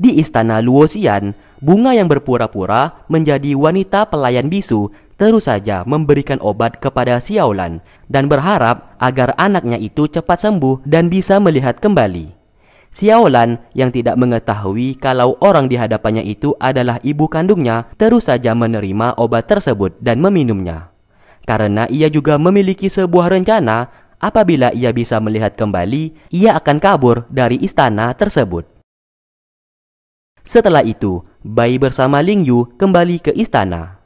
Di istana Luosian, bunga yang berpura-pura menjadi wanita pelayan bisu terus saja memberikan obat kepada Xiaolan dan berharap agar anaknya itu cepat sembuh dan bisa melihat kembali. Xiaolan yang tidak mengetahui kalau orang di hadapannya itu adalah ibu kandungnya terus saja menerima obat tersebut dan meminumnya. Karena ia juga memiliki sebuah rencana apabila ia bisa melihat kembali, ia akan kabur dari istana tersebut. Setelah itu, bayi bersama Ling Yu kembali ke istana.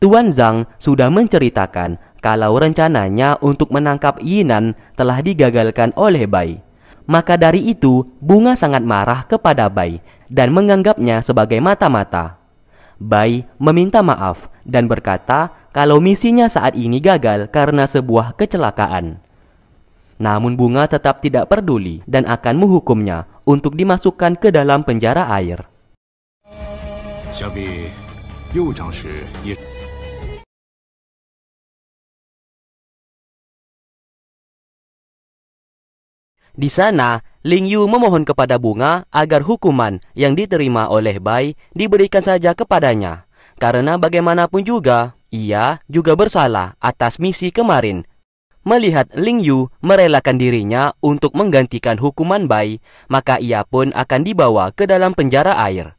Tuan Zhang sudah menceritakan kalau rencananya untuk menangkap Yinan telah digagalkan oleh Bai. Maka dari itu, Bunga sangat marah kepada Bai dan menganggapnya sebagai mata-mata. Bai meminta maaf dan berkata kalau misinya saat ini gagal karena sebuah kecelakaan. Namun Bunga tetap tidak peduli dan akan menghukumnya untuk dimasukkan ke dalam penjara air. Di sana, Ling Yu memohon kepada Bunga agar hukuman yang diterima oleh Bai diberikan saja kepadanya. Karena bagaimanapun juga, ia juga bersalah atas misi kemarin. Melihat Ling Yu merelakan dirinya untuk menggantikan hukuman Bai, maka ia pun akan dibawa ke dalam penjara air.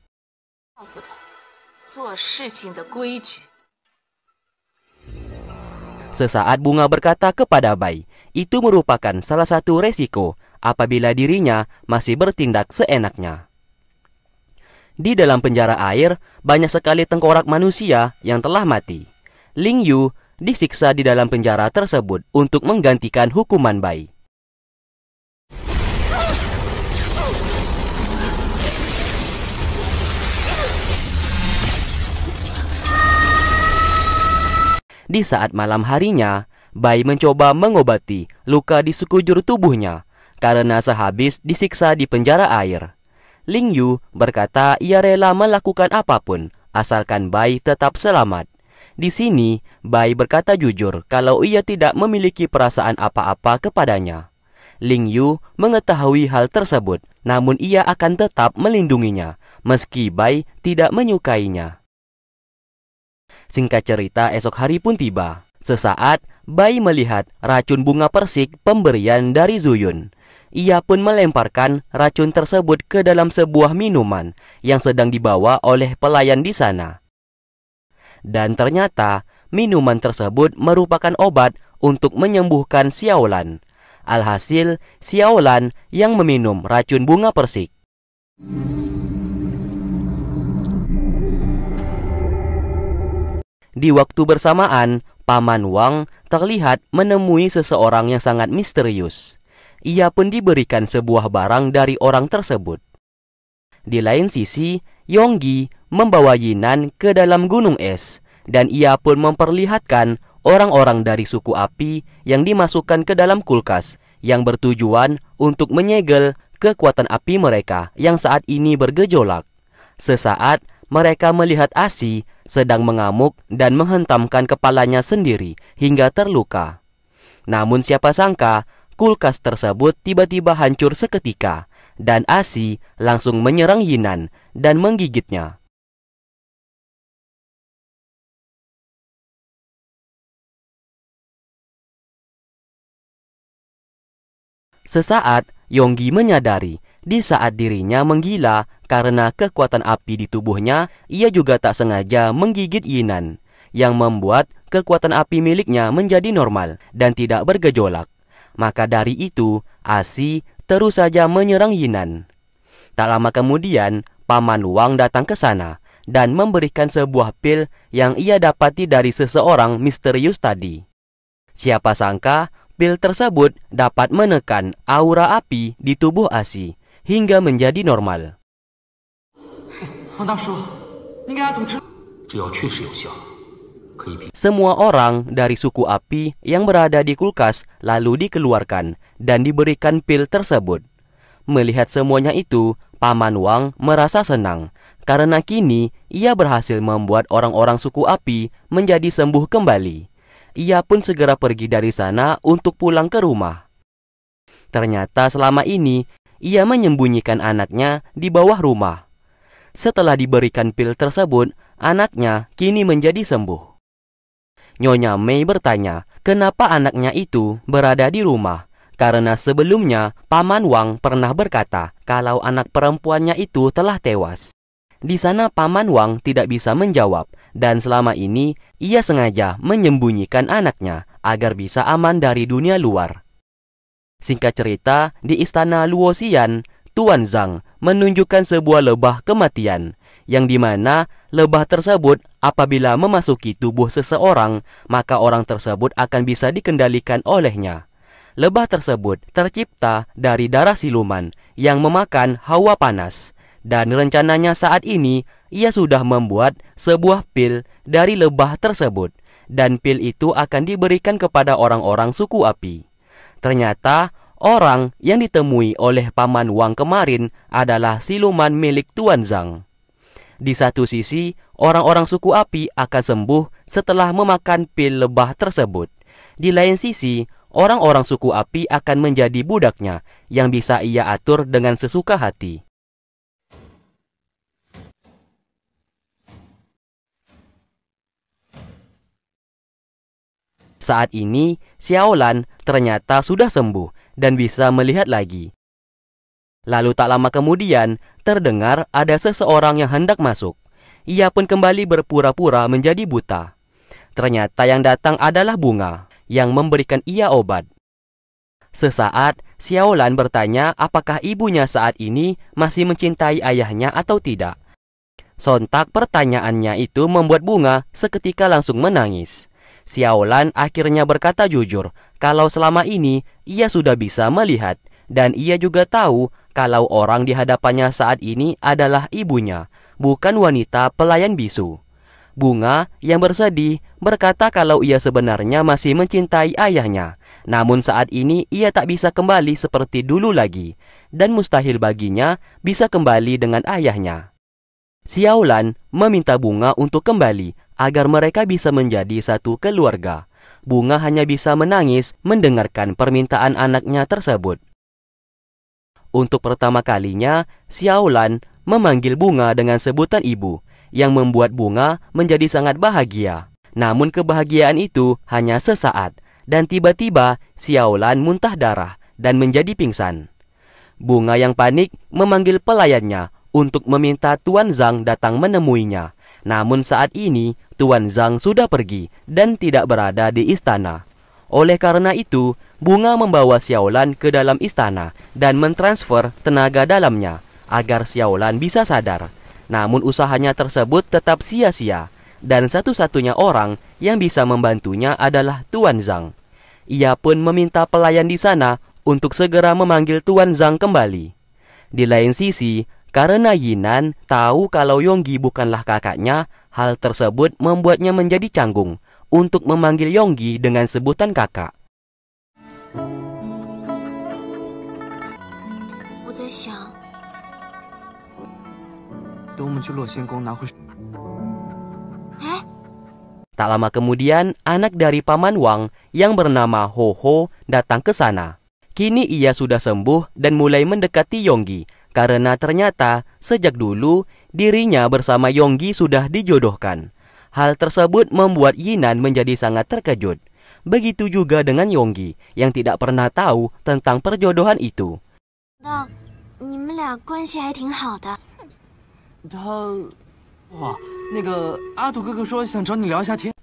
Sesaat bunga berkata kepada bayi, itu merupakan salah satu resiko apabila dirinya masih bertindak seenaknya. Di dalam penjara air, banyak sekali tengkorak manusia yang telah mati. Ling Yu disiksa di dalam penjara tersebut untuk menggantikan hukuman bayi. Di saat malam harinya, Bai mencoba mengobati luka di sekujur tubuhnya karena sehabis disiksa di penjara air. Ling Yu berkata ia rela melakukan apapun asalkan Bai tetap selamat. Di sini, Bai berkata jujur kalau ia tidak memiliki perasaan apa-apa kepadanya. Ling Yu mengetahui hal tersebut, namun ia akan tetap melindunginya, meski Bai tidak menyukainya. Singkat cerita, esok hari pun tiba. Sesaat, bayi melihat racun bunga persik pemberian dari Zuyun. Ia pun melemparkan racun tersebut ke dalam sebuah minuman yang sedang dibawa oleh pelayan di sana. Dan ternyata, minuman tersebut merupakan obat untuk menyembuhkan Xiaolan. Alhasil, Xiaolan yang meminum racun bunga persik. Di waktu bersamaan, Paman Wang terlihat menemui seseorang yang sangat misterius. Ia pun diberikan sebuah barang dari orang tersebut. Di lain sisi, Yonggi membawa Yinan ke dalam gunung es, dan ia pun memperlihatkan orang-orang dari suku api yang dimasukkan ke dalam kulkas yang bertujuan untuk menyegel kekuatan api mereka yang saat ini bergejolak. Sesaat, mereka melihat Asi sedang mengamuk dan menghentamkan kepalanya sendiri hingga terluka. Namun siapa sangka, kulkas tersebut tiba-tiba hancur seketika dan Asi langsung menyerang Yinan dan menggigitnya. Sesaat, Yonggi menyadari di saat dirinya menggila karena kekuatan api di tubuhnya, ia juga tak sengaja menggigit Yinan, yang membuat kekuatan api miliknya menjadi normal dan tidak bergejolak. Maka dari itu, Asi terus saja menyerang Yinan. Tak lama kemudian, Paman Wang datang ke sana dan memberikan sebuah pil yang ia dapati dari seseorang misterius tadi. Siapa sangka pil tersebut dapat menekan aura api di tubuh Asi hingga menjadi normal. Semua orang dari suku api yang berada di kulkas lalu dikeluarkan dan diberikan pil tersebut. Melihat semuanya itu, Paman Wang merasa senang karena kini ia berhasil membuat orang-orang suku api menjadi sembuh kembali. Ia pun segera pergi dari sana untuk pulang ke rumah. Ternyata selama ini ia menyembunyikan anaknya di bawah rumah. Setelah diberikan pil tersebut, anaknya kini menjadi sembuh. Nyonya Mei bertanya, kenapa anaknya itu berada di rumah? Karena sebelumnya, Paman Wang pernah berkata kalau anak perempuannya itu telah tewas. Di sana Paman Wang tidak bisa menjawab dan selama ini ia sengaja menyembunyikan anaknya agar bisa aman dari dunia luar. Singkat cerita, di istana Luosian, Tuan Zhang menunjukkan sebuah lebah kematian, yang dimana lebah tersebut apabila memasuki tubuh seseorang, maka orang tersebut akan bisa dikendalikan olehnya. Lebah tersebut tercipta dari darah siluman yang memakan hawa panas, dan rencananya saat ini ia sudah membuat sebuah pil dari lebah tersebut, dan pil itu akan diberikan kepada orang-orang suku api. Ternyata Orang yang ditemui oleh Paman Wang kemarin adalah siluman milik Tuan Zhang. Di satu sisi, orang-orang suku api akan sembuh setelah memakan pil lebah tersebut. Di lain sisi, orang-orang suku api akan menjadi budaknya yang bisa ia atur dengan sesuka hati. Saat ini, Xiaolan ternyata sudah sembuh dan bisa melihat lagi. Lalu tak lama kemudian, terdengar ada seseorang yang hendak masuk. Ia pun kembali berpura-pura menjadi buta. Ternyata yang datang adalah bunga yang memberikan ia obat. Sesaat, Xiaolan bertanya apakah ibunya saat ini masih mencintai ayahnya atau tidak. Sontak pertanyaannya itu membuat bunga seketika langsung menangis. Xiaolan akhirnya berkata jujur kalau selama ini ia sudah bisa melihat dan ia juga tahu kalau orang di hadapannya saat ini adalah ibunya, bukan wanita pelayan bisu. Bunga yang bersedih berkata kalau ia sebenarnya masih mencintai ayahnya, namun saat ini ia tak bisa kembali seperti dulu lagi, dan mustahil baginya bisa kembali dengan ayahnya. Xiaolan meminta bunga untuk kembali agar mereka bisa menjadi satu keluarga. Bunga hanya bisa menangis mendengarkan permintaan anaknya tersebut. Untuk pertama kalinya, Xiaolan memanggil Bunga dengan sebutan ibu, yang membuat Bunga menjadi sangat bahagia. Namun kebahagiaan itu hanya sesaat, dan tiba-tiba Xiaolan muntah darah dan menjadi pingsan. Bunga yang panik memanggil pelayannya untuk meminta Tuan Zhang datang menemuinya. Namun saat ini, Tuan Zhang sudah pergi dan tidak berada di istana. Oleh karena itu, Bunga membawa Xiaolan ke dalam istana dan mentransfer tenaga dalamnya agar Xiaolan bisa sadar. Namun usahanya tersebut tetap sia-sia dan satu-satunya orang yang bisa membantunya adalah Tuan Zhang. Ia pun meminta pelayan di sana untuk segera memanggil Tuan Zhang kembali. Di lain sisi, karena Yinan tahu kalau Yonggi bukanlah kakaknya, hal tersebut membuatnya menjadi canggung untuk memanggil Yonggi dengan sebutan kakak. Tak lama kemudian, anak dari Paman Wang yang bernama Ho Ho datang ke sana. Kini ia sudah sembuh dan mulai mendekati Yonggi karena ternyata sejak dulu dirinya bersama Yonggi sudah dijodohkan. Hal tersebut membuat Yinan menjadi sangat terkejut. Begitu juga dengan Yonggi yang tidak pernah tahu tentang perjodohan itu. Nah,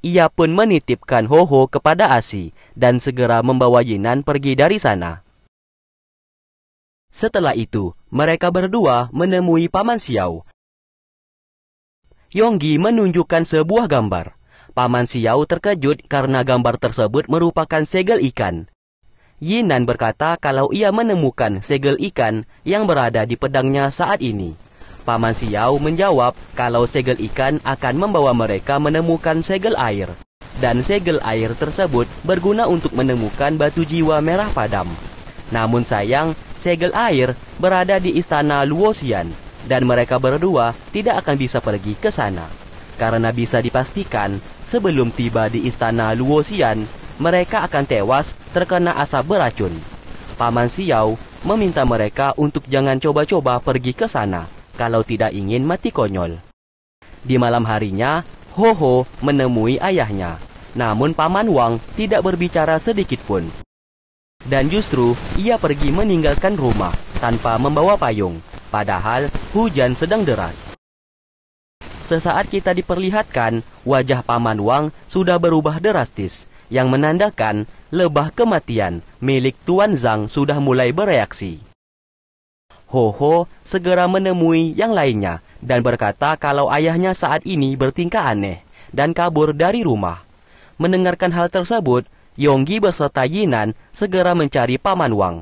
Ia pun menitipkan Hoho kepada Asi dan segera membawa Yinan pergi dari sana. Setelah itu, mereka berdua menemui Paman Xiao. Yonggi menunjukkan sebuah gambar. Paman Xiao terkejut karena gambar tersebut merupakan segel ikan. Yinan berkata kalau ia menemukan segel ikan yang berada di pedangnya saat ini. Paman Xiao menjawab kalau segel ikan akan membawa mereka menemukan segel air. Dan segel air tersebut berguna untuk menemukan batu jiwa merah padam. Namun sayang, segel air berada di istana Luosian dan mereka berdua tidak akan bisa pergi ke sana. Karena bisa dipastikan, sebelum tiba di istana Luosian, mereka akan tewas terkena asap beracun. Paman Xiao meminta mereka untuk jangan coba-coba pergi ke sana kalau tidak ingin mati konyol. Di malam harinya, Ho Ho menemui ayahnya. Namun Paman Wang tidak berbicara sedikit pun. Dan justru ia pergi meninggalkan rumah tanpa membawa payung, padahal hujan sedang deras. Sesaat kita diperlihatkan, wajah Paman Wang sudah berubah drastis, yang menandakan lebah kematian milik Tuan Zhang sudah mulai bereaksi. Ho ho, segera menemui yang lainnya dan berkata kalau ayahnya saat ini bertingkah aneh dan kabur dari rumah. Mendengarkan hal tersebut, Yonggi beserta Yinan segera mencari Paman Wang.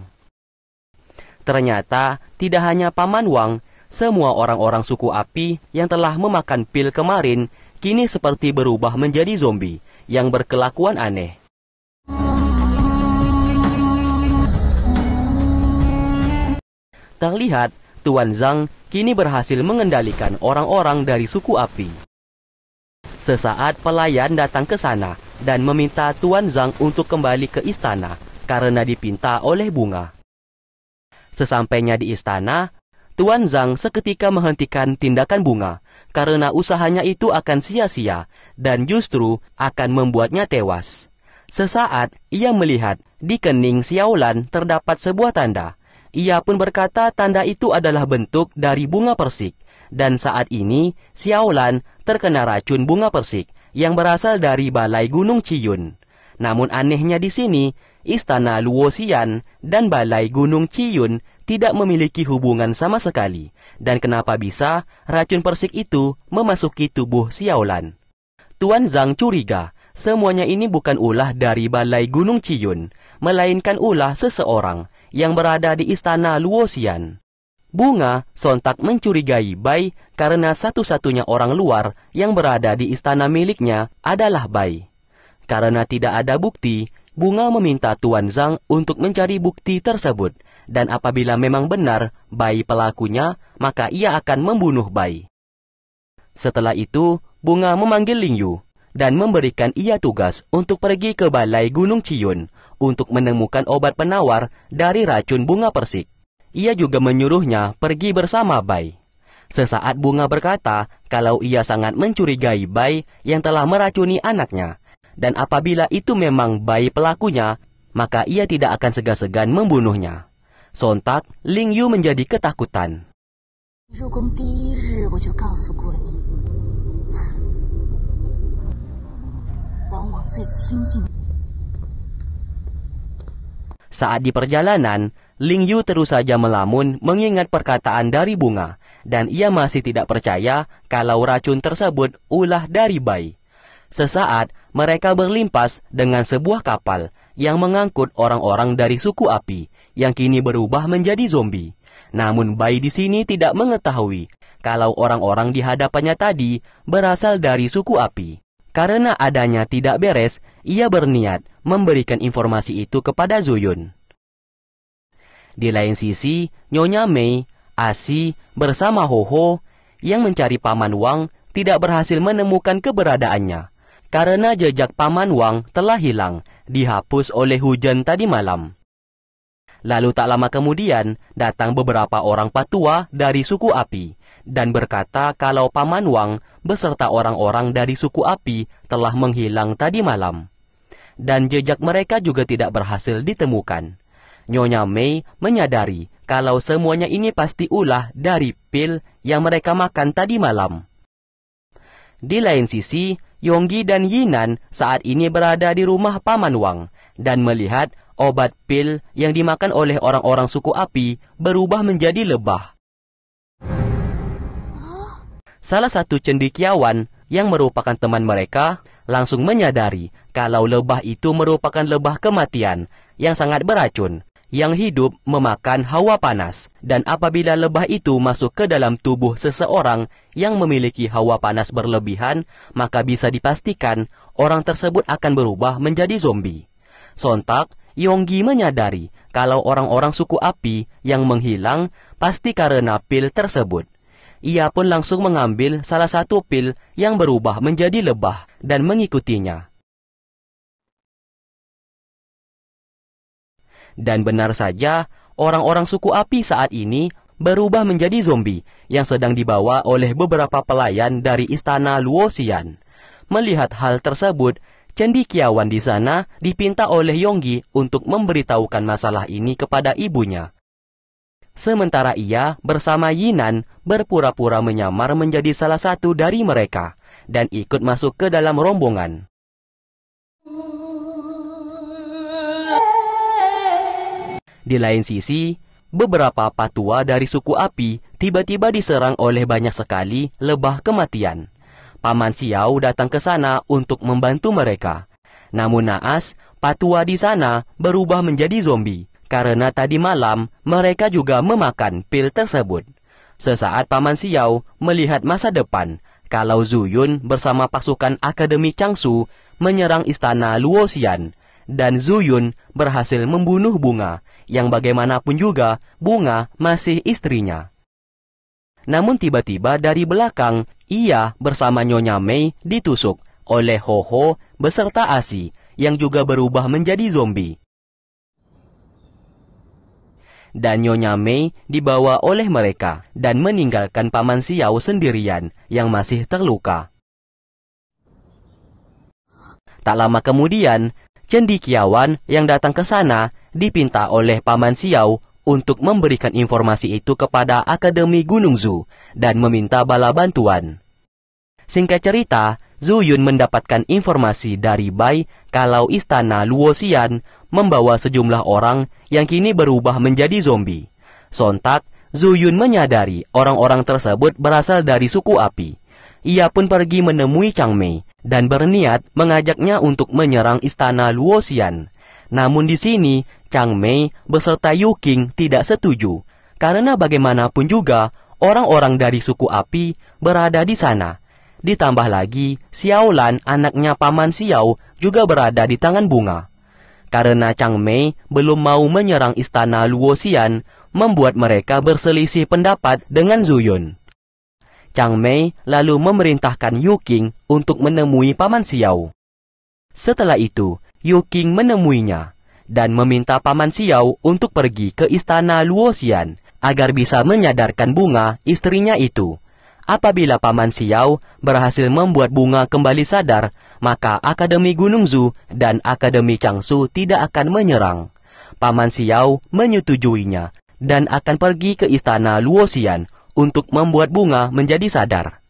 Ternyata tidak hanya Paman Wang, semua orang-orang suku api yang telah memakan pil kemarin kini seperti berubah menjadi zombie yang berkelakuan aneh. Terlihat Tuan Zhang kini berhasil mengendalikan orang-orang dari suku api. Sesaat pelayan datang ke sana dan meminta Tuan Zhang untuk kembali ke istana karena dipinta oleh bunga. Sesampainya di istana, Tuan Zhang seketika menghentikan tindakan bunga karena usahanya itu akan sia-sia dan justru akan membuatnya tewas. Sesaat ia melihat di kening Xiaolan terdapat sebuah tanda. Ia pun berkata tanda itu adalah bentuk dari bunga persik dan saat ini Xiaolan terkena racun bunga persik yang berasal dari Balai Gunung Ciyun. Namun anehnya di sini, Istana Luosian dan Balai Gunung Ciyun tidak memiliki hubungan sama sekali. Dan kenapa bisa racun persik itu memasuki tubuh Xiaolan? Tuan Zhang curiga, semuanya ini bukan ulah dari Balai Gunung Ciyun, melainkan ulah seseorang yang berada di Istana Luosian. Bunga sontak mencurigai Bai karena satu-satunya orang luar yang berada di istana miliknya adalah Bai. Karena tidak ada bukti, Bunga meminta Tuan Zhang untuk mencari bukti tersebut, dan apabila memang benar Bai pelakunya, maka ia akan membunuh Bai. Setelah itu, Bunga memanggil Ling Yu dan memberikan ia tugas untuk pergi ke Balai Gunung Ciyun untuk menemukan obat penawar dari racun bunga persik. Ia juga menyuruhnya pergi bersama Bai. Sesaat bunga berkata kalau ia sangat mencurigai Bai yang telah meracuni anaknya. Dan apabila itu memang Bai pelakunya, maka ia tidak akan segan-segan membunuhnya. Sontak, Ling Yu menjadi ketakutan. Saat di perjalanan, Ling Yu terus saja melamun mengingat perkataan dari bunga, dan ia masih tidak percaya kalau racun tersebut ulah dari bayi. Sesaat, mereka berlimpas dengan sebuah kapal yang mengangkut orang-orang dari suku api, yang kini berubah menjadi zombie. Namun bayi di sini tidak mengetahui kalau orang-orang di hadapannya tadi berasal dari suku api. Karena adanya tidak beres, ia berniat memberikan informasi itu kepada Zuyun. Di lain sisi, Nyonya Mei, Asi, bersama Ho Ho, yang mencari Paman Wang tidak berhasil menemukan keberadaannya karena jejak Paman Wang telah hilang, dihapus oleh hujan tadi malam. Lalu tak lama kemudian, datang beberapa orang patua dari suku api dan berkata kalau Paman Wang beserta orang-orang dari suku api telah menghilang tadi malam. Dan jejak mereka juga tidak berhasil ditemukan. Nyonya Mei menyadari kalau semuanya ini pasti ulah dari pil yang mereka makan tadi malam. Di lain sisi, Yonggi dan Yinan saat ini berada di rumah Paman Wang dan melihat obat pil yang dimakan oleh orang-orang suku api berubah menjadi lebah. Salah satu cendikiawan yang merupakan teman mereka langsung menyadari kalau lebah itu merupakan lebah kematian yang sangat beracun yang hidup memakan hawa panas, dan apabila lebah itu masuk ke dalam tubuh seseorang yang memiliki hawa panas berlebihan, maka bisa dipastikan orang tersebut akan berubah menjadi zombie. Sontak, Yonggi menyadari kalau orang-orang suku api yang menghilang pasti karena pil tersebut. Ia pun langsung mengambil salah satu pil yang berubah menjadi lebah dan mengikutinya. Dan benar saja, orang-orang suku api saat ini berubah menjadi zombie yang sedang dibawa oleh beberapa pelayan dari istana Luosian. Melihat hal tersebut, cendikiawan di sana dipinta oleh Yonggi untuk memberitahukan masalah ini kepada ibunya. Sementara ia bersama Yinan berpura-pura menyamar menjadi salah satu dari mereka dan ikut masuk ke dalam rombongan. Di lain sisi, beberapa patua dari suku api tiba-tiba diserang oleh banyak sekali lebah kematian. Paman Siau datang ke sana untuk membantu mereka. Namun naas, patua di sana berubah menjadi zombie karena tadi malam mereka juga memakan pil tersebut. Sesaat Paman Siau melihat masa depan kalau Zuyun bersama pasukan Akademi Changsu menyerang istana Luosian dan Zuyun berhasil membunuh Bunga, yang bagaimanapun juga Bunga masih istrinya. Namun tiba-tiba dari belakang, ia bersama Nyonya Mei ditusuk oleh Ho Ho beserta Asi yang juga berubah menjadi zombie. Dan Nyonya Mei dibawa oleh mereka dan meninggalkan Paman Xiao sendirian yang masih terluka. Tak lama kemudian, cendikiawan yang datang ke sana dipinta oleh Paman Siau untuk memberikan informasi itu kepada Akademi Gunung Zu dan meminta bala bantuan. Singkat cerita, Yun mendapatkan informasi dari Bai kalau istana Luosian membawa sejumlah orang yang kini berubah menjadi zombie. Sontak, Yun menyadari orang-orang tersebut berasal dari suku api ia pun pergi menemui Chang Mei dan berniat mengajaknya untuk menyerang istana Xian. Namun di sini, Chang Mei beserta Yu Qing tidak setuju, karena bagaimanapun juga orang-orang dari suku api berada di sana. Ditambah lagi, Xiaolan anaknya paman Xiao juga berada di tangan bunga. Karena Chang Mei belum mau menyerang istana Xian, membuat mereka berselisih pendapat dengan Zuyun. Chang Mei lalu memerintahkan Yu untuk menemui Paman Xiao. Setelah itu, Yu menemuinya dan meminta Paman Xiao untuk pergi ke istana Luosian agar bisa menyadarkan bunga istrinya itu. Apabila Paman Xiao berhasil membuat bunga kembali sadar, maka Akademi Gunung Zu dan Akademi Changsu tidak akan menyerang. Paman Xiao menyetujuinya dan akan pergi ke istana Luosian untuk membuat bunga menjadi sadar.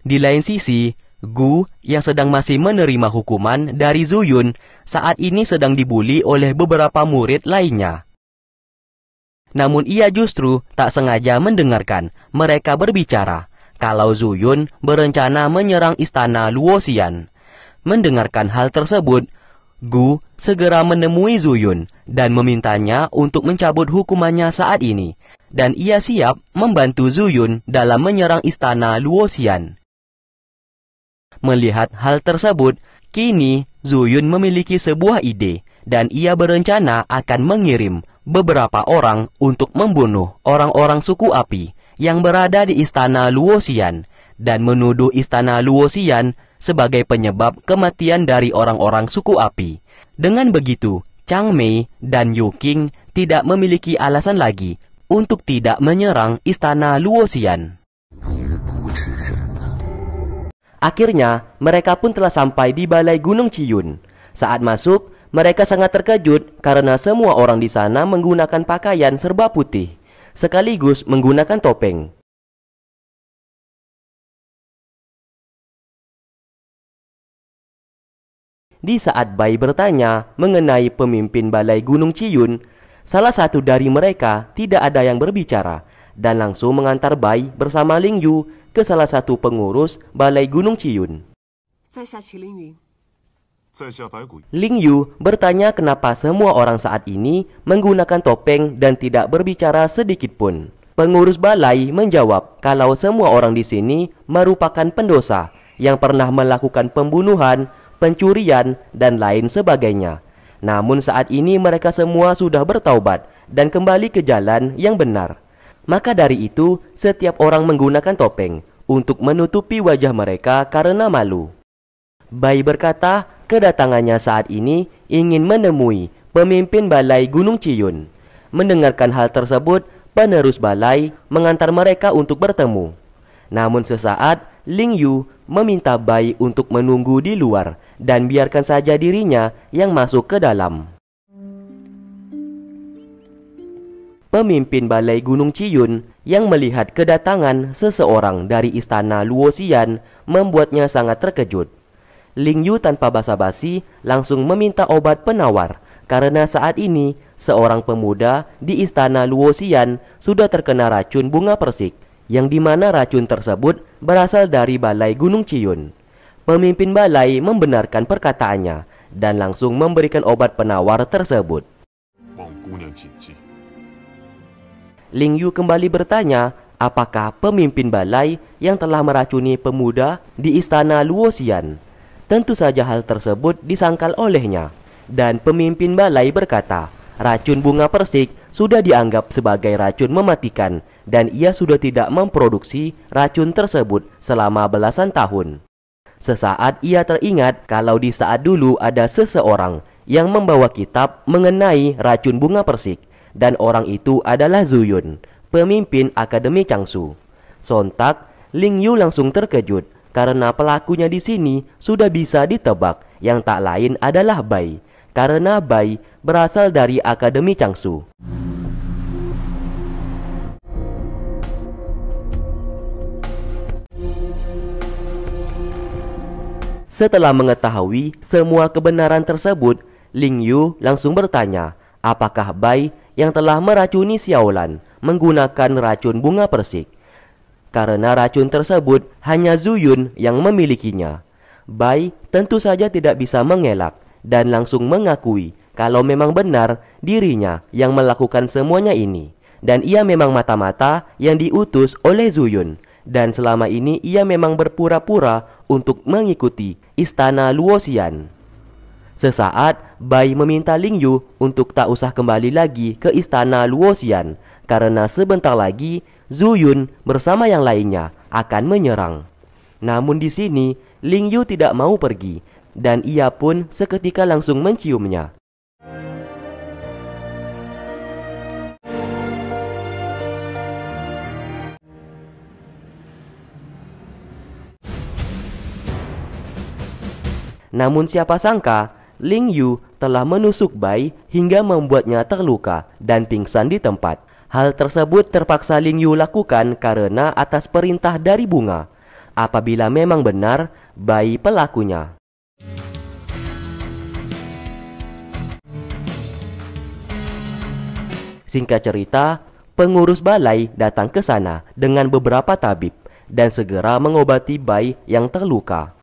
Di lain sisi, Gu yang sedang masih menerima hukuman dari Zuyun saat ini sedang dibuli oleh beberapa murid lainnya. Namun ia justru tak sengaja mendengarkan mereka berbicara kalau Zuyun berencana menyerang istana Luosian. Mendengarkan hal tersebut, Gu segera menemui Zuyun dan memintanya untuk mencabut hukumannya saat ini, dan ia siap membantu Zuyun dalam menyerang istana Luosian. Melihat hal tersebut, kini Zuyun memiliki sebuah ide, dan ia berencana akan mengirim beberapa orang untuk membunuh orang-orang suku api yang berada di istana Luosian dan menuduh istana Luosian sebagai penyebab kematian dari orang-orang suku api. Dengan begitu, Chang Mei dan Yu King tidak memiliki alasan lagi untuk tidak menyerang istana Luosian. Akhirnya, mereka pun telah sampai di Balai Gunung Ciyun. Saat masuk, mereka sangat terkejut karena semua orang di sana menggunakan pakaian serba putih, sekaligus menggunakan topeng. di saat Bai bertanya mengenai pemimpin Balai Gunung Ciyun, salah satu dari mereka tidak ada yang berbicara dan langsung mengantar Bai bersama Ling Yu ke salah satu pengurus Balai Gunung Ciyun. Ling Yu bertanya kenapa semua orang saat ini menggunakan topeng dan tidak berbicara sedikit pun. Pengurus balai menjawab kalau semua orang di sini merupakan pendosa yang pernah melakukan pembunuhan pencurian, dan lain sebagainya. Namun saat ini mereka semua sudah bertaubat dan kembali ke jalan yang benar. Maka dari itu, setiap orang menggunakan topeng untuk menutupi wajah mereka karena malu. Bayi berkata, kedatangannya saat ini ingin menemui pemimpin balai Gunung Ciyun. Mendengarkan hal tersebut, penerus balai mengantar mereka untuk bertemu. Namun sesaat, Ling Yu meminta bayi untuk menunggu di luar dan biarkan saja dirinya yang masuk ke dalam. Pemimpin Balai Gunung Ciyun yang melihat kedatangan seseorang dari istana Luosian membuatnya sangat terkejut. Ling Yu tanpa basa-basi langsung meminta obat penawar karena saat ini seorang pemuda di istana Luosian sudah terkena racun bunga persik yang dimana racun tersebut berasal dari Balai Gunung Ciyun. Pemimpin balai membenarkan perkataannya dan langsung memberikan obat penawar tersebut. Ling Yu kembali bertanya apakah pemimpin balai yang telah meracuni pemuda di istana Luosian. Tentu saja hal tersebut disangkal olehnya. Dan pemimpin balai berkata, racun bunga persik sudah dianggap sebagai racun mematikan dan ia sudah tidak memproduksi racun tersebut selama belasan tahun. Sesaat ia teringat kalau di saat dulu ada seseorang yang membawa kitab mengenai racun bunga persik dan orang itu adalah Zuyun, pemimpin Akademi Changsu. Sontak, Ling Yu langsung terkejut karena pelakunya di sini sudah bisa ditebak yang tak lain adalah Bai, karena Bai berasal dari Akademi Changsu. Setelah mengetahui semua kebenaran tersebut, Ling Yu langsung bertanya, apakah Bai yang telah meracuni Xiaolan menggunakan racun bunga persik? Karena racun tersebut hanya Zuyun yang memilikinya. Bai tentu saja tidak bisa mengelak dan langsung mengakui kalau memang benar dirinya yang melakukan semuanya ini dan ia memang mata-mata yang diutus oleh Zuyun dan selama ini ia memang berpura-pura untuk mengikuti istana Luosian. Sesaat, Bai meminta Ling Yu untuk tak usah kembali lagi ke istana Luosian karena sebentar lagi Zuyun bersama yang lainnya akan menyerang. Namun di sini, Ling Yu tidak mau pergi dan ia pun seketika langsung menciumnya. Namun siapa sangka, Ling Yu telah menusuk Bai hingga membuatnya terluka dan pingsan di tempat. Hal tersebut terpaksa Ling Yu lakukan karena atas perintah dari bunga. Apabila memang benar, Bai pelakunya. Singkat cerita, pengurus balai datang ke sana dengan beberapa tabib dan segera mengobati bayi yang terluka.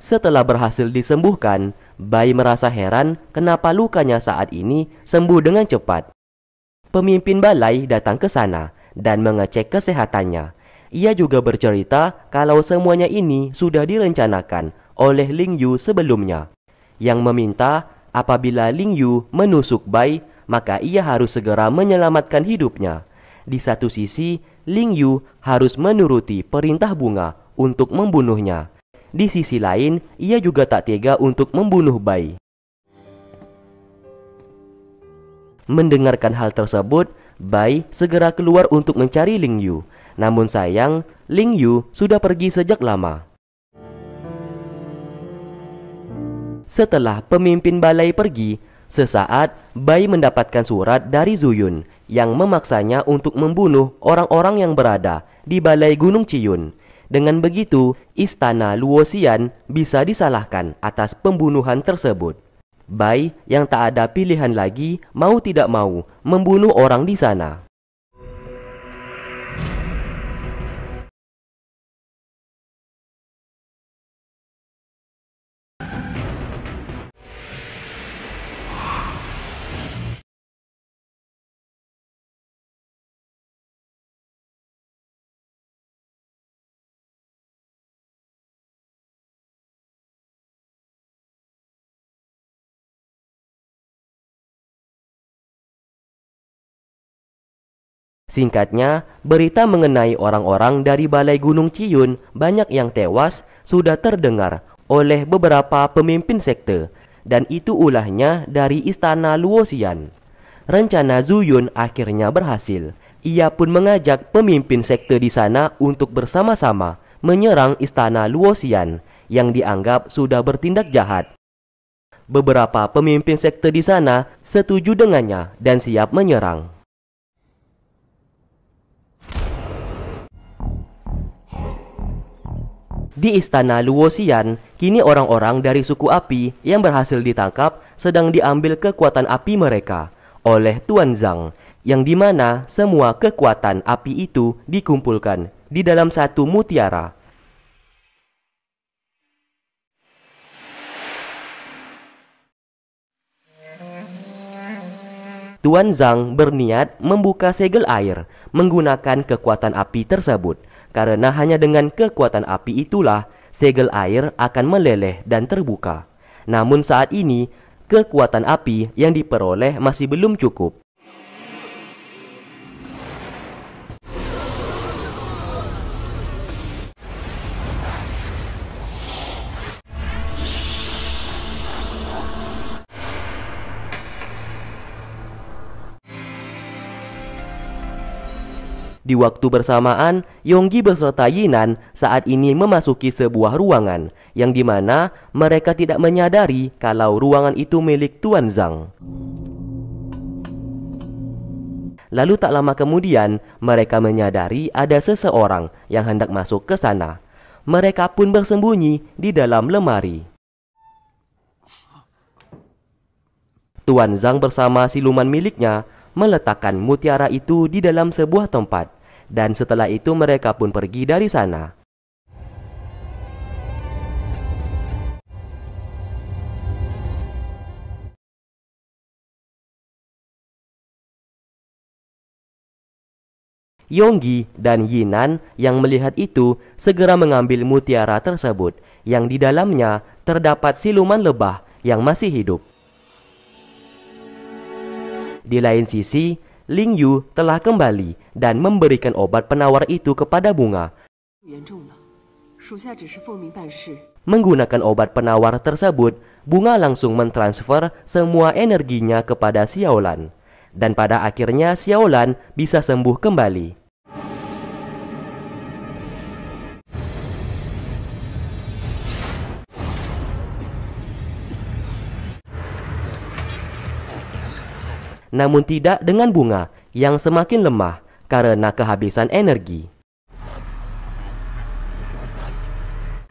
Setelah berhasil disembuhkan, bayi merasa heran kenapa lukanya saat ini sembuh dengan cepat. Pemimpin balai datang ke sana dan mengecek kesehatannya. Ia juga bercerita kalau semuanya ini sudah direncanakan oleh Ling Yu sebelumnya, yang meminta apabila Ling Yu menusuk Bai, maka ia harus segera menyelamatkan hidupnya. Di satu sisi, Ling Yu harus menuruti perintah bunga untuk membunuhnya. Di sisi lain, ia juga tak tega untuk membunuh Bai. Mendengarkan hal tersebut, Bai segera keluar untuk mencari Ling Yu. Namun sayang, Ling Yu sudah pergi sejak lama. Setelah pemimpin balai pergi, sesaat Bai mendapatkan surat dari Zuyun yang memaksanya untuk membunuh orang-orang yang berada di balai Gunung Ciyun. Dengan begitu, istana Luosian bisa disalahkan atas pembunuhan tersebut. Bai yang tak ada pilihan lagi mau tidak mau membunuh orang di sana. Singkatnya, berita mengenai orang-orang dari Balai Gunung Ciyun banyak yang tewas sudah terdengar oleh beberapa pemimpin sekte dan itu ulahnya dari istana Luosian. Rencana Zuyun akhirnya berhasil. Ia pun mengajak pemimpin sekte di sana untuk bersama-sama menyerang istana Luosian yang dianggap sudah bertindak jahat. Beberapa pemimpin sekte di sana setuju dengannya dan siap menyerang. Di istana Luosian kini orang-orang dari suku api yang berhasil ditangkap sedang diambil kekuatan api mereka oleh Tuan Zhang, yang dimana semua kekuatan api itu dikumpulkan di dalam satu mutiara. Tuan Zhang berniat membuka segel air menggunakan kekuatan api tersebut – karena hanya dengan kekuatan api itulah segel air akan meleleh dan terbuka. Namun saat ini, kekuatan api yang diperoleh masih belum cukup. Di waktu bersamaan, Yonggi beserta Yinan saat ini memasuki sebuah ruangan yang dimana mereka tidak menyadari kalau ruangan itu milik Tuan Zhang. Lalu tak lama kemudian, mereka menyadari ada seseorang yang hendak masuk ke sana. Mereka pun bersembunyi di dalam lemari. Tuan Zhang bersama siluman miliknya meletakkan mutiara itu di dalam sebuah tempat, dan setelah itu mereka pun pergi dari sana. Yonggi dan Yinan yang melihat itu segera mengambil mutiara tersebut yang di dalamnya terdapat siluman lebah yang masih hidup. Di lain sisi, Ling Yu telah kembali dan memberikan obat penawar itu kepada bunga. Menggunakan obat penawar tersebut, bunga langsung mentransfer semua energinya kepada Xiaolan. Dan pada akhirnya Xiaolan bisa sembuh kembali. namun tidak dengan bunga yang semakin lemah karena kehabisan energi.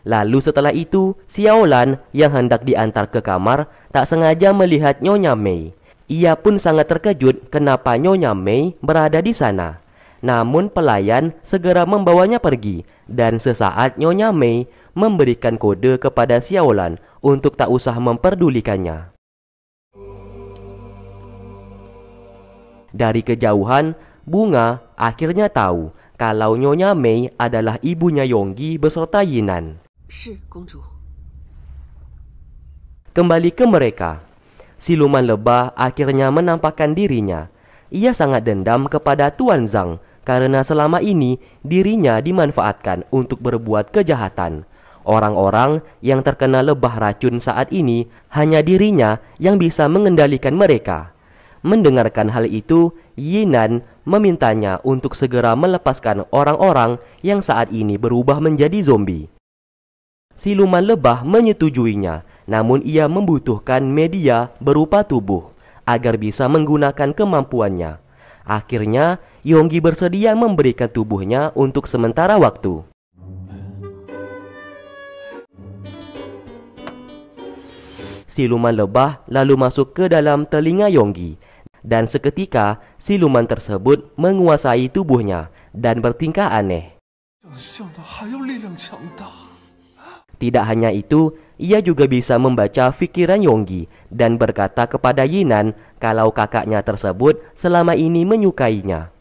Lalu setelah itu, Xiaolan yang hendak diantar ke kamar tak sengaja melihat Nyonya Mei. Ia pun sangat terkejut kenapa Nyonya Mei berada di sana. Namun pelayan segera membawanya pergi dan sesaat Nyonya Mei memberikan kode kepada Xiaolan untuk tak usah memperdulikannya. Dari kejauhan, Bunga akhirnya tahu kalau Nyonya Mei adalah ibunya Yonggi beserta Yinan. Kembali ke mereka, siluman lebah akhirnya menampakkan dirinya. Ia sangat dendam kepada Tuan Zhang karena selama ini dirinya dimanfaatkan untuk berbuat kejahatan. Orang-orang yang terkena lebah racun saat ini hanya dirinya yang bisa mengendalikan mereka. Mendengarkan hal itu, Yinan memintanya untuk segera melepaskan orang-orang yang saat ini berubah menjadi zombie. Siluman lebah menyetujuinya, namun ia membutuhkan media berupa tubuh agar bisa menggunakan kemampuannya. Akhirnya, Yonggi bersedia memberikan tubuhnya untuk sementara waktu. Siluman lebah lalu masuk ke dalam telinga Yonggi dan seketika siluman tersebut menguasai tubuhnya dan bertingkah aneh. Tidak hanya itu, ia juga bisa membaca pikiran Yonggi dan berkata kepada Yinan kalau kakaknya tersebut selama ini menyukainya.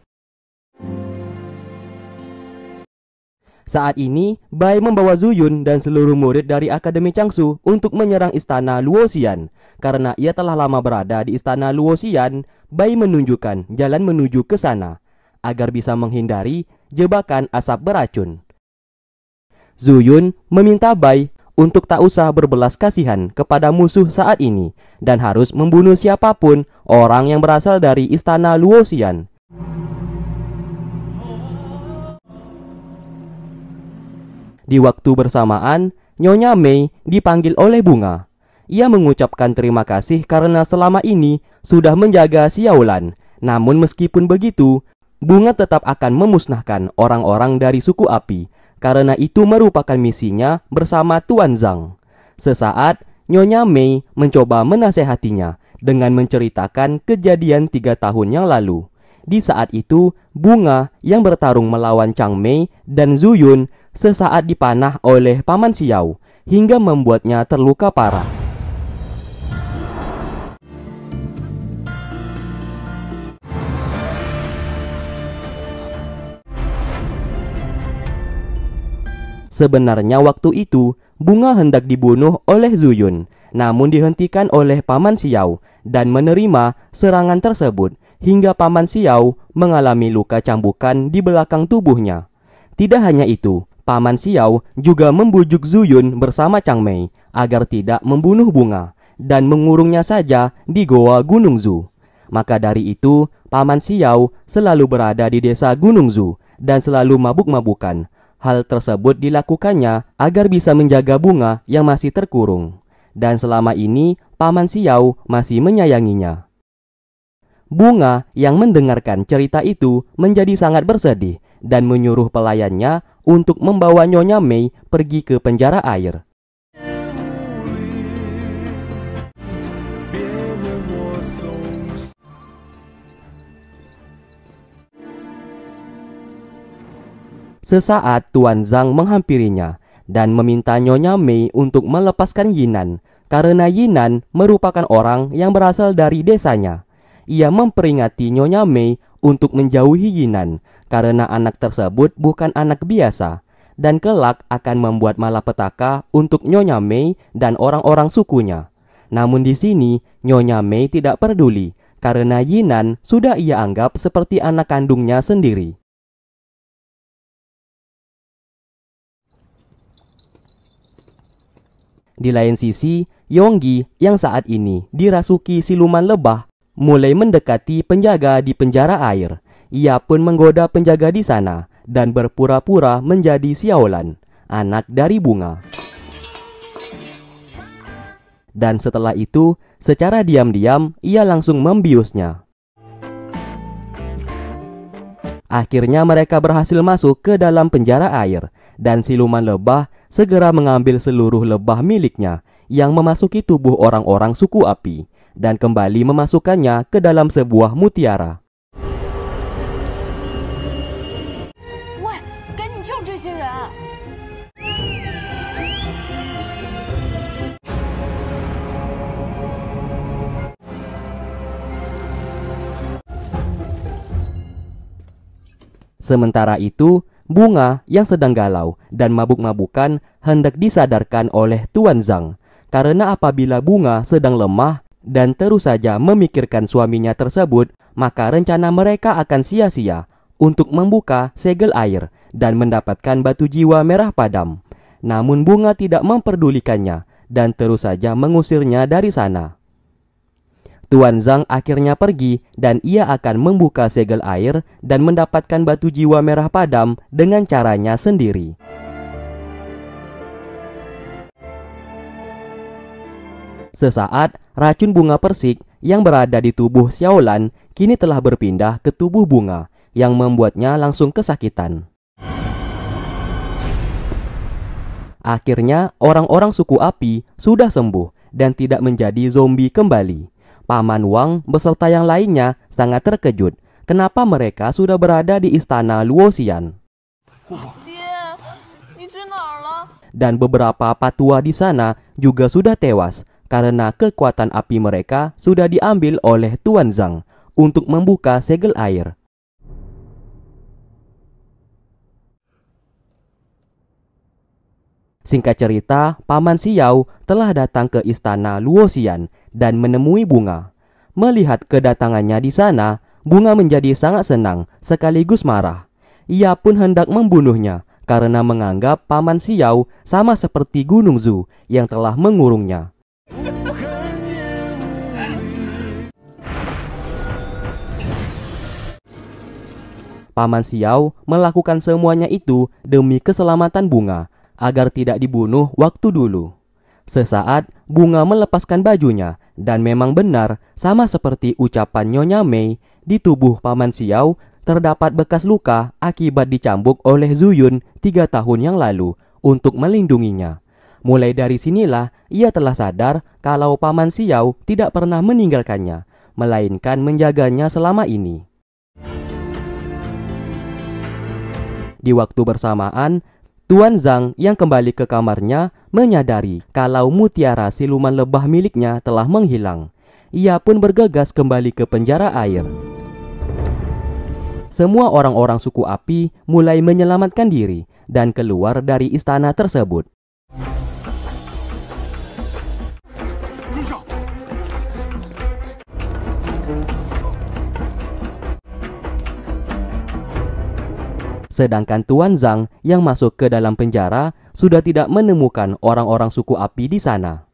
Saat ini, Bai membawa Zuyun dan seluruh murid dari Akademi Changsu untuk menyerang istana Luosian Karena ia telah lama berada di istana Luosian Bai menunjukkan jalan menuju ke sana agar bisa menghindari jebakan asap beracun. Zuyun meminta Bai untuk tak usah berbelas kasihan kepada musuh saat ini dan harus membunuh siapapun orang yang berasal dari istana Luosian Di waktu bersamaan, Nyonya Mei dipanggil oleh bunga. Ia mengucapkan terima kasih karena selama ini sudah menjaga Xiaolan. Namun meskipun begitu, bunga tetap akan memusnahkan orang-orang dari suku api karena itu merupakan misinya bersama Tuan Zhang. Sesaat, Nyonya Mei mencoba menasehatinya dengan menceritakan kejadian tiga tahun yang lalu. Di saat itu, Bunga yang bertarung melawan Chang Mei dan Zuyun sesaat dipanah oleh Paman Xiao hingga membuatnya terluka parah. Sebenarnya waktu itu, Bunga hendak dibunuh oleh Zuyun, namun dihentikan oleh Paman Xiao dan menerima serangan tersebut hingga paman Siau mengalami luka cambukan di belakang tubuhnya. Tidak hanya itu, paman Siau juga membujuk Zuyun bersama Chang Mei agar tidak membunuh bunga dan mengurungnya saja di goa Gunung Zu. Maka dari itu, paman Siau selalu berada di desa Gunung Zu dan selalu mabuk-mabukan. Hal tersebut dilakukannya agar bisa menjaga bunga yang masih terkurung. Dan selama ini, paman Siau masih menyayanginya. Bunga yang mendengarkan cerita itu menjadi sangat bersedih dan menyuruh pelayannya untuk membawa Nyonya Mei pergi ke penjara air. Sesaat Tuan Zhang menghampirinya dan meminta Nyonya Mei untuk melepaskan Yinan karena Yinan merupakan orang yang berasal dari desanya ia memperingati Nyonya Mei untuk menjauhi Yinan karena anak tersebut bukan anak biasa dan kelak akan membuat malapetaka untuk Nyonya Mei dan orang-orang sukunya. Namun di sini, Nyonya Mei tidak peduli karena Yinan sudah ia anggap seperti anak kandungnya sendiri. Di lain sisi, Yonggi yang saat ini dirasuki siluman lebah mulai mendekati penjaga di penjara air. Ia pun menggoda penjaga di sana dan berpura-pura menjadi Xiaolan, anak dari bunga. Dan setelah itu, secara diam-diam ia langsung membiusnya. Akhirnya mereka berhasil masuk ke dalam penjara air dan siluman lebah segera mengambil seluruh lebah miliknya yang memasuki tubuh orang-orang suku api dan kembali memasukkannya ke dalam sebuah mutiara. Ah. Sementara itu, bunga yang sedang galau dan mabuk-mabukan hendak disadarkan oleh Tuan Zhang. Karena apabila bunga sedang lemah, dan terus saja memikirkan suaminya tersebut, maka rencana mereka akan sia-sia untuk membuka segel air dan mendapatkan batu jiwa merah padam. Namun bunga tidak memperdulikannya dan terus saja mengusirnya dari sana. Tuan Zhang akhirnya pergi dan ia akan membuka segel air dan mendapatkan batu jiwa merah padam dengan caranya sendiri. Sesaat, racun bunga persik yang berada di tubuh Xiaolan kini telah berpindah ke tubuh bunga yang membuatnya langsung kesakitan. Akhirnya, orang-orang suku api sudah sembuh dan tidak menjadi zombie kembali. Paman Wang beserta yang lainnya sangat terkejut kenapa mereka sudah berada di istana Luosian. Dan beberapa patua di sana juga sudah tewas karena kekuatan api mereka sudah diambil oleh Tuan Zhang untuk membuka segel air. Singkat cerita, Paman Xiao telah datang ke istana Luosian dan menemui bunga. Melihat kedatangannya di sana, bunga menjadi sangat senang sekaligus marah. Ia pun hendak membunuhnya karena menganggap Paman Xiao sama seperti Gunung Zu yang telah mengurungnya. Paman Xiao melakukan semuanya itu demi keselamatan bunga agar tidak dibunuh waktu dulu. Sesaat, bunga melepaskan bajunya dan memang benar sama seperti ucapan Nyonya Mei, di tubuh Paman Xiao terdapat bekas luka akibat dicambuk oleh Zuyun tiga tahun yang lalu untuk melindunginya. Mulai dari sinilah ia telah sadar kalau Paman Xiao tidak pernah meninggalkannya, melainkan menjaganya selama ini. Di waktu bersamaan, Tuan Zhang yang kembali ke kamarnya menyadari kalau mutiara siluman lebah miliknya telah menghilang. Ia pun bergegas kembali ke penjara air. Semua orang-orang suku api mulai menyelamatkan diri dan keluar dari istana tersebut. Sedangkan Tuan Zhang yang masuk ke dalam penjara sudah tidak menemukan orang-orang suku api di sana.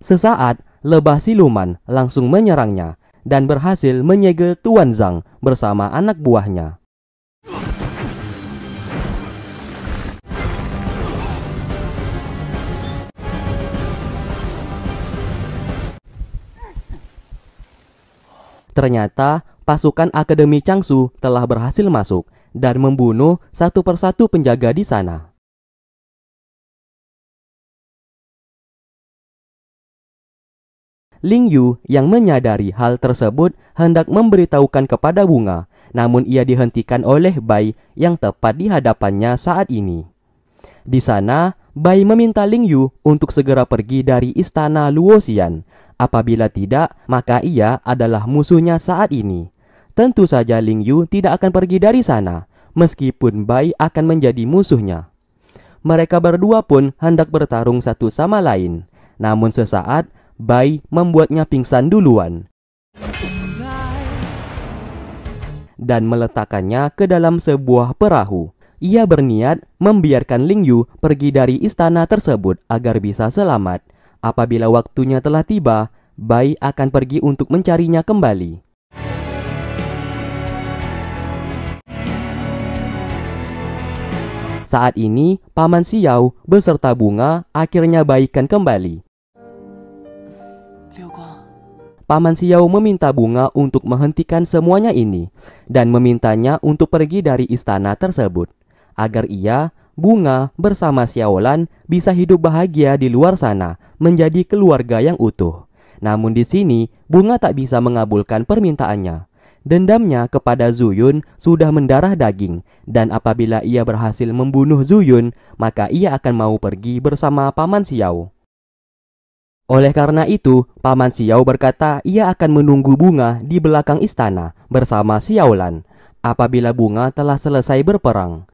Sesaat, lebah siluman langsung menyerangnya dan berhasil menyegel Tuan Zhang bersama anak buahnya. Ternyata pasukan Akademi Changsu telah berhasil masuk dan membunuh satu persatu penjaga di sana. Ling Yu yang menyadari hal tersebut hendak memberitahukan kepada Bunga, namun ia dihentikan oleh Bai yang tepat di hadapannya saat ini. Di sana, Bai meminta Ling Yu untuk segera pergi dari istana Luosian, Apabila tidak, maka ia adalah musuhnya saat ini tentu saja Ling Yu tidak akan pergi dari sana, meskipun Bai akan menjadi musuhnya. Mereka berdua pun hendak bertarung satu sama lain, namun sesaat Bai membuatnya pingsan duluan dan meletakkannya ke dalam sebuah perahu. Ia berniat membiarkan Ling Yu pergi dari istana tersebut agar bisa selamat. Apabila waktunya telah tiba, Bai akan pergi untuk mencarinya kembali. Saat ini, Paman Xiao beserta bunga akhirnya baikkan kembali. Paman Xiao meminta bunga untuk menghentikan semuanya ini dan memintanya untuk pergi dari istana tersebut agar ia, bunga bersama Xiaolan bisa hidup bahagia di luar sana menjadi keluarga yang utuh. Namun di sini, bunga tak bisa mengabulkan permintaannya Dendamnya kepada Zuyun sudah mendarah daging, dan apabila ia berhasil membunuh Zuyun, maka ia akan mau pergi bersama Paman Xiao. Oleh karena itu, Paman Xiao berkata ia akan menunggu bunga di belakang istana bersama Xiaolan apabila bunga telah selesai berperang.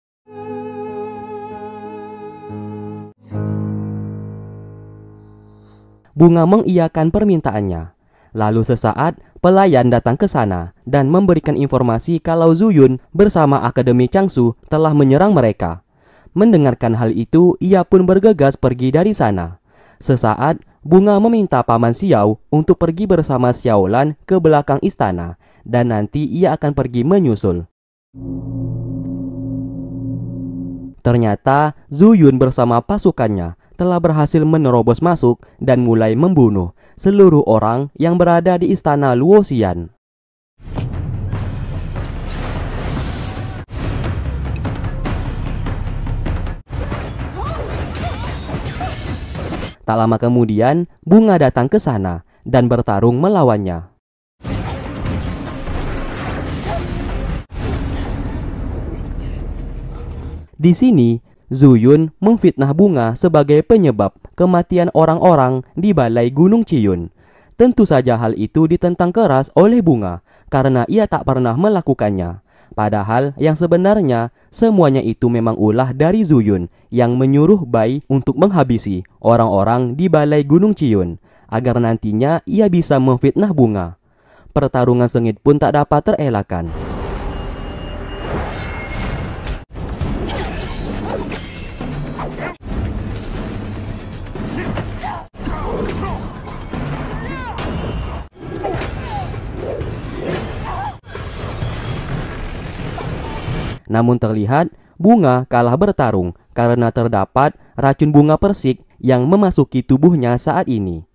Bunga mengiyakan permintaannya. Lalu sesaat, pelayan datang ke sana dan memberikan informasi kalau Zuyun bersama Akademi Changsu telah menyerang mereka. Mendengarkan hal itu, ia pun bergegas pergi dari sana. Sesaat, Bunga meminta Paman Xiao untuk pergi bersama Xiaolan ke belakang istana dan nanti ia akan pergi menyusul. Ternyata, Zuyun bersama pasukannya telah berhasil menerobos masuk dan mulai membunuh seluruh orang yang berada di istana Luosian. Tak lama kemudian, bunga datang ke sana dan bertarung melawannya. Di sini, Zuyun memfitnah bunga sebagai penyebab kematian orang-orang di Balai Gunung Ciyun. Tentu saja hal itu ditentang keras oleh bunga karena ia tak pernah melakukannya. Padahal yang sebenarnya semuanya itu memang ulah dari Zuyun yang menyuruh Bai untuk menghabisi orang-orang di Balai Gunung Ciyun agar nantinya ia bisa memfitnah bunga. Pertarungan sengit pun tak dapat terelakkan. Namun terlihat bunga kalah bertarung karena terdapat racun bunga persik yang memasuki tubuhnya saat ini.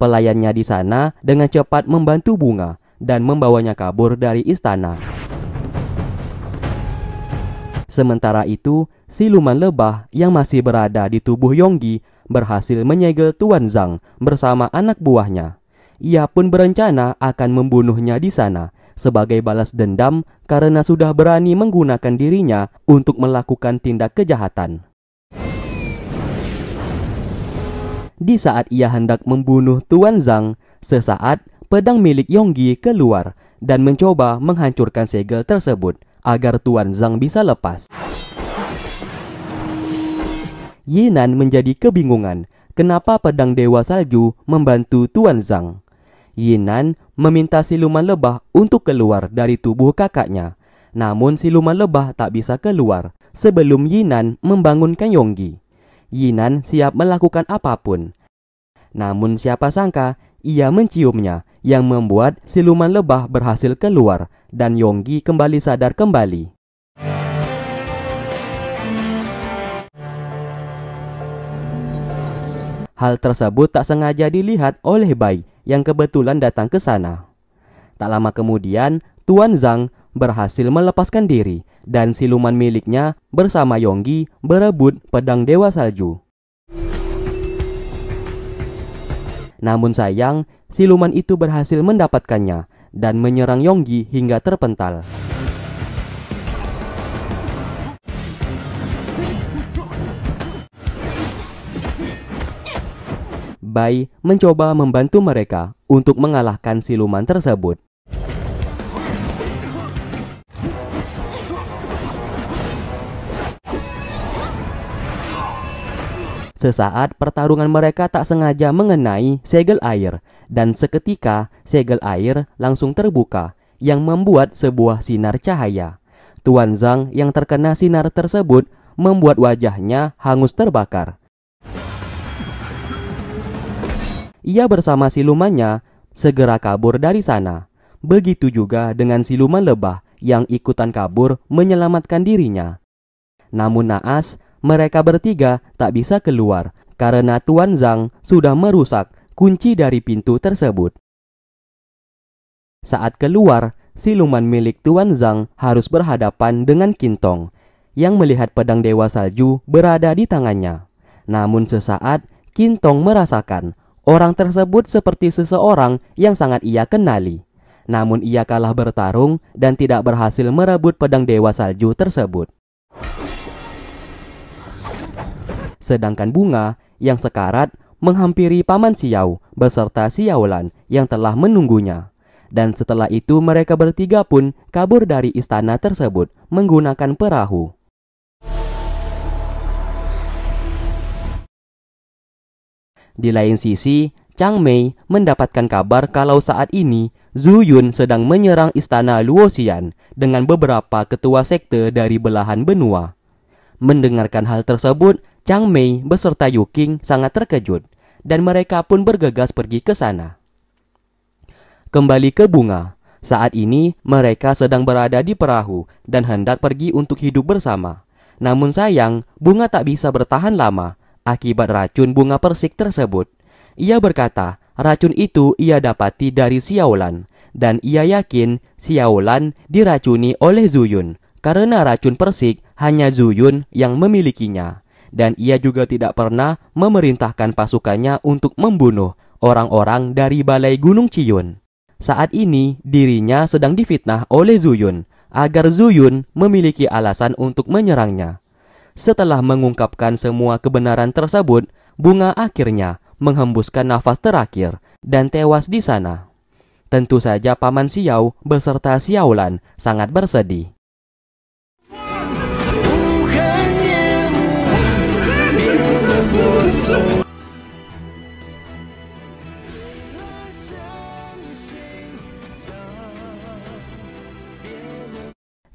Pelayannya di sana dengan cepat membantu bunga dan membawanya kabur dari istana. Sementara itu, siluman lebah yang masih berada di tubuh Yonggi berhasil menyegel Tuan Zhang bersama anak buahnya. Ia pun berencana akan membunuhnya di sana sebagai balas dendam karena sudah berani menggunakan dirinya untuk melakukan tindak kejahatan. Di saat ia hendak membunuh Tuan Zhang, sesaat pedang milik Yonggi keluar dan mencoba menghancurkan segel tersebut agar Tuan Zhang bisa lepas. Yinan menjadi kebingungan kenapa pedang Dewa Salju membantu Tuan Zhang. Yinan meminta siluman lebah untuk keluar dari tubuh kakaknya. Namun siluman lebah tak bisa keluar sebelum Yinan membangunkan Yonggi. Yinan siap melakukan apapun. Namun siapa sangka ia menciumnya yang membuat siluman lebah berhasil keluar dan Yonggi kembali sadar kembali. Hal tersebut tak sengaja dilihat oleh Bai yang kebetulan datang ke sana. Tak lama kemudian, Tuan Zhang berhasil melepaskan diri dan siluman miliknya bersama Yonggi berebut pedang Dewa Salju. Namun sayang, siluman itu berhasil mendapatkannya dan menyerang Yonggi hingga terpental. Bai mencoba membantu mereka untuk mengalahkan siluman tersebut. Sesaat pertarungan mereka tak sengaja mengenai segel air dan seketika segel air langsung terbuka yang membuat sebuah sinar cahaya. Tuan Zhang yang terkena sinar tersebut membuat wajahnya hangus terbakar. ia bersama silumannya segera kabur dari sana. Begitu juga dengan siluman lebah yang ikutan kabur menyelamatkan dirinya. Namun naas, mereka bertiga tak bisa keluar karena Tuan Zhang sudah merusak kunci dari pintu tersebut. Saat keluar, siluman milik Tuan Zhang harus berhadapan dengan Kintong yang melihat pedang dewa salju berada di tangannya. Namun sesaat, Kintong merasakan Orang tersebut seperti seseorang yang sangat ia kenali. Namun ia kalah bertarung dan tidak berhasil merebut pedang dewa salju tersebut. Sedangkan bunga yang sekarat menghampiri paman Xiao beserta Xiaolan yang telah menunggunya. Dan setelah itu mereka bertiga pun kabur dari istana tersebut menggunakan perahu. Di lain sisi, Chang Mei mendapatkan kabar kalau saat ini Zhu Yun sedang menyerang istana Luoxian dengan beberapa ketua sekte dari belahan benua. Mendengarkan hal tersebut, Chang Mei beserta Qing sangat terkejut dan mereka pun bergegas pergi ke sana. Kembali ke bunga, saat ini mereka sedang berada di perahu dan hendak pergi untuk hidup bersama. Namun sayang, bunga tak bisa bertahan lama akibat racun bunga persik tersebut. Ia berkata, racun itu ia dapati dari Xiaolan dan ia yakin Xiaolan diracuni oleh Zuyun karena racun persik hanya Zuyun yang memilikinya dan ia juga tidak pernah memerintahkan pasukannya untuk membunuh orang-orang dari Balai Gunung Ciyun. Saat ini dirinya sedang difitnah oleh Zuyun agar Zuyun memiliki alasan untuk menyerangnya. Setelah mengungkapkan semua kebenaran tersebut, bunga akhirnya menghembuskan nafas terakhir dan tewas di sana. Tentu saja Paman Xiao beserta Xiaolan sangat bersedih.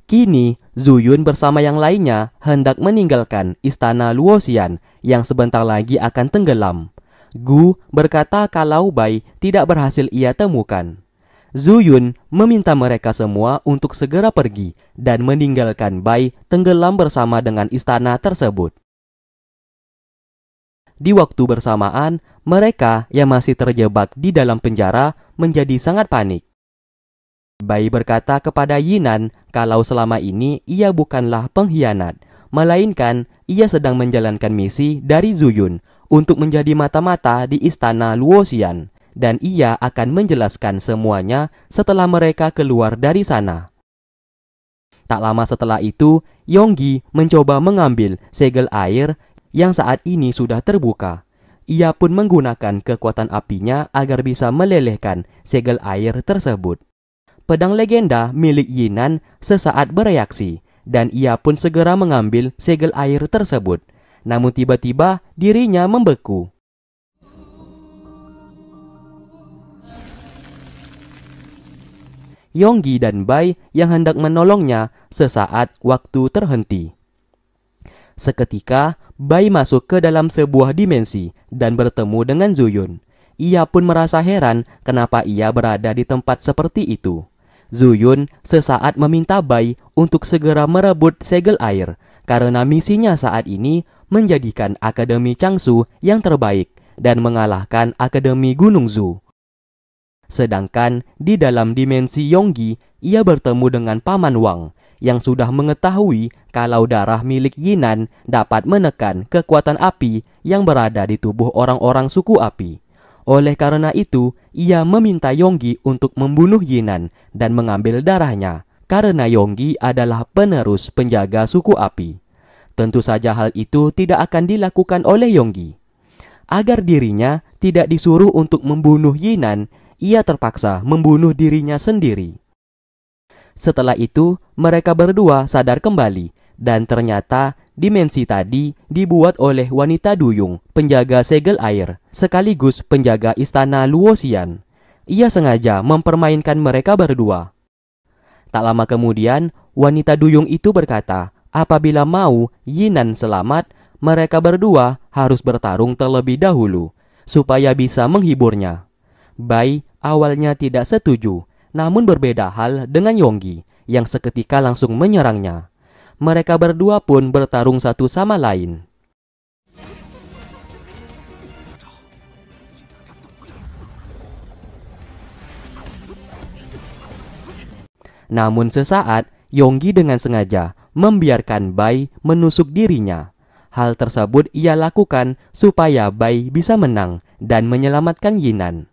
Kini, Zuyun bersama yang lainnya hendak meninggalkan istana Luosian yang sebentar lagi akan tenggelam. Gu berkata kalau Bai tidak berhasil ia temukan. Zuyun meminta mereka semua untuk segera pergi dan meninggalkan Bai tenggelam bersama dengan istana tersebut. Di waktu bersamaan, mereka yang masih terjebak di dalam penjara menjadi sangat panik. Bayi berkata kepada Yinan kalau selama ini ia bukanlah pengkhianat, melainkan ia sedang menjalankan misi dari Zuyun untuk menjadi mata-mata di istana Luosian, dan ia akan menjelaskan semuanya setelah mereka keluar dari sana. Tak lama setelah itu, Yonggi mencoba mengambil segel air yang saat ini sudah terbuka. Ia pun menggunakan kekuatan apinya agar bisa melelehkan segel air tersebut pedang legenda milik Yinan sesaat bereaksi dan ia pun segera mengambil segel air tersebut. Namun tiba-tiba dirinya membeku. Yonggi dan Bai yang hendak menolongnya sesaat waktu terhenti. Seketika, Bai masuk ke dalam sebuah dimensi dan bertemu dengan Zuyun. Ia pun merasa heran kenapa ia berada di tempat seperti itu. Zuyun sesaat meminta Bai untuk segera merebut segel air karena misinya saat ini menjadikan Akademi Changsu yang terbaik dan mengalahkan Akademi Gunung Zu. Sedangkan di dalam dimensi Yonggi, ia bertemu dengan Paman Wang yang sudah mengetahui kalau darah milik Yinan dapat menekan kekuatan api yang berada di tubuh orang-orang suku api. Oleh karena itu, ia meminta Yonggi untuk membunuh Yinan dan mengambil darahnya, karena Yonggi adalah penerus penjaga suku api. Tentu saja hal itu tidak akan dilakukan oleh Yonggi. Agar dirinya tidak disuruh untuk membunuh Yinan, ia terpaksa membunuh dirinya sendiri. Setelah itu, mereka berdua sadar kembali dan ternyata dimensi tadi dibuat oleh wanita duyung, penjaga segel air, sekaligus penjaga istana Luosian. Ia sengaja mempermainkan mereka berdua. Tak lama kemudian, wanita duyung itu berkata, apabila mau Yinan selamat, mereka berdua harus bertarung terlebih dahulu, supaya bisa menghiburnya. Bai awalnya tidak setuju, namun berbeda hal dengan Yonggi yang seketika langsung menyerangnya mereka berdua pun bertarung satu sama lain. Namun sesaat, Yonggi dengan sengaja membiarkan Bai menusuk dirinya. Hal tersebut ia lakukan supaya Bai bisa menang dan menyelamatkan Yinan.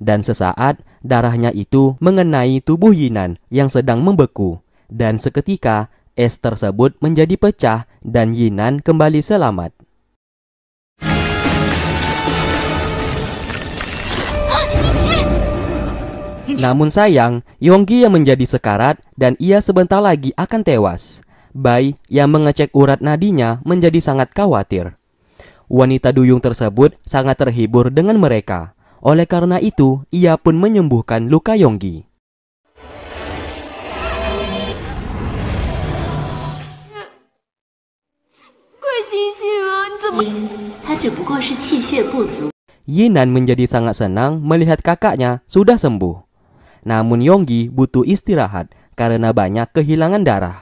Dan sesaat, darahnya itu mengenai tubuh Yinan yang sedang membeku dan seketika es tersebut menjadi pecah dan Yinan kembali selamat. Namun sayang, Yonggi yang menjadi sekarat dan ia sebentar lagi akan tewas. Bai yang mengecek urat nadinya menjadi sangat khawatir. Wanita duyung tersebut sangat terhibur dengan mereka. Oleh karena itu, ia pun menyembuhkan luka Yonggi. Yinan menjadi sangat senang melihat kakaknya sudah sembuh. Namun Yonggi butuh istirahat karena banyak kehilangan darah.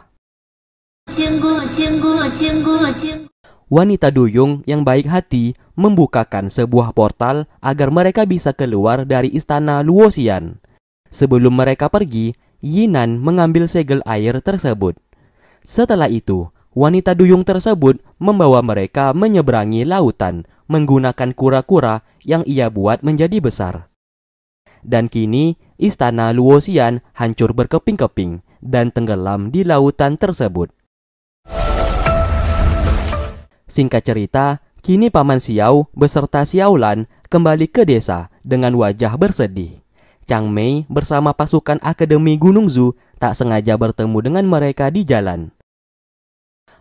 Wanita duyung yang baik hati membukakan sebuah portal agar mereka bisa keluar dari istana Luosian. Sebelum mereka pergi, Yinan mengambil segel air tersebut. Setelah itu, wanita duyung tersebut membawa mereka menyeberangi lautan menggunakan kura-kura yang ia buat menjadi besar. Dan kini, istana Luosian hancur berkeping-keping dan tenggelam di lautan tersebut. Singkat cerita, kini Paman Xiao beserta Xiaolan kembali ke desa dengan wajah bersedih. Chang Mei bersama pasukan Akademi Gunung Zu tak sengaja bertemu dengan mereka di jalan.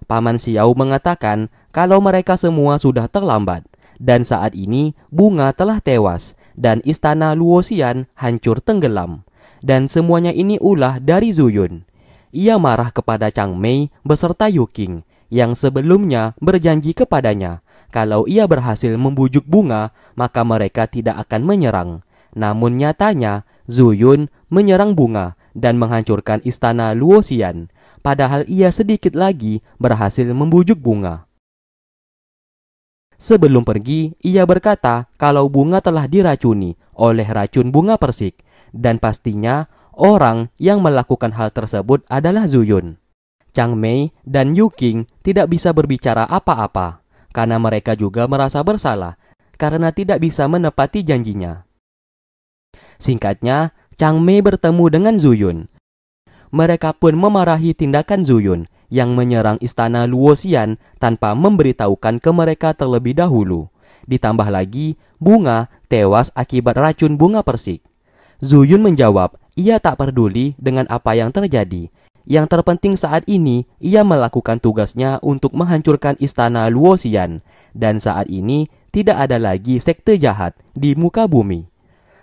Paman Xiao mengatakan kalau mereka semua sudah terlambat dan saat ini bunga telah tewas dan istana Luosian hancur tenggelam. Dan semuanya ini ulah dari Zuyun. Ia marah kepada Chang Mei beserta Yuking yang sebelumnya berjanji kepadanya kalau ia berhasil membujuk bunga maka mereka tidak akan menyerang. Namun nyatanya Zuyun menyerang bunga dan menghancurkan istana Luosian, padahal ia sedikit lagi berhasil membujuk bunga. Sebelum pergi, ia berkata kalau bunga telah diracuni oleh racun bunga persik, dan pastinya orang yang melakukan hal tersebut adalah Zuyun. Chang Mei dan Yu Qing tidak bisa berbicara apa-apa karena mereka juga merasa bersalah karena tidak bisa menepati janjinya. Singkatnya, Chang Mei bertemu dengan Zuyun. Mereka pun memarahi tindakan Zuyun yang menyerang istana Luosian tanpa memberitahukan ke mereka terlebih dahulu. Ditambah lagi, bunga tewas akibat racun bunga persik. Zuyun menjawab, ia tak peduli dengan apa yang terjadi. Yang terpenting saat ini, ia melakukan tugasnya untuk menghancurkan istana Luosian. Dan saat ini, tidak ada lagi sekte jahat di muka bumi.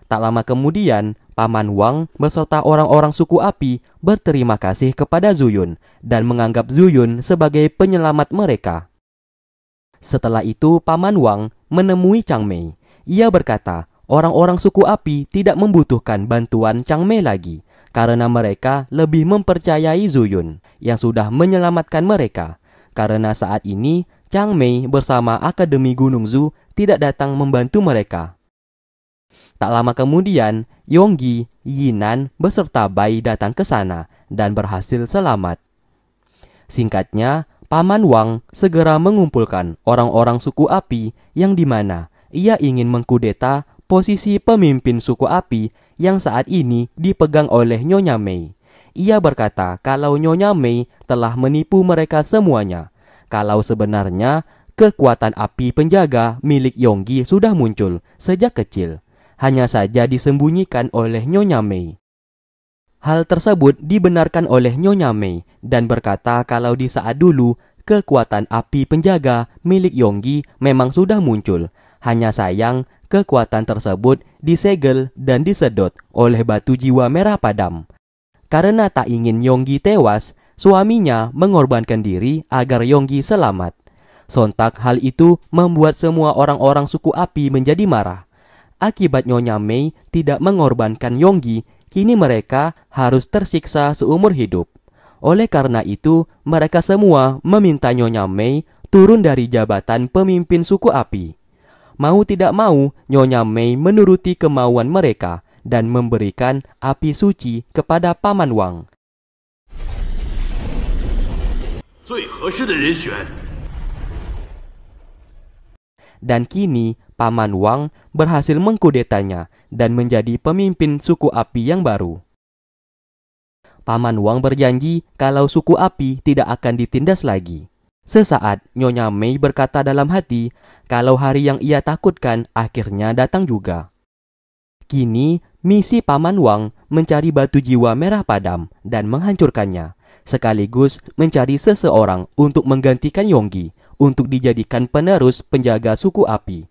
Tak lama kemudian, Paman Wang beserta orang-orang suku api berterima kasih kepada Zuyun dan menganggap Zuyun sebagai penyelamat mereka. Setelah itu Paman Wang menemui Chang Mei. Ia berkata, orang-orang suku api tidak membutuhkan bantuan Chang Mei lagi karena mereka lebih mempercayai Zuyun yang sudah menyelamatkan mereka. Karena saat ini Chang Mei bersama Akademi Gunung Zu tidak datang membantu mereka. Tak lama kemudian, Yonggi, Yinan beserta bayi datang ke sana dan berhasil selamat. Singkatnya, Paman Wang segera mengumpulkan orang-orang suku api yang mana ia ingin mengkudeta posisi pemimpin suku api yang saat ini dipegang oleh Nyonya Mei. Ia berkata kalau Nyonya Mei telah menipu mereka semuanya. Kalau sebenarnya kekuatan api penjaga milik Yonggi sudah muncul sejak kecil hanya saja disembunyikan oleh Nyonya Mei. Hal tersebut dibenarkan oleh Nyonya Mei dan berkata kalau di saat dulu kekuatan api penjaga milik Yonggi memang sudah muncul. Hanya sayang kekuatan tersebut disegel dan disedot oleh batu jiwa merah padam. Karena tak ingin Yonggi tewas, suaminya mengorbankan diri agar Yonggi selamat. Sontak hal itu membuat semua orang-orang suku api menjadi marah. Akibat Nyonya Mei tidak mengorbankan Yonggi, kini mereka harus tersiksa seumur hidup. Oleh karena itu, mereka semua meminta Nyonya Mei turun dari jabatan pemimpin suku api. Mau tidak mau, Nyonya Mei menuruti kemauan mereka dan memberikan api suci kepada Paman Wang. Dan kini, Paman Wang berhasil mengkudetanya dan menjadi pemimpin suku api yang baru. Paman Wang berjanji kalau suku api tidak akan ditindas lagi. Sesaat Nyonya Mei berkata dalam hati kalau hari yang ia takutkan akhirnya datang juga. Kini, misi Paman Wang mencari batu jiwa merah padam dan menghancurkannya, sekaligus mencari seseorang untuk menggantikan Yonggi untuk dijadikan penerus penjaga suku api.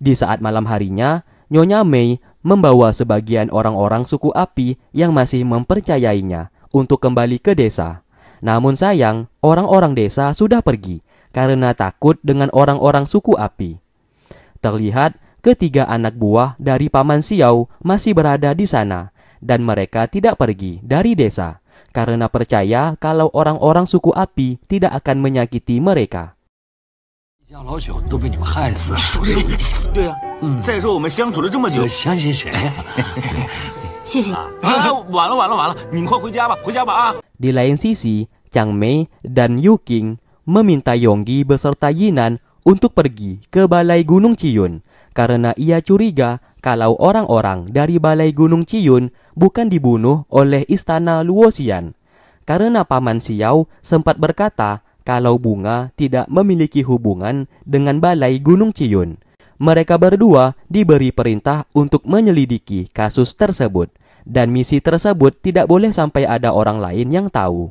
Di saat malam harinya, Nyonya Mei membawa sebagian orang-orang suku api yang masih mempercayainya untuk kembali ke desa. Namun sayang, orang-orang desa sudah pergi karena takut dengan orang-orang suku api. Terlihat ketiga anak buah dari Paman Siau masih berada di sana dan mereka tidak pergi dari desa karena percaya kalau orang-orang suku api tidak akan menyakiti mereka. Di lain sisi, Chang Mei dan Yu King meminta Yonggi beserta Yinan untuk pergi ke Balai Gunung Ciyun karena ia curiga kalau orang-orang dari Balai Gunung Ciyun bukan dibunuh oleh istana Luosian. Karena Paman Xiao sempat berkata kalau bunga tidak memiliki hubungan dengan Balai Gunung Ciyun. Mereka berdua diberi perintah untuk menyelidiki kasus tersebut, dan misi tersebut tidak boleh sampai ada orang lain yang tahu.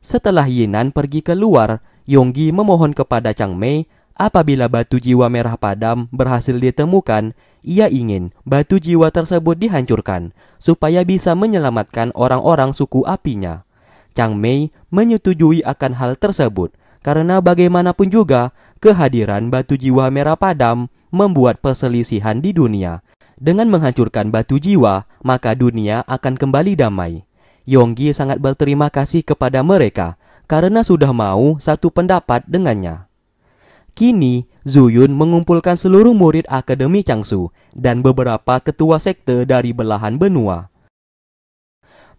Setelah Yinan pergi keluar, Yonggi memohon kepada Chang Mei apabila batu jiwa merah padam berhasil ditemukan, ia ingin batu jiwa tersebut dihancurkan supaya bisa menyelamatkan orang-orang suku apinya. Chang Mei menyetujui akan hal tersebut karena bagaimanapun juga kehadiran batu jiwa merah padam membuat perselisihan di dunia. Dengan menghancurkan batu jiwa, maka dunia akan kembali damai. Yonggi sangat berterima kasih kepada mereka karena sudah mau satu pendapat dengannya. Kini, Zuyun mengumpulkan seluruh murid Akademi Changsu dan beberapa ketua sekte dari belahan benua.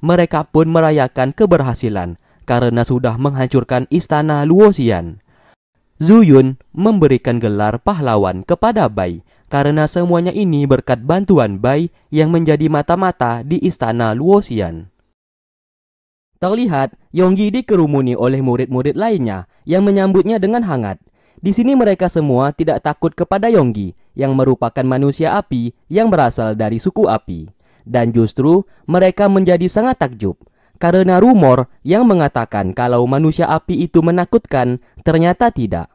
Mereka pun merayakan keberhasilan karena sudah menghancurkan istana Luosian. Zuyun memberikan gelar pahlawan kepada Bai karena semuanya ini berkat bantuan Bai yang menjadi mata-mata di istana Luosian. Terlihat, Yonggi dikerumuni oleh murid-murid lainnya yang menyambutnya dengan hangat. Di sini mereka semua tidak takut kepada Yonggi yang merupakan manusia api yang berasal dari suku api. Dan justru mereka menjadi sangat takjub karena rumor yang mengatakan kalau manusia api itu menakutkan ternyata tidak.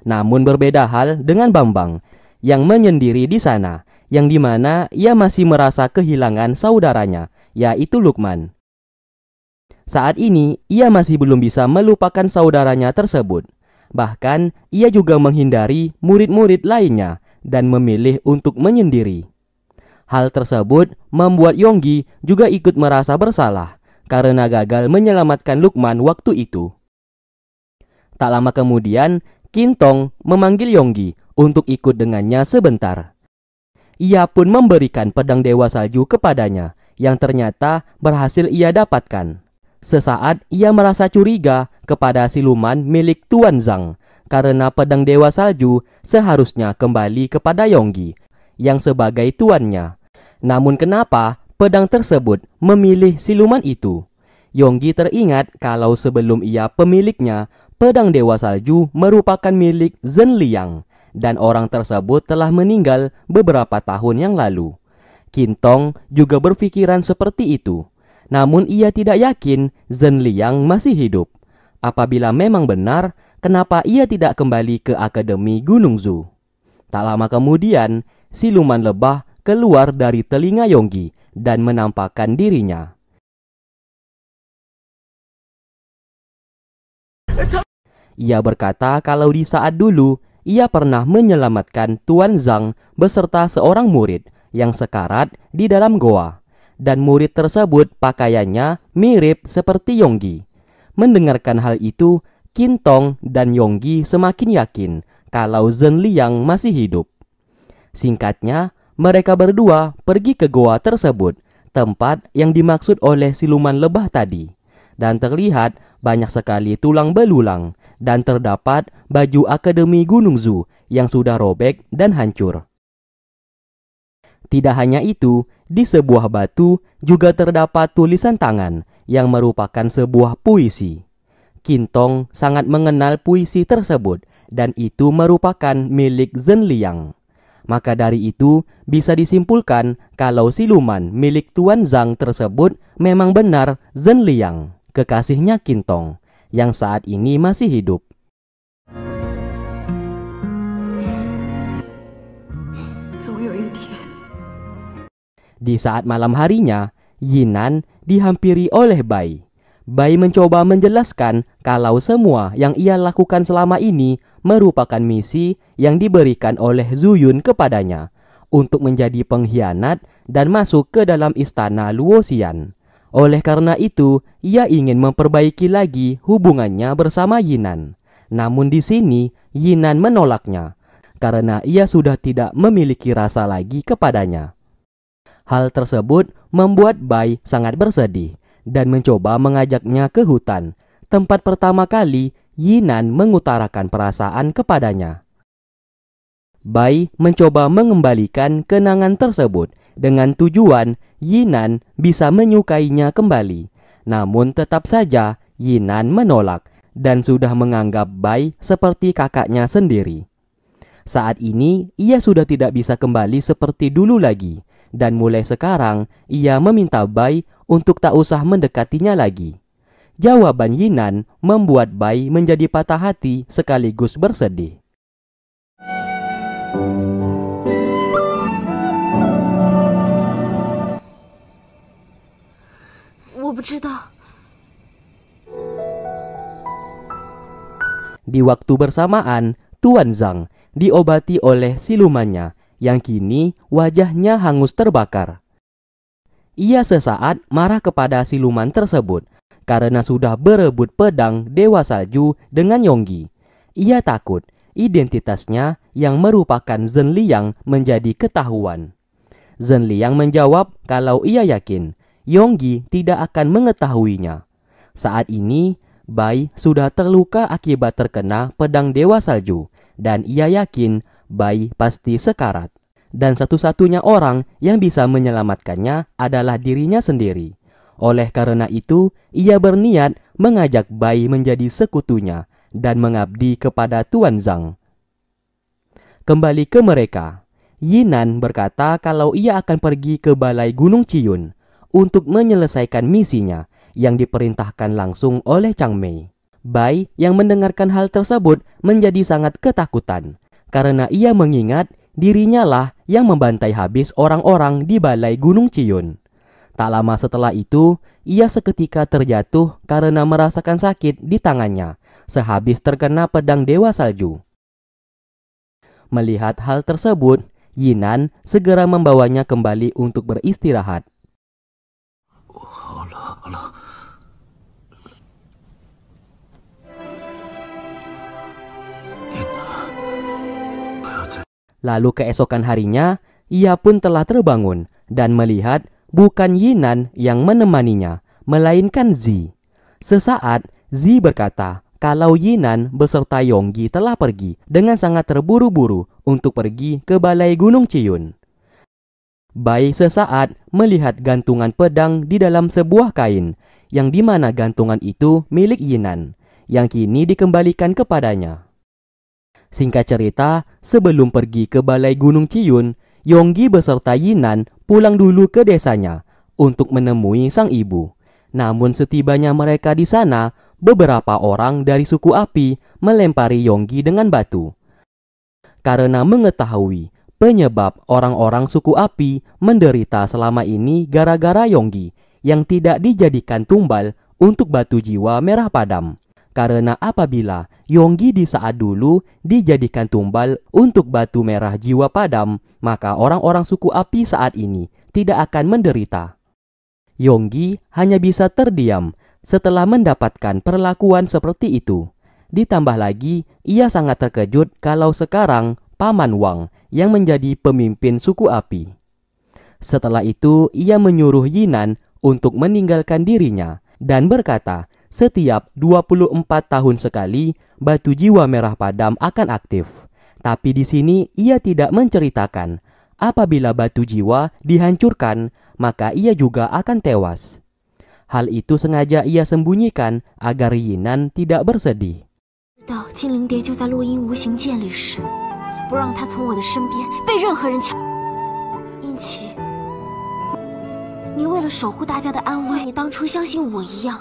Namun berbeda hal dengan Bambang yang menyendiri di sana, yang dimana ia masih merasa kehilangan saudaranya, yaitu Lukman. Saat ini, ia masih belum bisa melupakan saudaranya tersebut. Bahkan, ia juga menghindari murid-murid lainnya dan memilih untuk menyendiri. Hal tersebut membuat Yonggi juga ikut merasa bersalah karena gagal menyelamatkan Lukman waktu itu. Tak lama kemudian, Kintong memanggil Yonggi untuk ikut dengannya sebentar. Ia pun memberikan pedang dewa salju kepadanya yang ternyata berhasil ia dapatkan. Sesaat ia merasa curiga kepada siluman milik Tuan Zhang karena pedang Dewa Salju seharusnya kembali kepada Yonggi yang sebagai tuannya. Namun kenapa pedang tersebut memilih siluman itu? Yonggi teringat kalau sebelum ia pemiliknya, pedang Dewa Salju merupakan milik Zhen Liang dan orang tersebut telah meninggal beberapa tahun yang lalu. Kintong juga berpikiran seperti itu. Namun ia tidak yakin Zhen Liang masih hidup. Apabila memang benar, kenapa ia tidak kembali ke Akademi Gunung Zhu? Tak lama kemudian, siluman lebah keluar dari telinga Yonggi dan menampakkan dirinya. Ia berkata kalau di saat dulu ia pernah menyelamatkan Tuan Zhang beserta seorang murid yang sekarat di dalam goa dan murid tersebut pakaiannya mirip seperti Yonggi. Mendengarkan hal itu, Kintong dan Yonggi semakin yakin kalau Zen Liang masih hidup. Singkatnya, mereka berdua pergi ke goa tersebut, tempat yang dimaksud oleh siluman lebah tadi. Dan terlihat banyak sekali tulang belulang dan terdapat baju Akademi Gunung Zu yang sudah robek dan hancur. Tidak hanya itu, di sebuah batu juga terdapat tulisan tangan yang merupakan sebuah puisi. Kintong sangat mengenal puisi tersebut dan itu merupakan milik Zen Liang. Maka dari itu, bisa disimpulkan kalau siluman milik Tuan Zhang tersebut memang benar Zen Liang, kekasihnya Kintong, yang saat ini masih hidup. Di saat malam harinya, Yinan dihampiri oleh Bai. Bai mencoba menjelaskan kalau semua yang ia lakukan selama ini merupakan misi yang diberikan oleh Zuyun kepadanya untuk menjadi pengkhianat dan masuk ke dalam istana Luosian. Oleh karena itu, ia ingin memperbaiki lagi hubungannya bersama Yinan. Namun di sini, Yinan menolaknya karena ia sudah tidak memiliki rasa lagi kepadanya. Hal tersebut membuat Bai sangat bersedih dan mencoba mengajaknya ke hutan, tempat pertama kali Yinan mengutarakan perasaan kepadanya. Bai mencoba mengembalikan kenangan tersebut dengan tujuan Yinan bisa menyukainya kembali. Namun tetap saja Yinan menolak dan sudah menganggap Bai seperti kakaknya sendiri. Saat ini ia sudah tidak bisa kembali seperti dulu lagi dan mulai sekarang ia meminta Bai untuk tak usah mendekatinya lagi. Jawaban Yinan membuat Bai menjadi patah hati sekaligus bersedih. Di waktu bersamaan, Tuan Zhang diobati oleh silumannya yang kini wajahnya hangus terbakar. Ia sesaat marah kepada siluman tersebut karena sudah berebut pedang Dewa Salju dengan Yonggi. Ia takut identitasnya yang merupakan Zen Liang menjadi ketahuan. Zen Liang menjawab kalau ia yakin Yonggi tidak akan mengetahuinya. Saat ini, Bai sudah terluka akibat terkena pedang Dewa Salju dan ia yakin bayi pasti sekarat. Dan satu-satunya orang yang bisa menyelamatkannya adalah dirinya sendiri. Oleh karena itu, ia berniat mengajak bayi menjadi sekutunya dan mengabdi kepada Tuan Zhang. Kembali ke mereka, Yinan berkata kalau ia akan pergi ke Balai Gunung Ciyun untuk menyelesaikan misinya yang diperintahkan langsung oleh Chang Mei. Bai yang mendengarkan hal tersebut menjadi sangat ketakutan karena ia mengingat dirinya lah yang membantai habis orang-orang di balai Gunung Ciyun. Tak lama setelah itu, ia seketika terjatuh karena merasakan sakit di tangannya sehabis terkena pedang dewa salju. Melihat hal tersebut, Yinan segera membawanya kembali untuk beristirahat. Oh, Allah, Allah. Lalu keesokan harinya, ia pun telah terbangun dan melihat bukan Yinan yang menemaninya, melainkan Zi. Sesaat, Zi berkata kalau Yinan beserta Yonggi telah pergi dengan sangat terburu-buru untuk pergi ke Balai Gunung Ciyun. Bai sesaat melihat gantungan pedang di dalam sebuah kain, yang mana gantungan itu milik Yinan, yang kini dikembalikan kepadanya. Singkat cerita, sebelum pergi ke Balai Gunung Ciyun, Yonggi beserta Yinan pulang dulu ke desanya untuk menemui sang ibu. Namun setibanya mereka di sana, beberapa orang dari suku api melempari Yonggi dengan batu. Karena mengetahui penyebab orang-orang suku api menderita selama ini gara-gara Yonggi yang tidak dijadikan tumbal untuk batu jiwa merah padam. Karena apabila Yonggi di saat dulu dijadikan tumbal untuk batu merah jiwa Padam, maka orang-orang suku api saat ini tidak akan menderita. Yonggi hanya bisa terdiam setelah mendapatkan perlakuan seperti itu. Ditambah lagi, ia sangat terkejut kalau sekarang Paman Wang yang menjadi pemimpin suku api. Setelah itu, ia menyuruh Yinan untuk meninggalkan dirinya dan berkata setiap 24 tahun sekali, batu jiwa merah padam akan aktif. Tapi di sini ia tidak menceritakan. Apabila batu jiwa dihancurkan, maka ia juga akan tewas. Hal itu sengaja ia sembunyikan agar Yinan tidak bersedih. 到金灵蝶就在落音无形剑里时，不让他从我的身边被任何人抢。殷琪，你为了守护大家的安危，你当初相信我一样，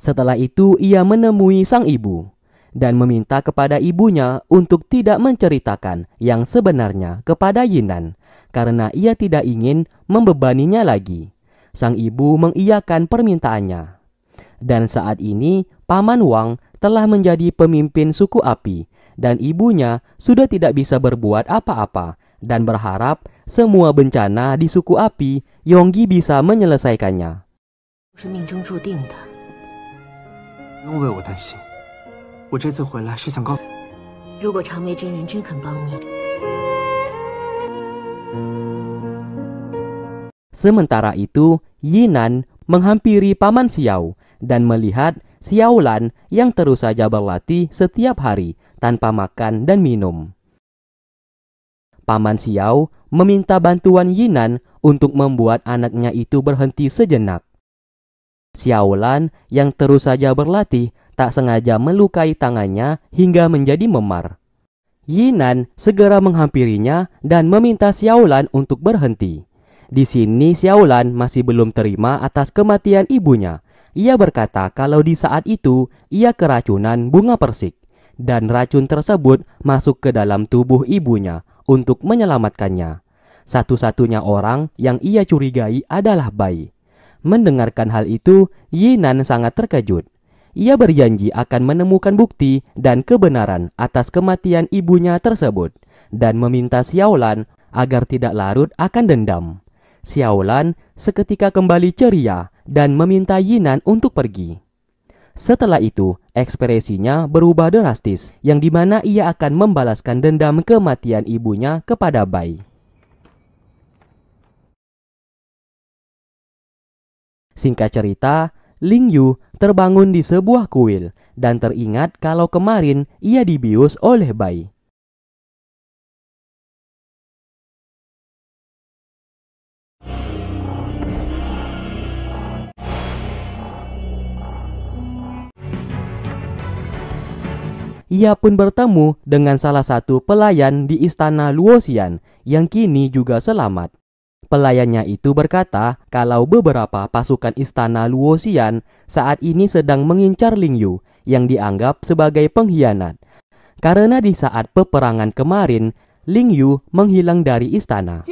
setelah itu ia menemui sang ibu dan meminta kepada ibunya untuk tidak menceritakan yang sebenarnya kepada Yinan karena ia tidak ingin membebaninya lagi. Sang ibu mengiyakan permintaannya. Dan saat ini paman Wang telah menjadi pemimpin suku api dan ibunya sudah tidak bisa berbuat apa-apa dan berharap semua bencana di suku api Yonggi bisa menyelesaikannya. 是命中注定的。Sementara itu, Yinan menghampiri paman Xiao dan melihat Lan yang terus saja berlatih setiap hari tanpa makan dan minum. Paman Xiao meminta bantuan Yinan untuk membuat anaknya itu berhenti sejenak. Xiaolan yang terus saja berlatih tak sengaja melukai tangannya hingga menjadi memar. Yinan segera menghampirinya dan meminta Xiaolan untuk berhenti. Di sini Xiaolan masih belum terima atas kematian ibunya. Ia berkata kalau di saat itu ia keracunan bunga persik dan racun tersebut masuk ke dalam tubuh ibunya untuk menyelamatkannya. Satu-satunya orang yang ia curigai adalah bayi. Mendengarkan hal itu, Yinan sangat terkejut. Ia berjanji akan menemukan bukti dan kebenaran atas kematian ibunya tersebut dan meminta Xiaolan agar tidak larut akan dendam. Xiaolan seketika kembali ceria dan meminta Yinan untuk pergi. Setelah itu, ekspresinya berubah drastis yang dimana ia akan membalaskan dendam kematian ibunya kepada Bai. Singkat cerita, Ling Yu terbangun di sebuah kuil dan teringat kalau kemarin ia dibius oleh bayi. ia pun bertemu dengan salah satu pelayan di istana Luosian yang kini juga selamat. Pelayannya itu berkata kalau beberapa pasukan istana Luosian saat ini sedang mengincar Lingyu yang dianggap sebagai pengkhianat. Karena di saat peperangan kemarin, Lingyu menghilang dari istana.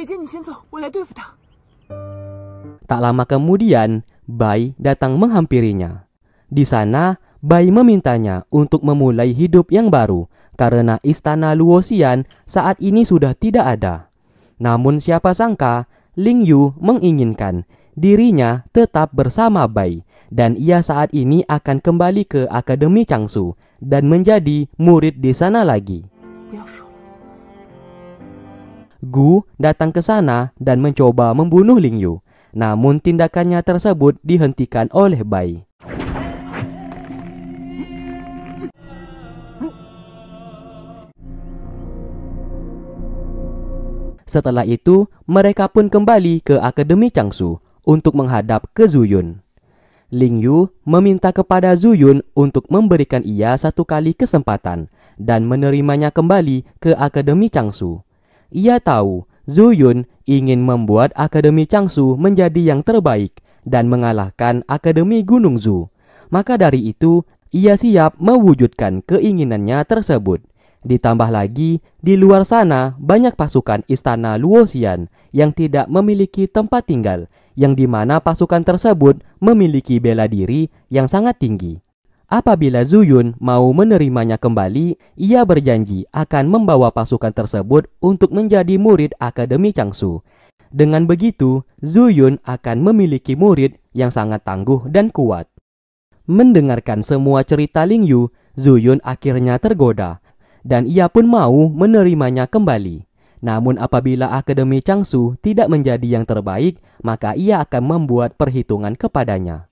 Tak lama kemudian, Bai datang menghampirinya. Di sana, Bai memintanya untuk memulai hidup yang baru karena istana Luosian saat ini sudah tidak ada. Namun siapa sangka Ling Yu menginginkan dirinya tetap bersama Bai dan ia saat ini akan kembali ke Akademi Changsu dan menjadi murid di sana lagi. Gu datang ke sana dan mencoba membunuh Ling Yu, namun tindakannya tersebut dihentikan oleh Bai. Setelah itu, mereka pun kembali ke Akademi Changsu untuk menghadap ke Zuyun. Ling Yu meminta kepada Zuyun untuk memberikan ia satu kali kesempatan dan menerimanya kembali ke Akademi Changsu. Ia tahu Zuyun ingin membuat Akademi Changsu menjadi yang terbaik dan mengalahkan Akademi Gunung Zu. Maka dari itu, ia siap mewujudkan keinginannya tersebut. Ditambah lagi, di luar sana banyak pasukan istana Luosian yang tidak memiliki tempat tinggal, yang dimana pasukan tersebut memiliki bela diri yang sangat tinggi. Apabila Zuyun mau menerimanya kembali, ia berjanji akan membawa pasukan tersebut untuk menjadi murid Akademi Changsu. Dengan begitu, Zuyun akan memiliki murid yang sangat tangguh dan kuat. Mendengarkan semua cerita Ling Yu, Zuyun akhirnya tergoda dan ia pun mau menerimanya kembali. Namun apabila Akademi Changsu tidak menjadi yang terbaik, maka ia akan membuat perhitungan kepadanya.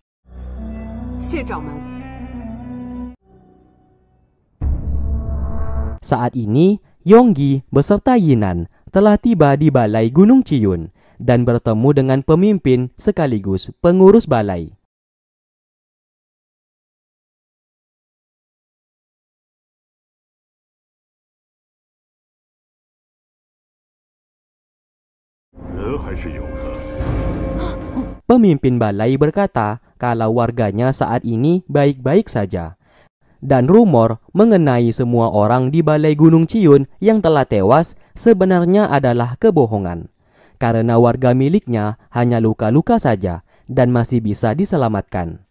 Saat ini, Yonggi beserta Yinan telah tiba di Balai Gunung Ciyun dan bertemu dengan pemimpin sekaligus pengurus balai. Pemimpin balai berkata kalau warganya saat ini baik-baik saja. Dan rumor mengenai semua orang di Balai Gunung Ciyun yang telah tewas sebenarnya adalah kebohongan. Karena warga miliknya hanya luka-luka saja dan masih bisa diselamatkan.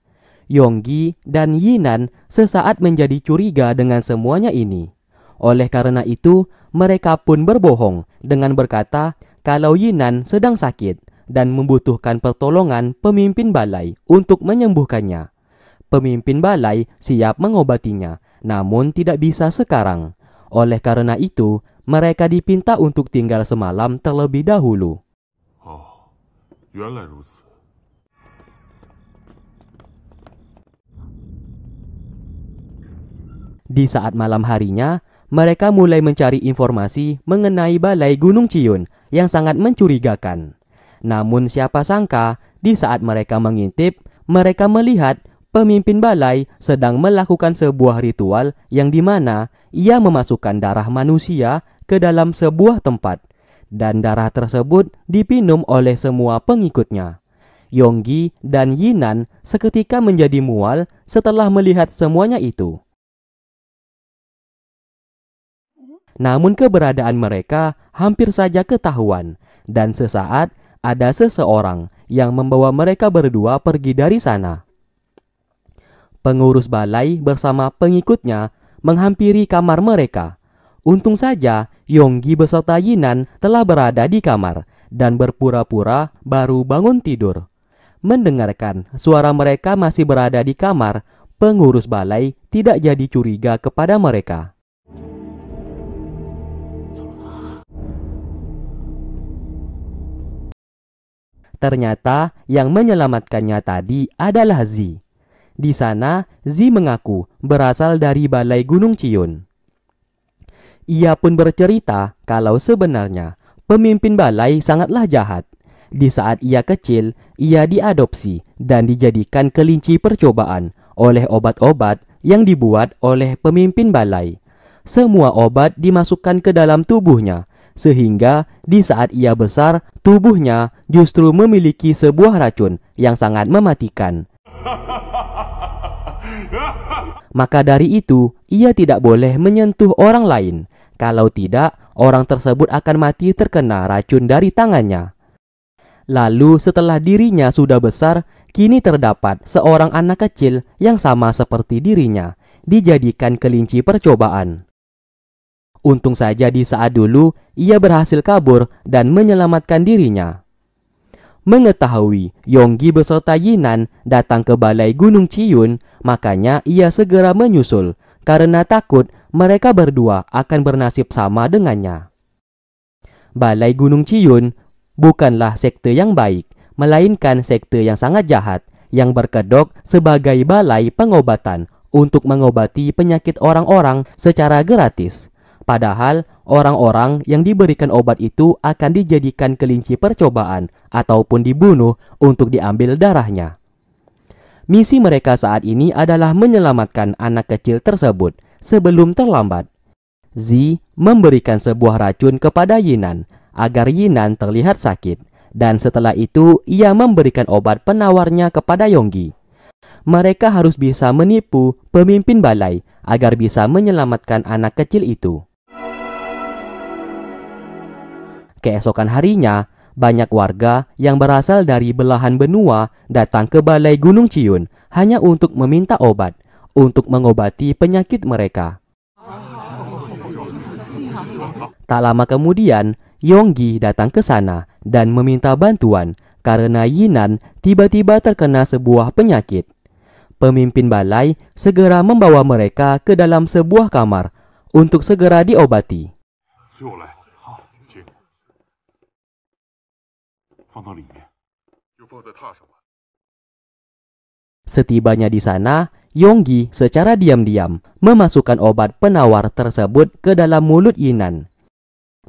Yonggi dan Yinan sesaat menjadi curiga dengan semuanya ini. Oleh karena itu, mereka pun berbohong dengan berkata kalau Yinan sedang sakit dan membutuhkan pertolongan pemimpin balai untuk menyembuhkannya. Pemimpin balai siap mengobatinya, namun tidak bisa sekarang. Oleh karena itu, mereka dipinta untuk tinggal semalam terlebih dahulu. Oh, ya Di saat malam harinya, mereka mulai mencari informasi mengenai Balai Gunung Ciyun yang sangat mencurigakan. Namun siapa sangka, di saat mereka mengintip, mereka melihat pemimpin balai sedang melakukan sebuah ritual yang mana ia memasukkan darah manusia ke dalam sebuah tempat, dan darah tersebut dipinum oleh semua pengikutnya. Yonggi dan Yinan seketika menjadi mual setelah melihat semuanya itu. namun keberadaan mereka hampir saja ketahuan, dan sesaat ada seseorang yang membawa mereka berdua pergi dari sana. Pengurus balai bersama pengikutnya menghampiri kamar mereka. Untung saja Yonggi beserta Yinan telah berada di kamar dan berpura-pura baru bangun tidur. Mendengarkan suara mereka masih berada di kamar, pengurus balai tidak jadi curiga kepada mereka. Ternyata yang menyelamatkannya tadi adalah Zi. Di sana, Zi mengaku berasal dari Balai Gunung Ciyun. Ia pun bercerita kalau sebenarnya pemimpin balai sangatlah jahat. Di saat ia kecil, ia diadopsi dan dijadikan kelinci percobaan oleh obat-obat yang dibuat oleh pemimpin balai. Semua obat dimasukkan ke dalam tubuhnya sehingga di saat ia besar, tubuhnya justru memiliki sebuah racun yang sangat mematikan. Maka dari itu, ia tidak boleh menyentuh orang lain. Kalau tidak, orang tersebut akan mati terkena racun dari tangannya. Lalu, setelah dirinya sudah besar, kini terdapat seorang anak kecil yang sama seperti dirinya, dijadikan kelinci percobaan. Untung saja di saat dulu ia berhasil kabur dan menyelamatkan dirinya. Mengetahui Yonggi beserta Yinan datang ke balai Gunung Ciyun, makanya ia segera menyusul karena takut mereka berdua akan bernasib sama dengannya. Balai Gunung Ciyun bukanlah sekte yang baik, melainkan sekte yang sangat jahat yang berkedok sebagai balai pengobatan untuk mengobati penyakit orang-orang secara gratis Padahal orang-orang yang diberikan obat itu akan dijadikan kelinci percobaan ataupun dibunuh untuk diambil darahnya. Misi mereka saat ini adalah menyelamatkan anak kecil tersebut sebelum terlambat. Zi memberikan sebuah racun kepada Yinan agar Yinan terlihat sakit dan setelah itu ia memberikan obat penawarnya kepada Yonggi. Mereka harus bisa menipu pemimpin balai agar bisa menyelamatkan anak kecil itu. Keesokan harinya, banyak warga yang berasal dari belahan benua datang ke Balai Gunung Ciyun hanya untuk meminta obat untuk mengobati penyakit mereka. Tak lama kemudian, Yonggi datang ke sana dan meminta bantuan karena Yinan tiba-tiba terkena sebuah penyakit. Pemimpin balai segera membawa mereka ke dalam sebuah kamar untuk segera diobati. Eh. Setibanya di sana, Yonggi secara diam-diam memasukkan obat penawar tersebut ke dalam mulut Yinan.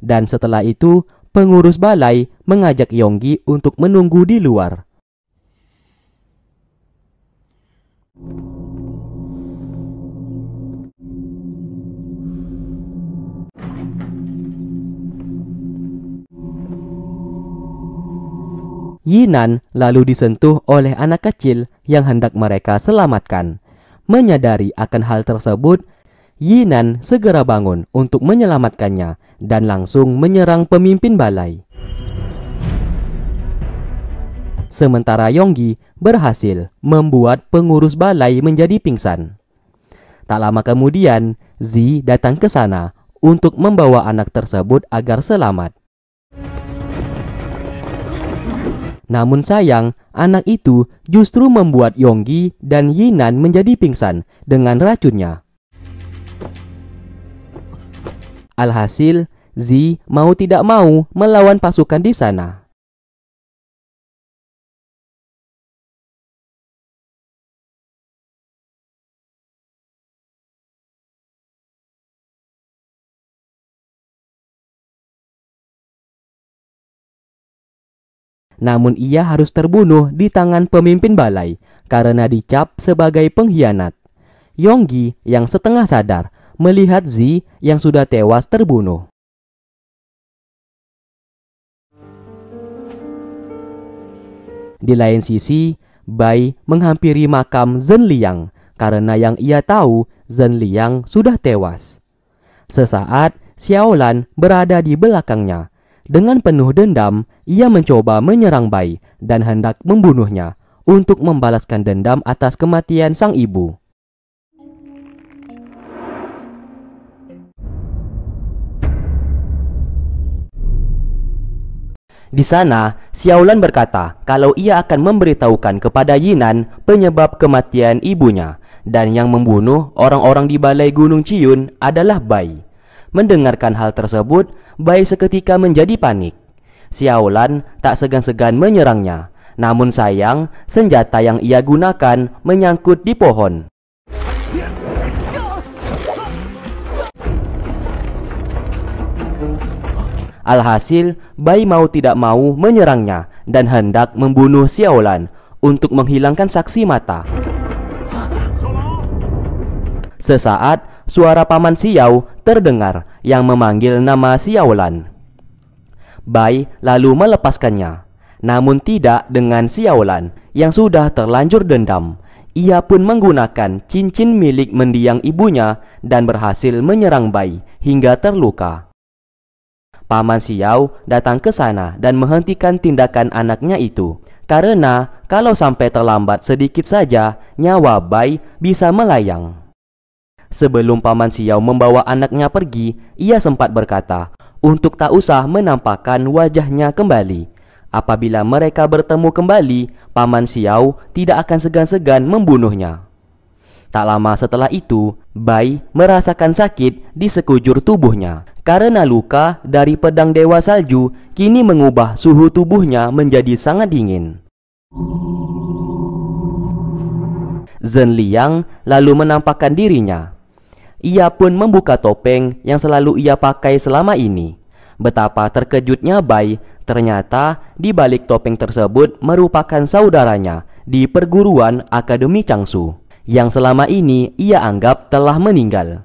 Dan setelah itu, pengurus balai mengajak Yonggi untuk menunggu di luar. Yinan lalu disentuh oleh anak kecil yang hendak mereka selamatkan. Menyadari akan hal tersebut, Yinan segera bangun untuk menyelamatkannya dan langsung menyerang pemimpin balai. Sementara Yonggi berhasil membuat pengurus balai menjadi pingsan. Tak lama kemudian, Zi datang ke sana untuk membawa anak tersebut agar selamat. Namun sayang, anak itu justru membuat Yonggi dan Yinan menjadi pingsan dengan racunnya. Alhasil, Zi mau tidak mau melawan pasukan di sana. Namun ia harus terbunuh di tangan pemimpin balai karena dicap sebagai pengkhianat. Yonggi yang setengah sadar melihat Zi yang sudah tewas terbunuh. Di lain sisi, Bai menghampiri makam Zen Liang karena yang ia tahu Zen Liang sudah tewas. Sesaat, Xiaolan berada di belakangnya dengan penuh dendam, ia mencoba menyerang Bai dan hendak membunuhnya untuk membalaskan dendam atas kematian sang ibu. Di sana, Xiaolan berkata kalau ia akan memberitahukan kepada Yinan penyebab kematian ibunya dan yang membunuh orang-orang di balai Gunung Ciyun adalah Bai mendengarkan hal tersebut, Bai seketika menjadi panik. Xiaolan tak segan-segan menyerangnya, namun sayang senjata yang ia gunakan menyangkut di pohon. Alhasil, Bai mau tidak mau menyerangnya dan hendak membunuh Xiaolan untuk menghilangkan saksi mata. Sesaat, suara paman Xiao terdengar yang memanggil nama Xiaolan. Bai lalu melepaskannya, namun tidak dengan Xiaolan yang sudah terlanjur dendam. Ia pun menggunakan cincin milik mendiang ibunya dan berhasil menyerang Bai hingga terluka. Paman Xiao datang ke sana dan menghentikan tindakan anaknya itu karena kalau sampai terlambat sedikit saja nyawa Bai bisa melayang. Sebelum Paman Siau membawa anaknya pergi, ia sempat berkata, untuk tak usah menampakkan wajahnya kembali. Apabila mereka bertemu kembali, Paman Siau tidak akan segan-segan membunuhnya. Tak lama setelah itu, Bai merasakan sakit di sekujur tubuhnya. Karena luka dari pedang Dewa Salju kini mengubah suhu tubuhnya menjadi sangat dingin. Zhen Liang lalu menampakkan dirinya. Ia pun membuka topeng yang selalu ia pakai selama ini. Betapa terkejutnya Bai, ternyata di balik topeng tersebut merupakan saudaranya di perguruan Akademi Changsu yang selama ini ia anggap telah meninggal.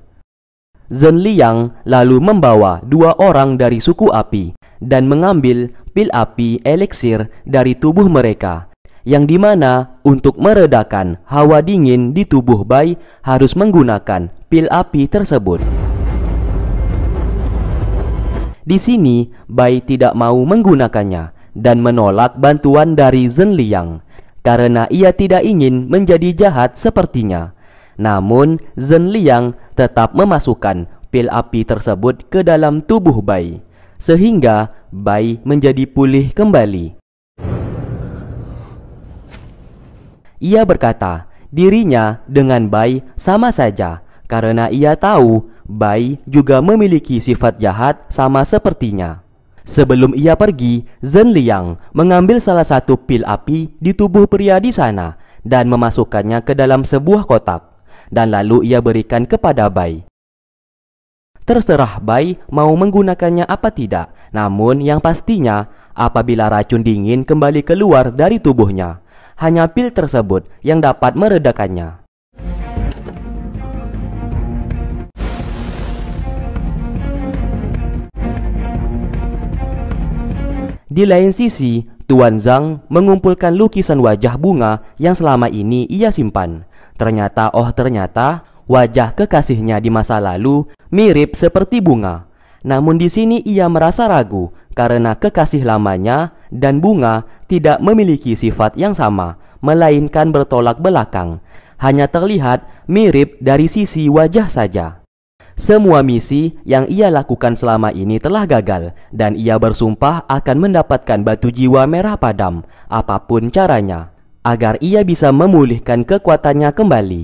Zhen Liang lalu membawa dua orang dari suku api dan mengambil pil api eliksir dari tubuh mereka yang dimana untuk meredakan hawa dingin di tubuh bayi harus menggunakan pil api tersebut. Di sini, bayi tidak mau menggunakannya dan menolak bantuan dari Zen Liang karena ia tidak ingin menjadi jahat sepertinya. Namun, Zen Liang tetap memasukkan pil api tersebut ke dalam tubuh bayi sehingga bayi menjadi pulih kembali. Ia berkata, dirinya dengan Bai sama saja, karena ia tahu Bai juga memiliki sifat jahat sama sepertinya. Sebelum ia pergi, Zhen Liang mengambil salah satu pil api di tubuh pria di sana dan memasukkannya ke dalam sebuah kotak, dan lalu ia berikan kepada Bai. Terserah Bai mau menggunakannya apa tidak, namun yang pastinya apabila racun dingin kembali keluar dari tubuhnya, hanya pil tersebut yang dapat meredakannya. Di lain sisi, Tuan Zhang mengumpulkan lukisan wajah bunga yang selama ini ia simpan. Ternyata, oh ternyata, wajah kekasihnya di masa lalu mirip seperti bunga. Namun di sini ia merasa ragu karena kekasih lamanya dan bunga tidak memiliki sifat yang sama, melainkan bertolak belakang, hanya terlihat mirip dari sisi wajah saja. Semua misi yang ia lakukan selama ini telah gagal dan ia bersumpah akan mendapatkan batu jiwa merah padam apapun caranya agar ia bisa memulihkan kekuatannya kembali.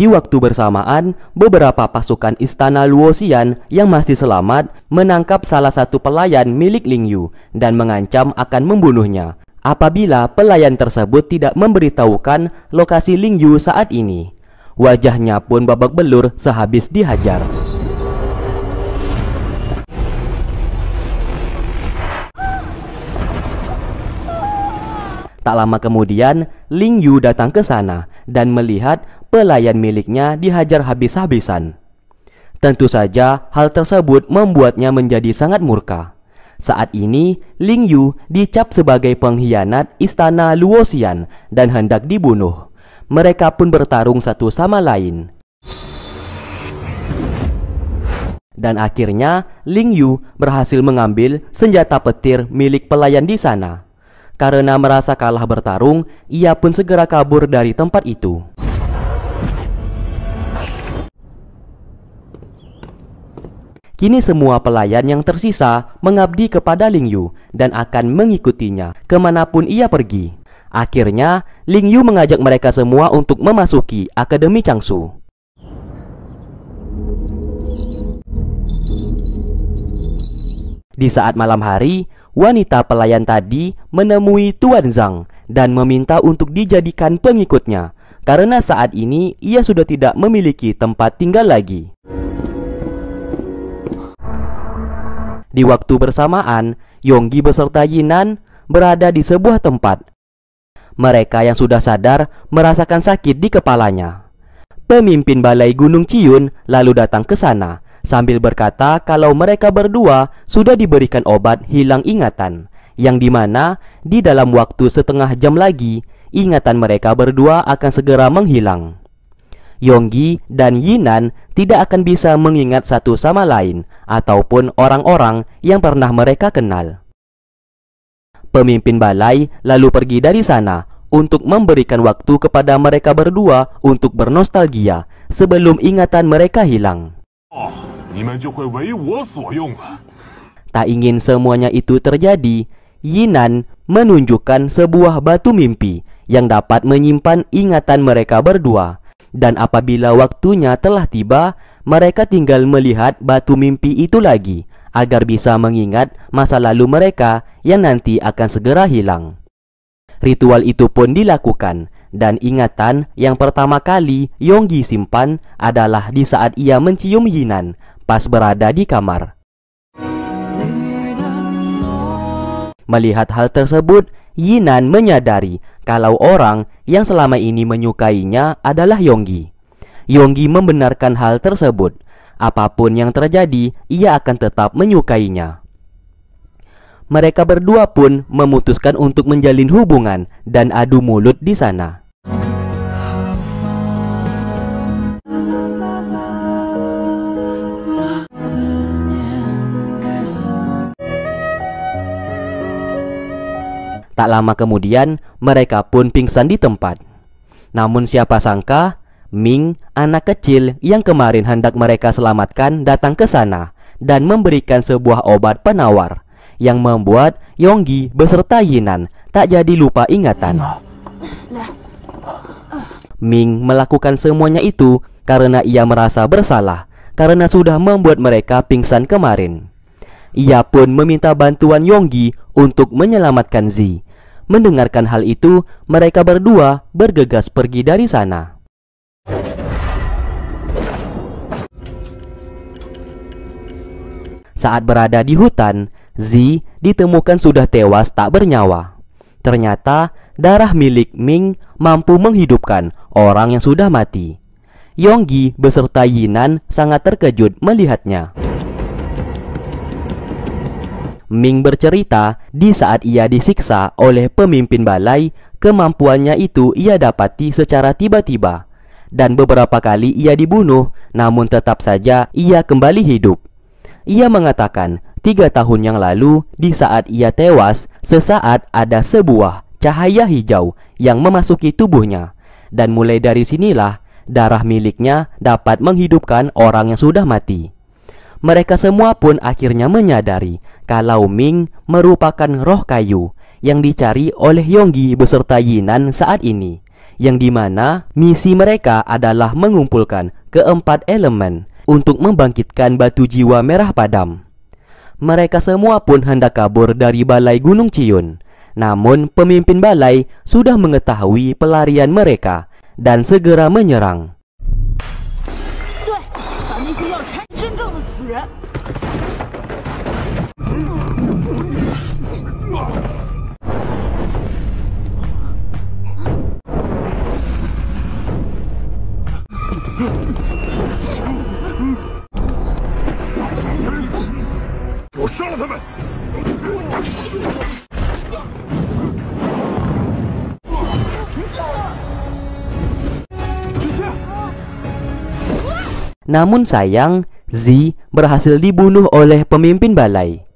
Di waktu bersamaan, beberapa pasukan istana Luosian yang masih selamat menangkap salah satu pelayan milik Ling Yu dan mengancam akan membunuhnya apabila pelayan tersebut tidak memberitahukan lokasi Ling Yu saat ini. Wajahnya pun babak belur sehabis dihajar. Tak lama kemudian, Ling Yu datang ke sana dan melihat pelayan miliknya dihajar habis-habisan. Tentu saja hal tersebut membuatnya menjadi sangat murka. Saat ini, Ling Yu dicap sebagai pengkhianat istana Luosian dan hendak dibunuh. Mereka pun bertarung satu sama lain. Dan akhirnya, Ling Yu berhasil mengambil senjata petir milik pelayan di sana. Karena merasa kalah bertarung, ia pun segera kabur dari tempat itu. Kini semua pelayan yang tersisa mengabdi kepada Ling Yu dan akan mengikutinya kemanapun ia pergi. Akhirnya, Ling Yu mengajak mereka semua untuk memasuki Akademi Changsu. Di saat malam hari, wanita pelayan tadi menemui Tuan Zhang dan meminta untuk dijadikan pengikutnya karena saat ini ia sudah tidak memiliki tempat tinggal lagi. Di waktu bersamaan, Yonggi beserta Yinan berada di sebuah tempat. Mereka yang sudah sadar merasakan sakit di kepalanya. Pemimpin Balai Gunung Ciyun lalu datang ke sana sambil berkata kalau mereka berdua sudah diberikan obat hilang ingatan yang dimana di dalam waktu setengah jam lagi ingatan mereka berdua akan segera menghilang. Yonggi dan Yinan tidak akan bisa mengingat satu sama lain ataupun orang-orang yang pernah mereka kenal. Pemimpin balai lalu pergi dari sana untuk memberikan waktu kepada mereka berdua untuk bernostalgia sebelum ingatan mereka hilang. tak ingin semuanya itu terjadi, Yinan menunjukkan sebuah batu mimpi yang dapat menyimpan ingatan mereka berdua dan apabila waktunya telah tiba, mereka tinggal melihat batu mimpi itu lagi agar bisa mengingat masa lalu mereka yang nanti akan segera hilang. Ritual itu pun dilakukan dan ingatan yang pertama kali Yonggi simpan adalah di saat ia mencium Yinan pas berada di kamar. Melihat hal tersebut, Yinan menyadari kalau orang yang selama ini menyukainya adalah Yonggi. Yonggi membenarkan hal tersebut. Apapun yang terjadi, ia akan tetap menyukainya. Mereka berdua pun memutuskan untuk menjalin hubungan dan adu mulut di sana. Tak lama kemudian, mereka pun pingsan di tempat. Namun siapa sangka, Ming, anak kecil yang kemarin hendak mereka selamatkan datang ke sana dan memberikan sebuah obat penawar yang membuat Yonggi beserta Yinan tak jadi lupa ingatan. Ming melakukan semuanya itu karena ia merasa bersalah karena sudah membuat mereka pingsan kemarin. Ia pun meminta bantuan Yonggi untuk menyelamatkan Zi Mendengarkan hal itu, mereka berdua bergegas pergi dari sana. Saat berada di hutan, Z ditemukan sudah tewas tak bernyawa. Ternyata darah milik Ming mampu menghidupkan orang yang sudah mati. Yonggi beserta Yinan sangat terkejut melihatnya. Ming bercerita, di saat ia disiksa oleh pemimpin balai, kemampuannya itu ia dapati secara tiba-tiba. Dan beberapa kali ia dibunuh, namun tetap saja ia kembali hidup. Ia mengatakan, tiga tahun yang lalu, di saat ia tewas, sesaat ada sebuah cahaya hijau yang memasuki tubuhnya. Dan mulai dari sinilah, darah miliknya dapat menghidupkan orang yang sudah mati mereka semua pun akhirnya menyadari kalau Ming merupakan roh kayu yang dicari oleh Yonggi beserta Yinan saat ini, yang dimana misi mereka adalah mengumpulkan keempat elemen untuk membangkitkan batu jiwa merah padam. Mereka semua pun hendak kabur dari balai Gunung Ciyun, namun pemimpin balai sudah mengetahui pelarian mereka dan segera menyerang. Namun sayang, Zi berhasil dibunuh oleh pemimpin balai.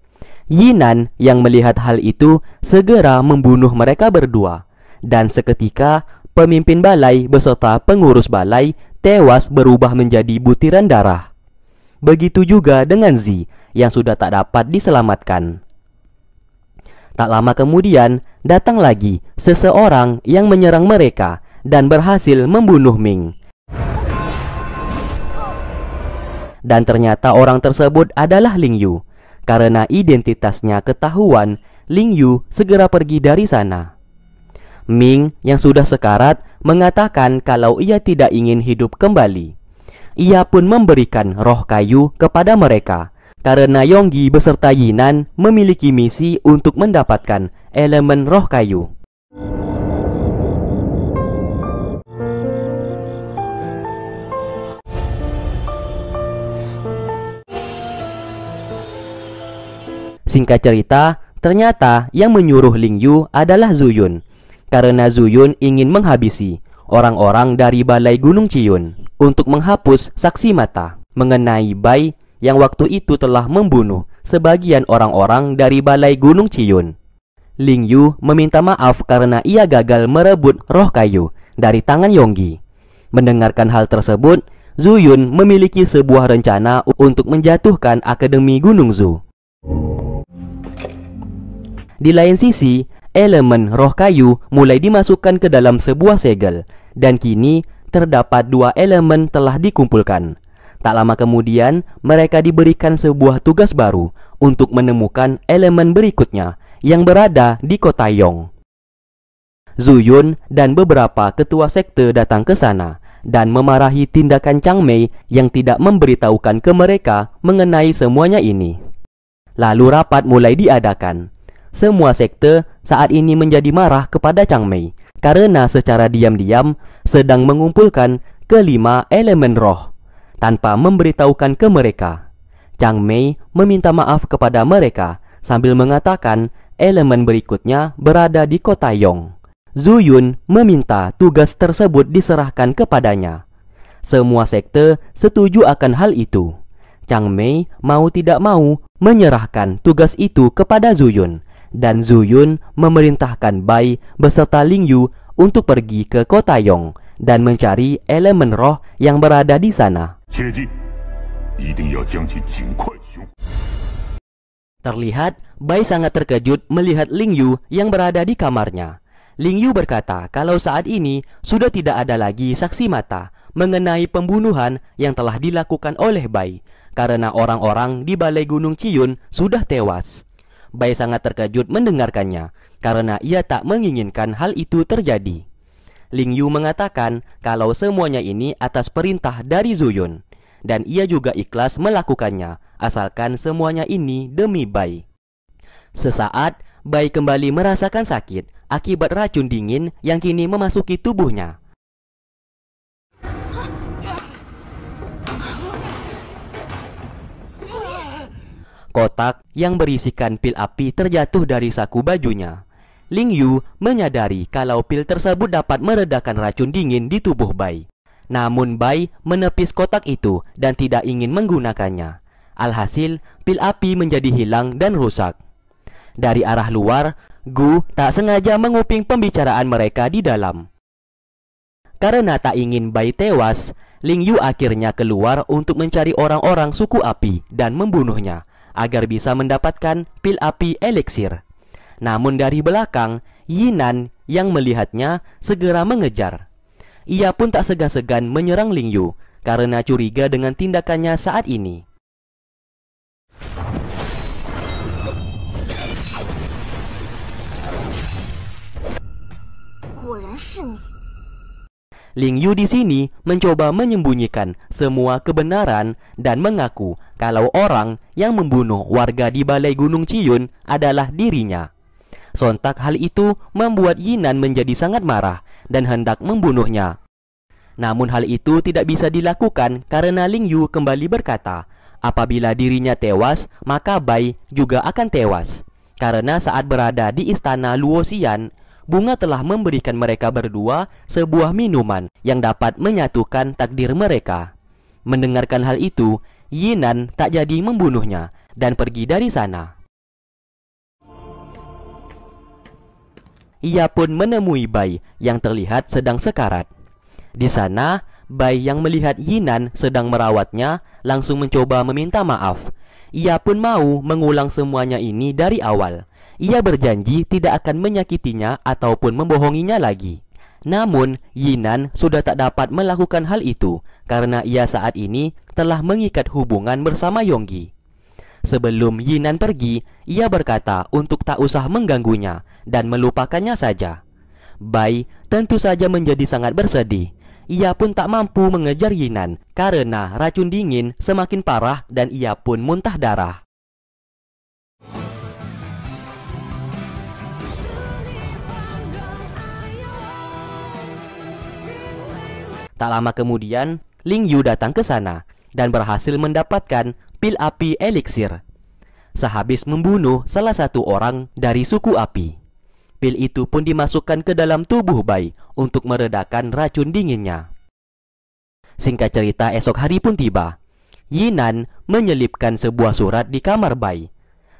Yinan yang melihat hal itu segera membunuh mereka berdua dan seketika pemimpin balai beserta pengurus balai tewas berubah menjadi butiran darah. Begitu juga dengan Zi yang sudah tak dapat diselamatkan. Tak lama kemudian, datang lagi seseorang yang menyerang mereka dan berhasil membunuh Ming. Dan ternyata orang tersebut adalah Ling Yu. Karena identitasnya ketahuan, Ling Yu segera pergi dari sana. Ming yang sudah sekarat mengatakan kalau ia tidak ingin hidup kembali. Ia pun memberikan roh kayu kepada mereka karena Yonggi beserta Yinan memiliki misi untuk mendapatkan elemen roh kayu. Singkat cerita, ternyata yang menyuruh Ling Yu adalah Zuyun karena Zuyun ingin menghabisi orang-orang dari Balai Gunung Ciyun untuk menghapus saksi mata mengenai Bai yang waktu itu telah membunuh sebagian orang-orang dari Balai Gunung Ciyun. Ling Yu meminta maaf karena ia gagal merebut roh kayu dari tangan Yonggi. Mendengarkan hal tersebut, Zuyun memiliki sebuah rencana untuk menjatuhkan Akademi Gunung Zu. Di lain sisi, elemen roh kayu mulai dimasukkan ke dalam sebuah segel, dan kini terdapat dua elemen telah dikumpulkan. Tak lama kemudian, mereka diberikan sebuah tugas baru untuk menemukan elemen berikutnya yang berada di kota Yong. Zuyun dan beberapa ketua sekte datang ke sana dan memarahi tindakan Chang Mei yang tidak memberitahukan ke mereka mengenai semuanya ini. Lalu rapat mulai diadakan semua sekte saat ini menjadi marah kepada Chang Mei karena secara diam-diam sedang mengumpulkan kelima elemen roh tanpa memberitahukan ke mereka. Chang Mei meminta maaf kepada mereka sambil mengatakan elemen berikutnya berada di kota Yong. Zhu Yun meminta tugas tersebut diserahkan kepadanya. Semua sekte setuju akan hal itu. Chang Mei mau tidak mau menyerahkan tugas itu kepada Zuyun dan Zuyun memerintahkan Bai beserta Ling Yu untuk pergi ke kota Yong dan mencari elemen roh yang berada di sana. Terlihat, Bai sangat terkejut melihat Ling Yu yang berada di kamarnya. Ling Yu berkata kalau saat ini sudah tidak ada lagi saksi mata mengenai pembunuhan yang telah dilakukan oleh Bai karena orang-orang di Balai Gunung Ciyun sudah tewas. Bay sangat terkejut mendengarkannya, karena ia tak menginginkan hal itu terjadi. Ling Yu mengatakan kalau semuanya ini atas perintah dari Zuyun, dan ia juga ikhlas melakukannya, asalkan semuanya ini demi Bai. Sesaat, Bai kembali merasakan sakit akibat racun dingin yang kini memasuki tubuhnya. Kotak yang berisikan pil api terjatuh dari saku bajunya. Ling Yu menyadari kalau pil tersebut dapat meredakan racun dingin di tubuh Bai. Namun Bai menepis kotak itu dan tidak ingin menggunakannya. Alhasil, pil api menjadi hilang dan rusak. Dari arah luar, Gu tak sengaja menguping pembicaraan mereka di dalam. Karena tak ingin Bai tewas, Ling Yu akhirnya keluar untuk mencari orang-orang suku api dan membunuhnya agar bisa mendapatkan pil api eliksir. Namun dari belakang, Yinan yang melihatnya segera mengejar. Ia pun tak segan-segan menyerang Lingyu karena curiga dengan tindakannya saat ini. Ling Yu di sini mencoba menyembunyikan semua kebenaran dan mengaku kalau orang yang membunuh warga di Balai Gunung Ciyun adalah dirinya. Sontak hal itu membuat Yinan menjadi sangat marah dan hendak membunuhnya. Namun hal itu tidak bisa dilakukan karena Ling Yu kembali berkata, apabila dirinya tewas, maka Bai juga akan tewas. Karena saat berada di istana Luosian, bunga telah memberikan mereka berdua sebuah minuman yang dapat menyatukan takdir mereka. Mendengarkan hal itu, Yinan tak jadi membunuhnya dan pergi dari sana. Ia pun menemui Bai yang terlihat sedang sekarat. Di sana, Bai yang melihat Yinan sedang merawatnya langsung mencoba meminta maaf. Ia pun mau mengulang semuanya ini dari awal ia berjanji tidak akan menyakitinya ataupun membohonginya lagi. Namun, Yinan sudah tak dapat melakukan hal itu karena ia saat ini telah mengikat hubungan bersama Yonggi. Sebelum Yinan pergi, ia berkata untuk tak usah mengganggunya dan melupakannya saja. Bai tentu saja menjadi sangat bersedih. Ia pun tak mampu mengejar Yinan karena racun dingin semakin parah dan ia pun muntah darah. Tak lama kemudian, Ling Yu datang ke sana dan berhasil mendapatkan pil api eliksir. Sehabis membunuh salah satu orang dari suku api, pil itu pun dimasukkan ke dalam tubuh Bai untuk meredakan racun dinginnya. Singkat cerita esok hari pun tiba. Yinan menyelipkan sebuah surat di kamar Bai.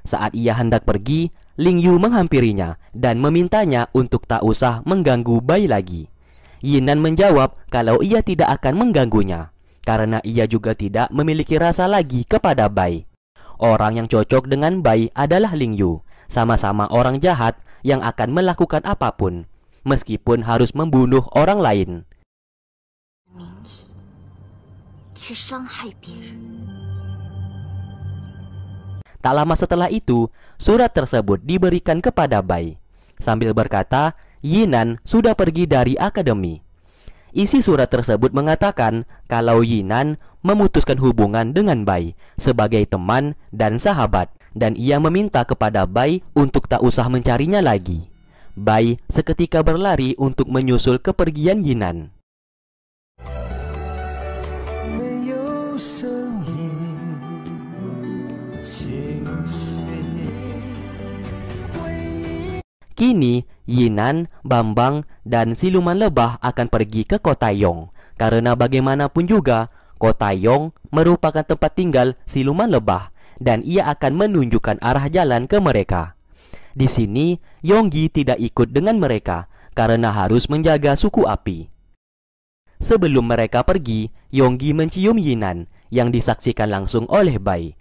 Saat ia hendak pergi, Ling Yu menghampirinya dan memintanya untuk tak usah mengganggu Bai lagi. Yinan menjawab kalau ia tidak akan mengganggunya, karena ia juga tidak memiliki rasa lagi kepada Bai. Orang yang cocok dengan Bai adalah Ling Yu, sama-sama orang jahat yang akan melakukan apapun, meskipun harus membunuh orang lain. Tak lama setelah itu, surat tersebut diberikan kepada Bai. Sambil berkata Yinan sudah pergi dari akademi. Isi surat tersebut mengatakan kalau Yinan memutuskan hubungan dengan Bai sebagai teman dan sahabat dan ia meminta kepada Bai untuk tak usah mencarinya lagi. Bai seketika berlari untuk menyusul kepergian Yinan. Ini Yinan, Bambang, dan Siluman Lebah akan pergi ke kota Yong. Karena bagaimanapun juga, kota Yong merupakan tempat tinggal Siluman Lebah dan ia akan menunjukkan arah jalan ke mereka. Di sini, Yonggi tidak ikut dengan mereka karena harus menjaga suku api. Sebelum mereka pergi, Yonggi mencium Yinan yang disaksikan langsung oleh Bai.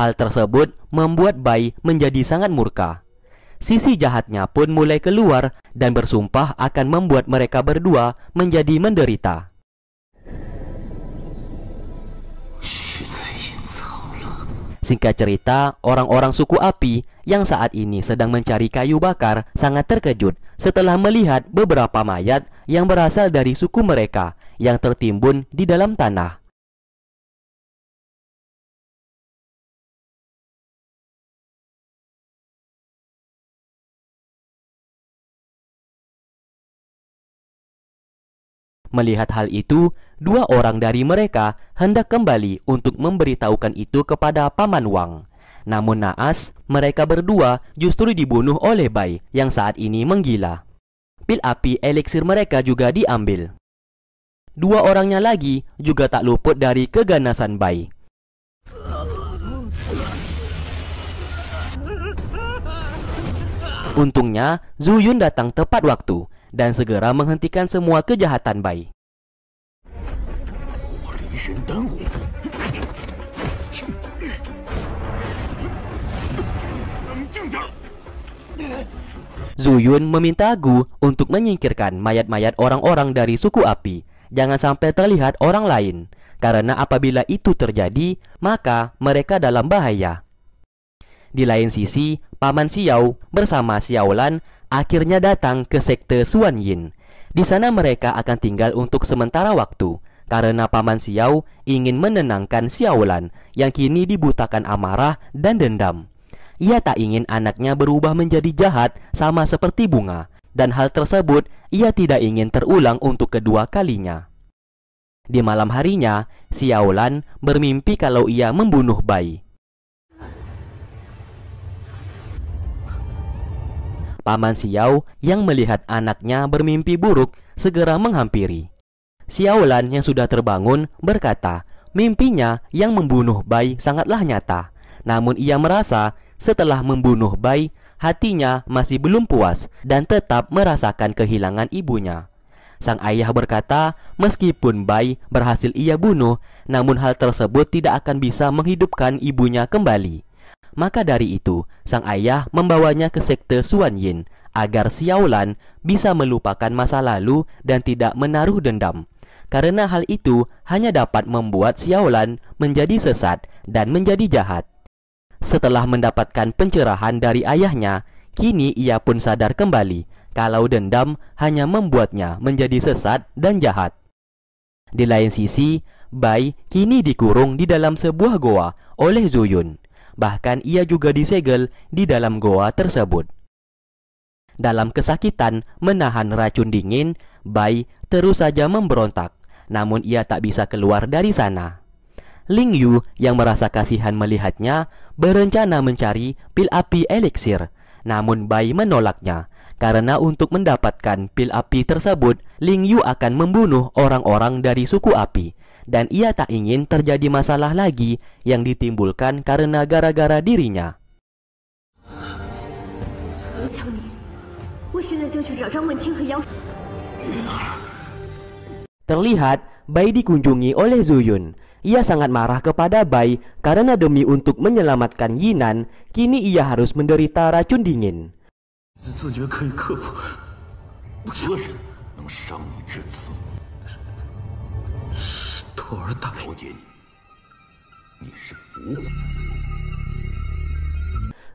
Hal tersebut membuat bayi menjadi sangat murka. Sisi jahatnya pun mulai keluar dan bersumpah akan membuat mereka berdua menjadi menderita. Singkat cerita, orang-orang suku api yang saat ini sedang mencari kayu bakar sangat terkejut setelah melihat beberapa mayat yang berasal dari suku mereka yang tertimbun di dalam tanah. Melihat hal itu, dua orang dari mereka hendak kembali untuk memberitahukan itu kepada Paman Wang. Namun naas, mereka berdua justru dibunuh oleh Bai yang saat ini menggila. Pil api eliksir mereka juga diambil. Dua orangnya lagi juga tak luput dari keganasan Bai. Untungnya, Zuyun datang tepat waktu dan segera menghentikan semua kejahatan bayi. Zuyun meminta Gu untuk menyingkirkan mayat-mayat orang-orang dari suku api. Jangan sampai terlihat orang lain, karena apabila itu terjadi, maka mereka dalam bahaya. Di lain sisi, Paman Xiao bersama Xiaolan akhirnya datang ke sekte Suan Yin. Di sana mereka akan tinggal untuk sementara waktu karena paman Xiao ingin menenangkan Xiaolan yang kini dibutakan amarah dan dendam. Ia tak ingin anaknya berubah menjadi jahat sama seperti bunga dan hal tersebut ia tidak ingin terulang untuk kedua kalinya. Di malam harinya, Xiaolan bermimpi kalau ia membunuh bayi. Paman Xiao yang melihat anaknya bermimpi buruk segera menghampiri. Lan yang sudah terbangun berkata, mimpinya yang membunuh Bai sangatlah nyata. Namun ia merasa setelah membunuh Bai, hatinya masih belum puas dan tetap merasakan kehilangan ibunya. Sang ayah berkata, meskipun Bai berhasil ia bunuh, namun hal tersebut tidak akan bisa menghidupkan ibunya kembali. Maka dari itu, sang ayah membawanya ke sekte Suan Yin agar Xiaolan bisa melupakan masa lalu dan tidak menaruh dendam. Karena hal itu hanya dapat membuat Xiaolan menjadi sesat dan menjadi jahat. Setelah mendapatkan pencerahan dari ayahnya, kini ia pun sadar kembali kalau dendam hanya membuatnya menjadi sesat dan jahat. Di lain sisi, Bai kini dikurung di dalam sebuah goa oleh Zuyun bahkan ia juga disegel di dalam goa tersebut. Dalam kesakitan menahan racun dingin, Bai terus saja memberontak, namun ia tak bisa keluar dari sana. Ling Yu yang merasa kasihan melihatnya berencana mencari pil api eliksir, namun Bai menolaknya karena untuk mendapatkan pil api tersebut, Ling Yu akan membunuh orang-orang dari suku api dan ia tak ingin terjadi masalah lagi yang ditimbulkan karena gara-gara dirinya. Terlihat Bai dikunjungi oleh Zuyun. Ia sangat marah kepada Bai karena demi untuk menyelamatkan Yinan, kini ia harus menderita racun dingin. Zuyun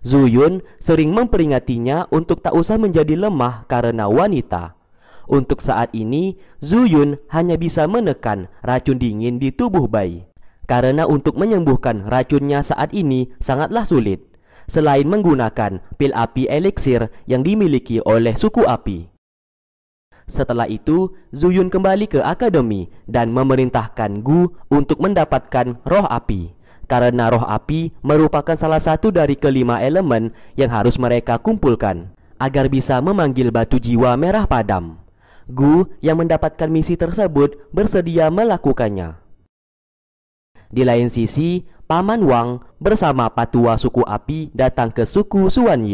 Zuyun sering memperingatinya untuk tak usah menjadi lemah karena wanita. Untuk saat ini, Zuyun hanya bisa menekan racun dingin di tubuh bayi. Karena untuk menyembuhkan racunnya saat ini sangatlah sulit. Selain menggunakan pil api eliksir yang dimiliki oleh suku api. Setelah itu, Zuyun kembali ke akademi dan memerintahkan Gu untuk mendapatkan roh api. Karena roh api merupakan salah satu dari kelima elemen yang harus mereka kumpulkan agar bisa memanggil batu jiwa merah padam. Gu yang mendapatkan misi tersebut bersedia melakukannya. Di lain sisi, Paman Wang bersama patua suku api datang ke suku Suan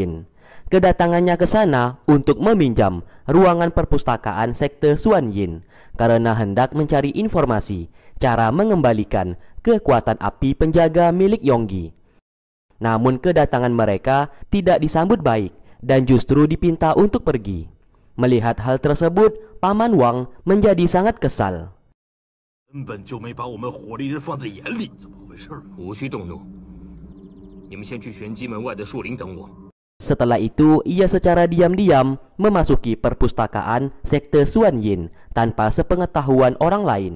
kedatangannya ke sana untuk meminjam ruangan perpustakaan sekte Suan Yin karena hendak mencari informasi cara mengembalikan kekuatan api penjaga milik Yonggi. Namun kedatangan mereka tidak disambut baik dan justru dipinta untuk pergi. Melihat hal tersebut, Paman Wang menjadi sangat kesal. 根本就没把我们火力人放在眼里，怎么回事？无需动怒，你们先去玄机门外的树林等我。setelah itu, ia secara diam-diam memasuki perpustakaan sekte Suan Yin tanpa sepengetahuan orang lain.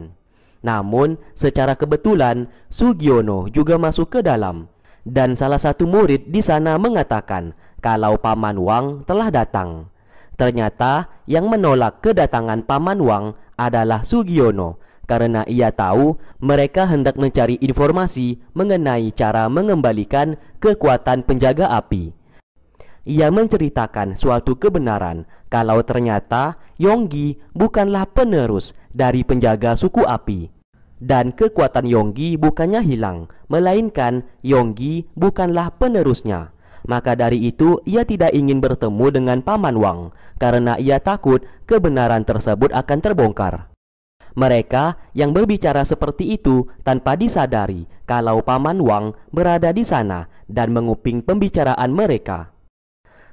Namun, secara kebetulan, Sugiono juga masuk ke dalam. Dan salah satu murid di sana mengatakan kalau Paman Wang telah datang. Ternyata yang menolak kedatangan Paman Wang adalah Sugiono karena ia tahu mereka hendak mencari informasi mengenai cara mengembalikan kekuatan penjaga api ia menceritakan suatu kebenaran kalau ternyata Yonggi bukanlah penerus dari penjaga suku api. Dan kekuatan Yonggi bukannya hilang, melainkan Yonggi bukanlah penerusnya. Maka dari itu ia tidak ingin bertemu dengan Paman Wang karena ia takut kebenaran tersebut akan terbongkar. Mereka yang berbicara seperti itu tanpa disadari kalau Paman Wang berada di sana dan menguping pembicaraan mereka.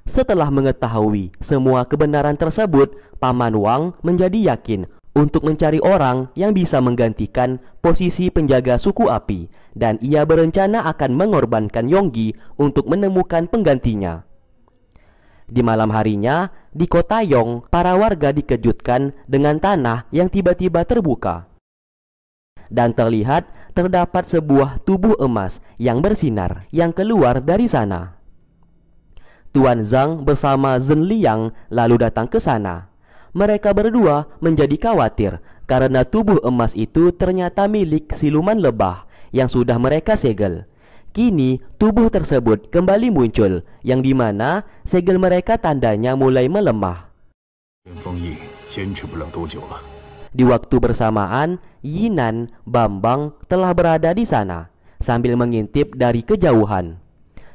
Setelah mengetahui semua kebenaran tersebut, Paman Wang menjadi yakin untuk mencari orang yang bisa menggantikan posisi penjaga suku api dan ia berencana akan mengorbankan Yonggi untuk menemukan penggantinya. Di malam harinya, di kota Yong, para warga dikejutkan dengan tanah yang tiba-tiba terbuka. Dan terlihat terdapat sebuah tubuh emas yang bersinar yang keluar dari sana. Tuan Zhang bersama Zhen Liang lalu datang ke sana. Mereka berdua menjadi khawatir karena tubuh emas itu ternyata milik siluman lebah yang sudah mereka segel. Kini tubuh tersebut kembali muncul yang dimana segel mereka tandanya mulai melemah. Di waktu bersamaan, Yinan, Bambang telah berada di sana sambil mengintip dari kejauhan.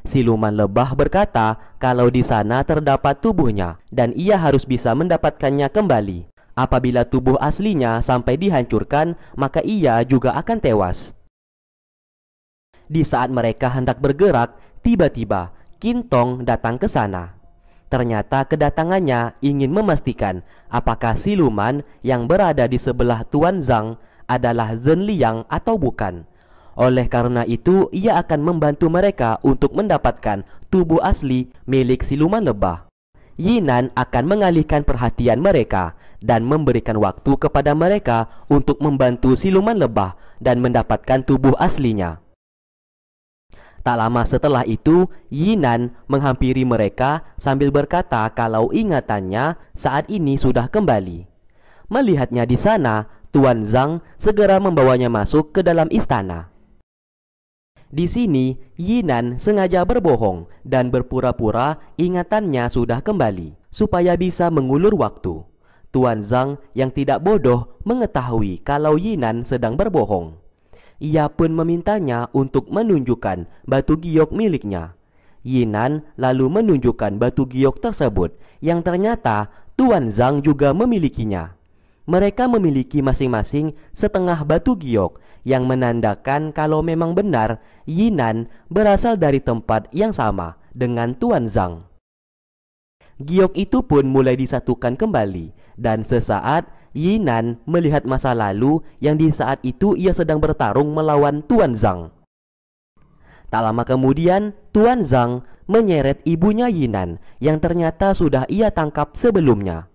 Siluman lebah berkata kalau di sana terdapat tubuhnya dan ia harus bisa mendapatkannya kembali. Apabila tubuh aslinya sampai dihancurkan, maka ia juga akan tewas. Di saat mereka hendak bergerak, tiba-tiba Kintong datang ke sana. Ternyata kedatangannya ingin memastikan apakah siluman yang berada di sebelah Tuan Zhang adalah Zhen Liang atau bukan oleh karena itu, ia akan membantu mereka untuk mendapatkan tubuh asli milik siluman lebah. Yinan akan mengalihkan perhatian mereka dan memberikan waktu kepada mereka untuk membantu siluman lebah dan mendapatkan tubuh aslinya. Tak lama setelah itu, Yinan menghampiri mereka sambil berkata kalau ingatannya saat ini sudah kembali. Melihatnya di sana, Tuan Zhang segera membawanya masuk ke dalam istana. Di sini, Yinan sengaja berbohong dan berpura-pura ingatannya sudah kembali supaya bisa mengulur waktu. Tuan Zhang yang tidak bodoh mengetahui kalau Yinan sedang berbohong. Ia pun memintanya untuk menunjukkan batu giok miliknya. Yinan lalu menunjukkan batu giok tersebut yang ternyata Tuan Zhang juga memilikinya mereka memiliki masing-masing setengah batu giok yang menandakan kalau memang benar Yinan berasal dari tempat yang sama dengan Tuan Zhang. Giok itu pun mulai disatukan kembali dan sesaat Yinan melihat masa lalu yang di saat itu ia sedang bertarung melawan Tuan Zhang. Tak lama kemudian, Tuan Zhang menyeret ibunya Yinan yang ternyata sudah ia tangkap sebelumnya.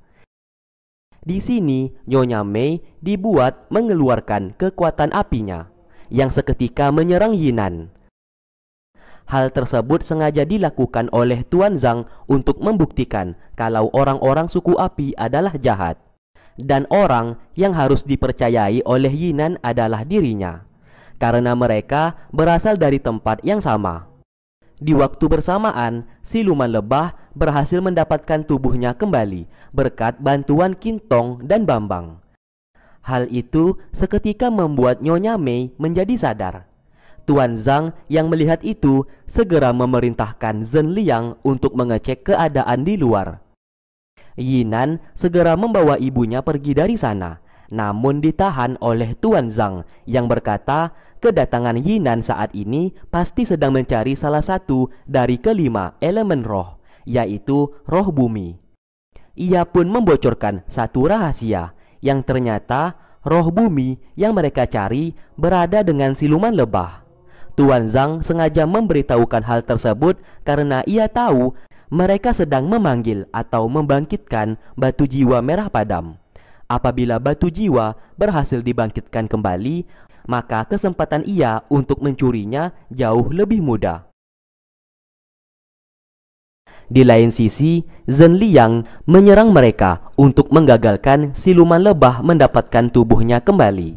Di sini, Nyonya Mei dibuat mengeluarkan kekuatan apinya yang seketika menyerang Yinan. Hal tersebut sengaja dilakukan oleh Tuan Zhang untuk membuktikan kalau orang-orang suku api adalah jahat dan orang yang harus dipercayai oleh Yinan adalah dirinya karena mereka berasal dari tempat yang sama. Di waktu bersamaan, siluman lebah berhasil mendapatkan tubuhnya kembali berkat bantuan Kintong dan Bambang. Hal itu seketika membuat Nyonya Mei menjadi sadar. Tuan Zhang yang melihat itu segera memerintahkan Zen Liang untuk mengecek keadaan di luar. Yinan segera membawa ibunya pergi dari sana, namun ditahan oleh Tuan Zhang yang berkata kedatangan Yinan saat ini pasti sedang mencari salah satu dari kelima elemen roh, yaitu roh bumi. Ia pun membocorkan satu rahasia yang ternyata roh bumi yang mereka cari berada dengan siluman lebah. Tuan Zhang sengaja memberitahukan hal tersebut karena ia tahu mereka sedang memanggil atau membangkitkan batu jiwa merah padam. Apabila batu jiwa berhasil dibangkitkan kembali, maka kesempatan ia untuk mencurinya jauh lebih mudah. Di lain sisi, Zen Liang menyerang mereka untuk menggagalkan siluman lebah mendapatkan tubuhnya kembali.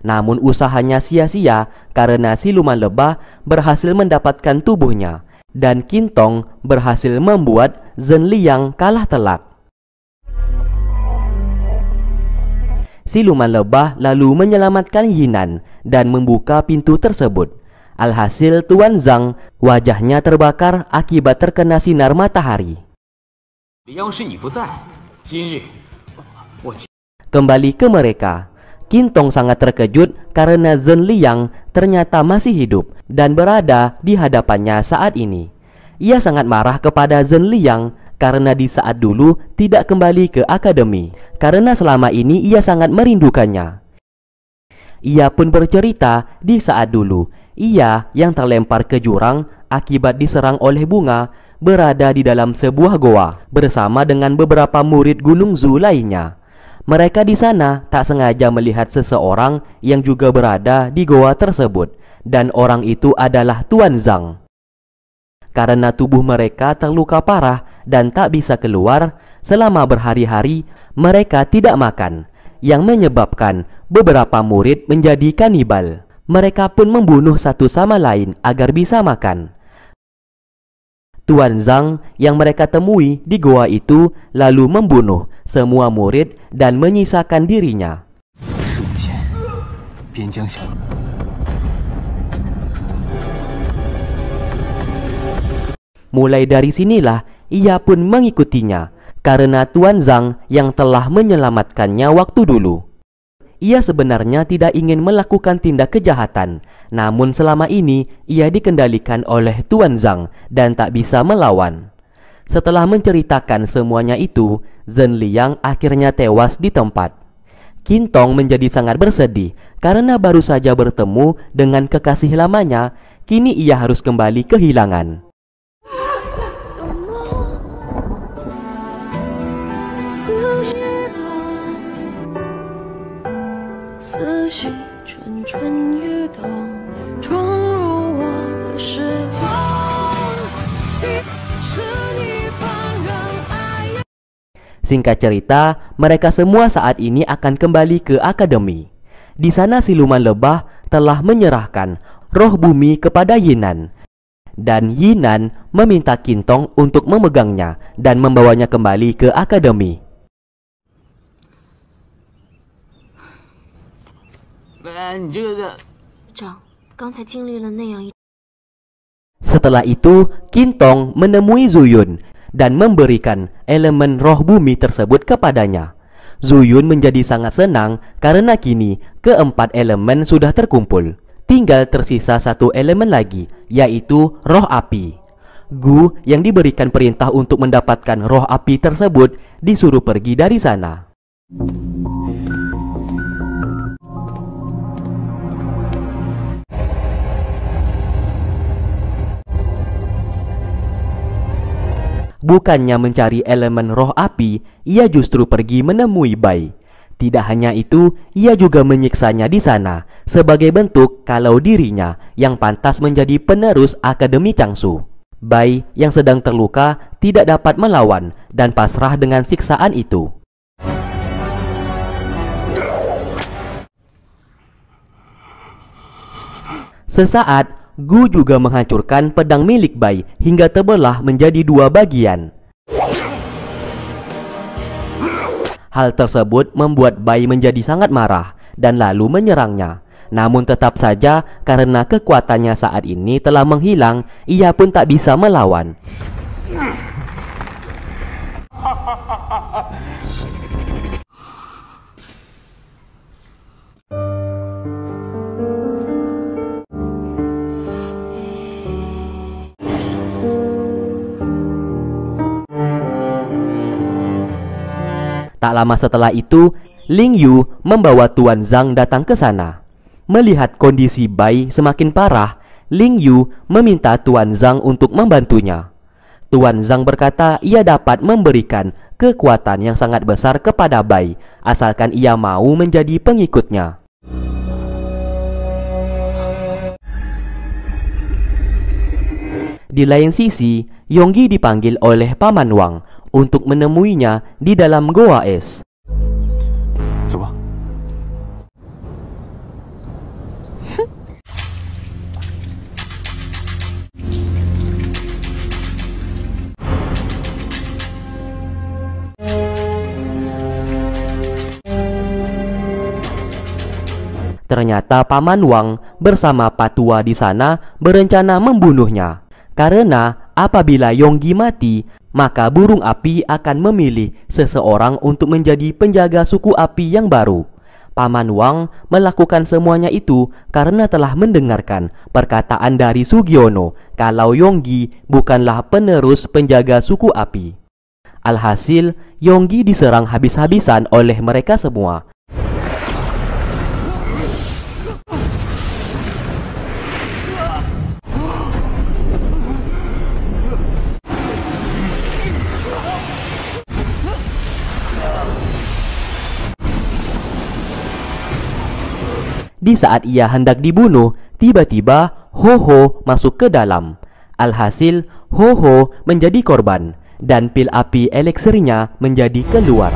Namun usahanya sia-sia karena siluman lebah berhasil mendapatkan tubuhnya dan Kintong berhasil membuat Zhen Liang kalah telak. Siluman lebah lalu menyelamatkan Yinan dan membuka pintu tersebut. Alhasil Tuan Zhang wajahnya terbakar akibat terkena sinar matahari. Kembali ke mereka, Kintong sangat terkejut karena Zhen Liang ternyata masih hidup dan berada di hadapannya saat ini. Ia sangat marah kepada Zhen Liang karena di saat dulu tidak kembali ke akademi, karena selama ini ia sangat merindukannya. Ia pun bercerita di saat dulu, ia yang terlempar ke jurang akibat diserang oleh bunga berada di dalam sebuah goa bersama dengan beberapa murid Gunung Zu lainnya. Mereka di sana tak sengaja melihat seseorang yang juga berada di goa tersebut, dan orang itu adalah Tuan Zhang. Karena tubuh mereka terluka parah dan tak bisa keluar, selama berhari-hari mereka tidak makan, yang menyebabkan beberapa murid menjadi kanibal. Mereka pun membunuh satu sama lain agar bisa makan. Tuan Zhang yang mereka temui di goa itu lalu membunuh semua murid dan menyisakan dirinya. Mulai dari sinilah ia pun mengikutinya karena Tuan Zhang yang telah menyelamatkannya waktu dulu ia sebenarnya tidak ingin melakukan tindak kejahatan. Namun selama ini ia dikendalikan oleh Tuan Zhang dan tak bisa melawan. Setelah menceritakan semuanya itu, Zhen Liang akhirnya tewas di tempat. Kintong menjadi sangat bersedih karena baru saja bertemu dengan kekasih lamanya, kini ia harus kembali kehilangan. Singkat cerita, mereka semua saat ini akan kembali ke akademi. Di sana siluman lebah telah menyerahkan roh bumi kepada Yinan. Dan Yinan meminta Kintong untuk memegangnya dan membawanya kembali ke akademi. Setelah itu, Kintong menemui Zuyun dan memberikan elemen roh bumi tersebut kepadanya. Zuyun menjadi sangat senang karena kini keempat elemen sudah terkumpul. Tinggal tersisa satu elemen lagi, yaitu roh api. Gu yang diberikan perintah untuk mendapatkan roh api tersebut disuruh pergi dari sana. bukannya mencari elemen roh api, ia justru pergi menemui Bai. Tidak hanya itu, ia juga menyiksanya di sana sebagai bentuk kalau dirinya yang pantas menjadi penerus Akademi Changsu. Bai yang sedang terluka tidak dapat melawan dan pasrah dengan siksaan itu. Sesaat Gu juga menghancurkan pedang milik Bai hingga terbelah menjadi dua bagian. Hal tersebut membuat Bai menjadi sangat marah dan lalu menyerangnya. Namun tetap saja karena kekuatannya saat ini telah menghilang, ia pun tak bisa melawan. Tak lama setelah itu, Ling Yu membawa Tuan Zhang datang ke sana. Melihat kondisi Bai semakin parah, Ling Yu meminta Tuan Zhang untuk membantunya. Tuan Zhang berkata ia dapat memberikan kekuatan yang sangat besar kepada Bai, asalkan ia mau menjadi pengikutnya. Di lain sisi, Yonggi dipanggil oleh Paman Wang untuk menemuinya di dalam goa es. Coba. Ternyata Paman Wang bersama Patua di sana berencana membunuhnya. Karena apabila Yonggi mati, maka burung api akan memilih seseorang untuk menjadi penjaga suku api yang baru. Paman Wang melakukan semuanya itu karena telah mendengarkan perkataan dari Sugiono kalau Yonggi bukanlah penerus penjaga suku api. Alhasil, Yonggi diserang habis-habisan oleh mereka semua Di saat ia hendak dibunuh, tiba-tiba Ho Ho masuk ke dalam. Alhasil, Ho Ho menjadi korban dan pil api elixirnya menjadi keluar.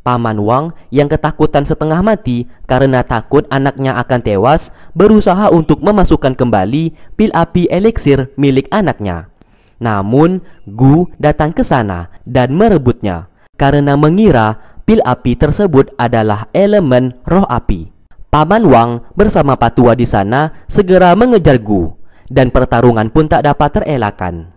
Paman Wang yang ketakutan setengah mati karena takut anaknya akan tewas berusaha untuk memasukkan kembali pil api eliksir milik anaknya. Namun, Gu datang ke sana dan merebutnya karena mengira pil api tersebut adalah elemen roh api. Paman Wang bersama patua di sana segera mengejar Gu, dan pertarungan pun tak dapat terelakkan.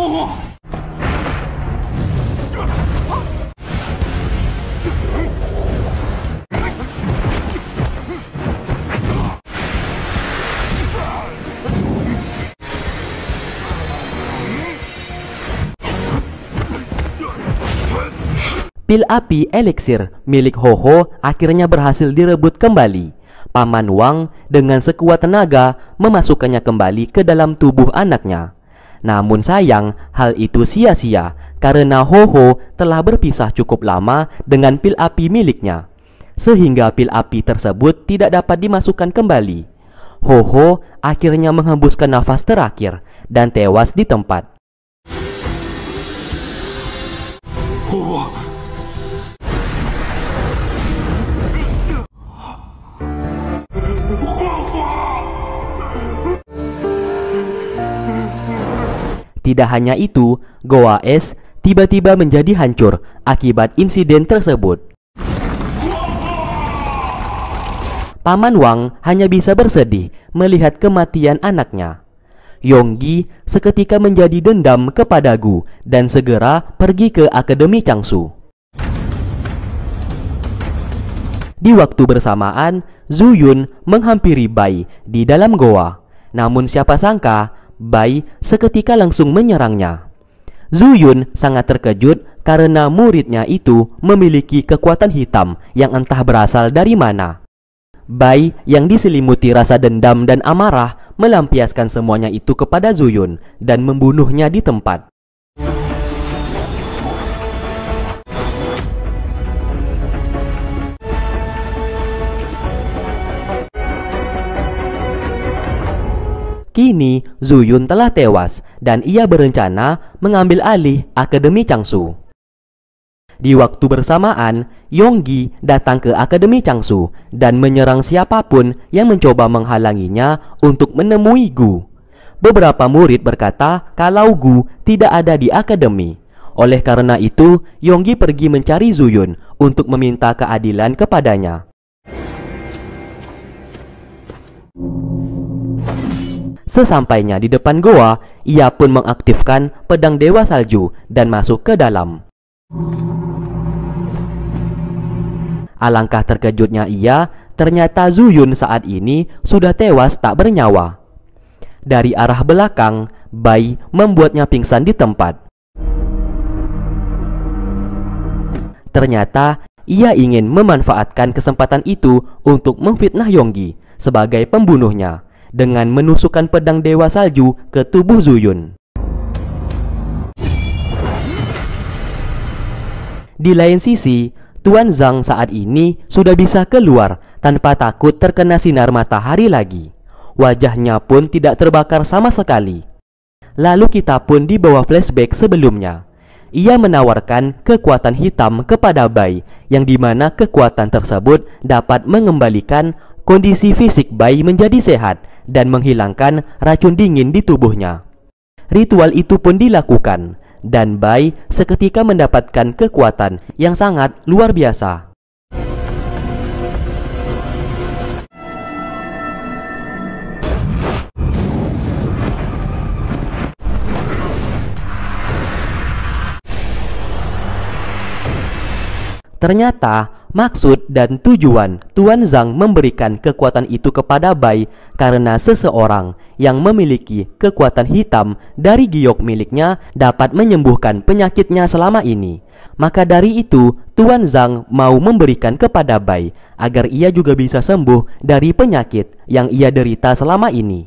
Oh! Pil api eliksir milik Hoho akhirnya berhasil direbut kembali. Paman Wang dengan sekuat tenaga memasukkannya kembali ke dalam tubuh anaknya. Namun sayang, hal itu sia-sia karena Hoho telah berpisah cukup lama dengan pil api miliknya. Sehingga pil api tersebut tidak dapat dimasukkan kembali. Hoho akhirnya menghembuskan nafas terakhir dan tewas di tempat. Tidak hanya itu, goa es tiba-tiba menjadi hancur akibat insiden tersebut. Paman Wang hanya bisa bersedih melihat kematian anaknya. Yonggi seketika menjadi dendam kepada Gu dan segera pergi ke Akademi Changsu. Di waktu bersamaan, Zuyun menghampiri Bai di dalam goa. Namun siapa sangka, Bai seketika langsung menyerangnya. Zuyun sangat terkejut karena muridnya itu memiliki kekuatan hitam yang entah berasal dari mana. Bai yang diselimuti rasa dendam dan amarah melampiaskan semuanya itu kepada Zuyun dan membunuhnya di tempat. Kini Zuyun telah tewas dan ia berencana mengambil alih Akademi Changsu. Di waktu bersamaan, Yonggi datang ke Akademi Changsu dan menyerang siapapun yang mencoba menghalanginya untuk menemui Gu. Beberapa murid berkata kalau Gu tidak ada di akademi. Oleh karena itu, Yonggi pergi mencari Zuyun untuk meminta keadilan kepadanya. Thank you. Sesampainya di depan goa, ia pun mengaktifkan pedang dewa salju dan masuk ke dalam. Alangkah terkejutnya ia, ternyata Zuyun saat ini sudah tewas tak bernyawa. Dari arah belakang, Bai membuatnya pingsan di tempat. Ternyata ia ingin memanfaatkan kesempatan itu untuk memfitnah Yonggi sebagai pembunuhnya dengan menusukkan pedang dewa salju ke tubuh Zuyun. Di lain sisi, Tuan Zhang saat ini sudah bisa keluar tanpa takut terkena sinar matahari lagi. Wajahnya pun tidak terbakar sama sekali. Lalu kita pun dibawa flashback sebelumnya. Ia menawarkan kekuatan hitam kepada Bai, yang dimana kekuatan tersebut dapat mengembalikan kondisi fisik Bai menjadi sehat dan menghilangkan racun dingin di tubuhnya. Ritual itu pun dilakukan, dan Bai seketika mendapatkan kekuatan yang sangat luar biasa. Ternyata, maksud dan tujuan Tuan Zhang memberikan kekuatan itu kepada Bai karena seseorang yang memiliki kekuatan hitam dari giok miliknya dapat menyembuhkan penyakitnya selama ini. Maka dari itu, Tuan Zhang mau memberikan kepada Bai agar ia juga bisa sembuh dari penyakit yang ia derita selama ini.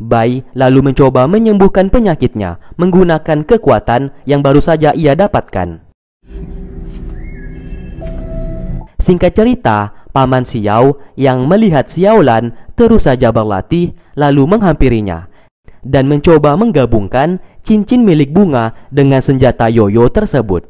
Bai lalu mencoba menyembuhkan penyakitnya menggunakan kekuatan yang baru saja ia dapatkan. Singkat cerita, paman Xiao yang melihat Xiaolan terus saja berlatih lalu menghampirinya dan mencoba menggabungkan cincin milik bunga dengan senjata yoyo tersebut.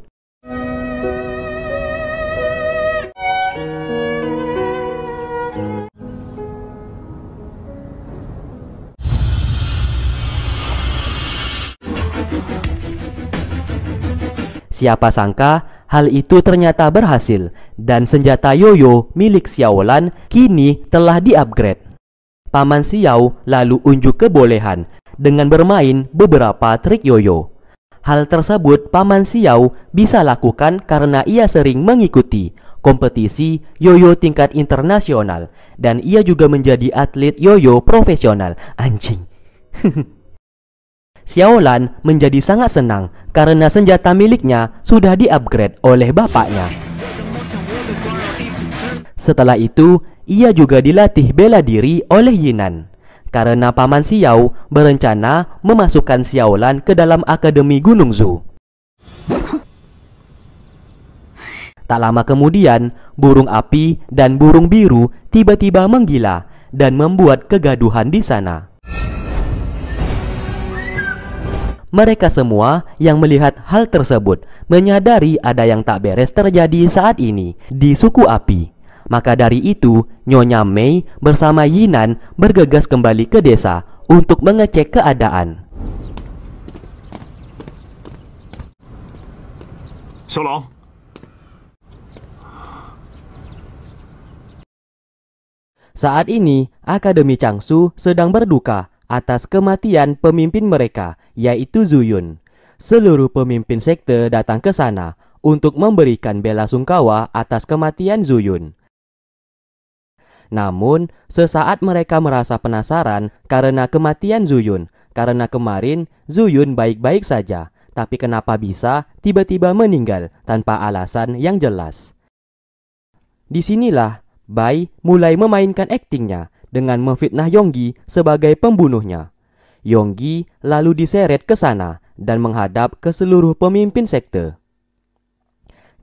Siapa sangka Hal itu ternyata berhasil dan senjata yoyo milik Xiaolan kini telah diupgrade. Paman Xiao lalu unjuk kebolehan dengan bermain beberapa trik yoyo. Hal tersebut Paman Xiao bisa lakukan karena ia sering mengikuti kompetisi yoyo tingkat internasional dan ia juga menjadi atlet yoyo profesional. Anjing. Xiaolan menjadi sangat senang karena senjata miliknya sudah diupgrade oleh bapaknya. Setelah itu, ia juga dilatih bela diri oleh Yinan. Karena paman Xiao berencana memasukkan Xiaolan ke dalam Akademi Gunung Zhu. Tak lama kemudian, burung api dan burung biru tiba-tiba menggila dan membuat kegaduhan di sana. Mereka semua yang melihat hal tersebut menyadari ada yang tak beres terjadi saat ini di suku api. Maka dari itu, Nyonya Mei bersama Yinan bergegas kembali ke desa untuk mengecek keadaan. Solong. Saat ini, Akademi Changsu sedang berduka atas kematian pemimpin mereka, yaitu Zuyun. Seluruh pemimpin sekte datang ke sana untuk memberikan bela sungkawa atas kematian Zuyun. Namun, sesaat mereka merasa penasaran karena kematian Zuyun, karena kemarin Zuyun baik-baik saja, tapi kenapa bisa tiba-tiba meninggal tanpa alasan yang jelas. Disinilah Bai mulai memainkan aktingnya dengan memfitnah Yonggi sebagai pembunuhnya. Yonggi lalu diseret ke sana dan menghadap ke seluruh pemimpin sekte.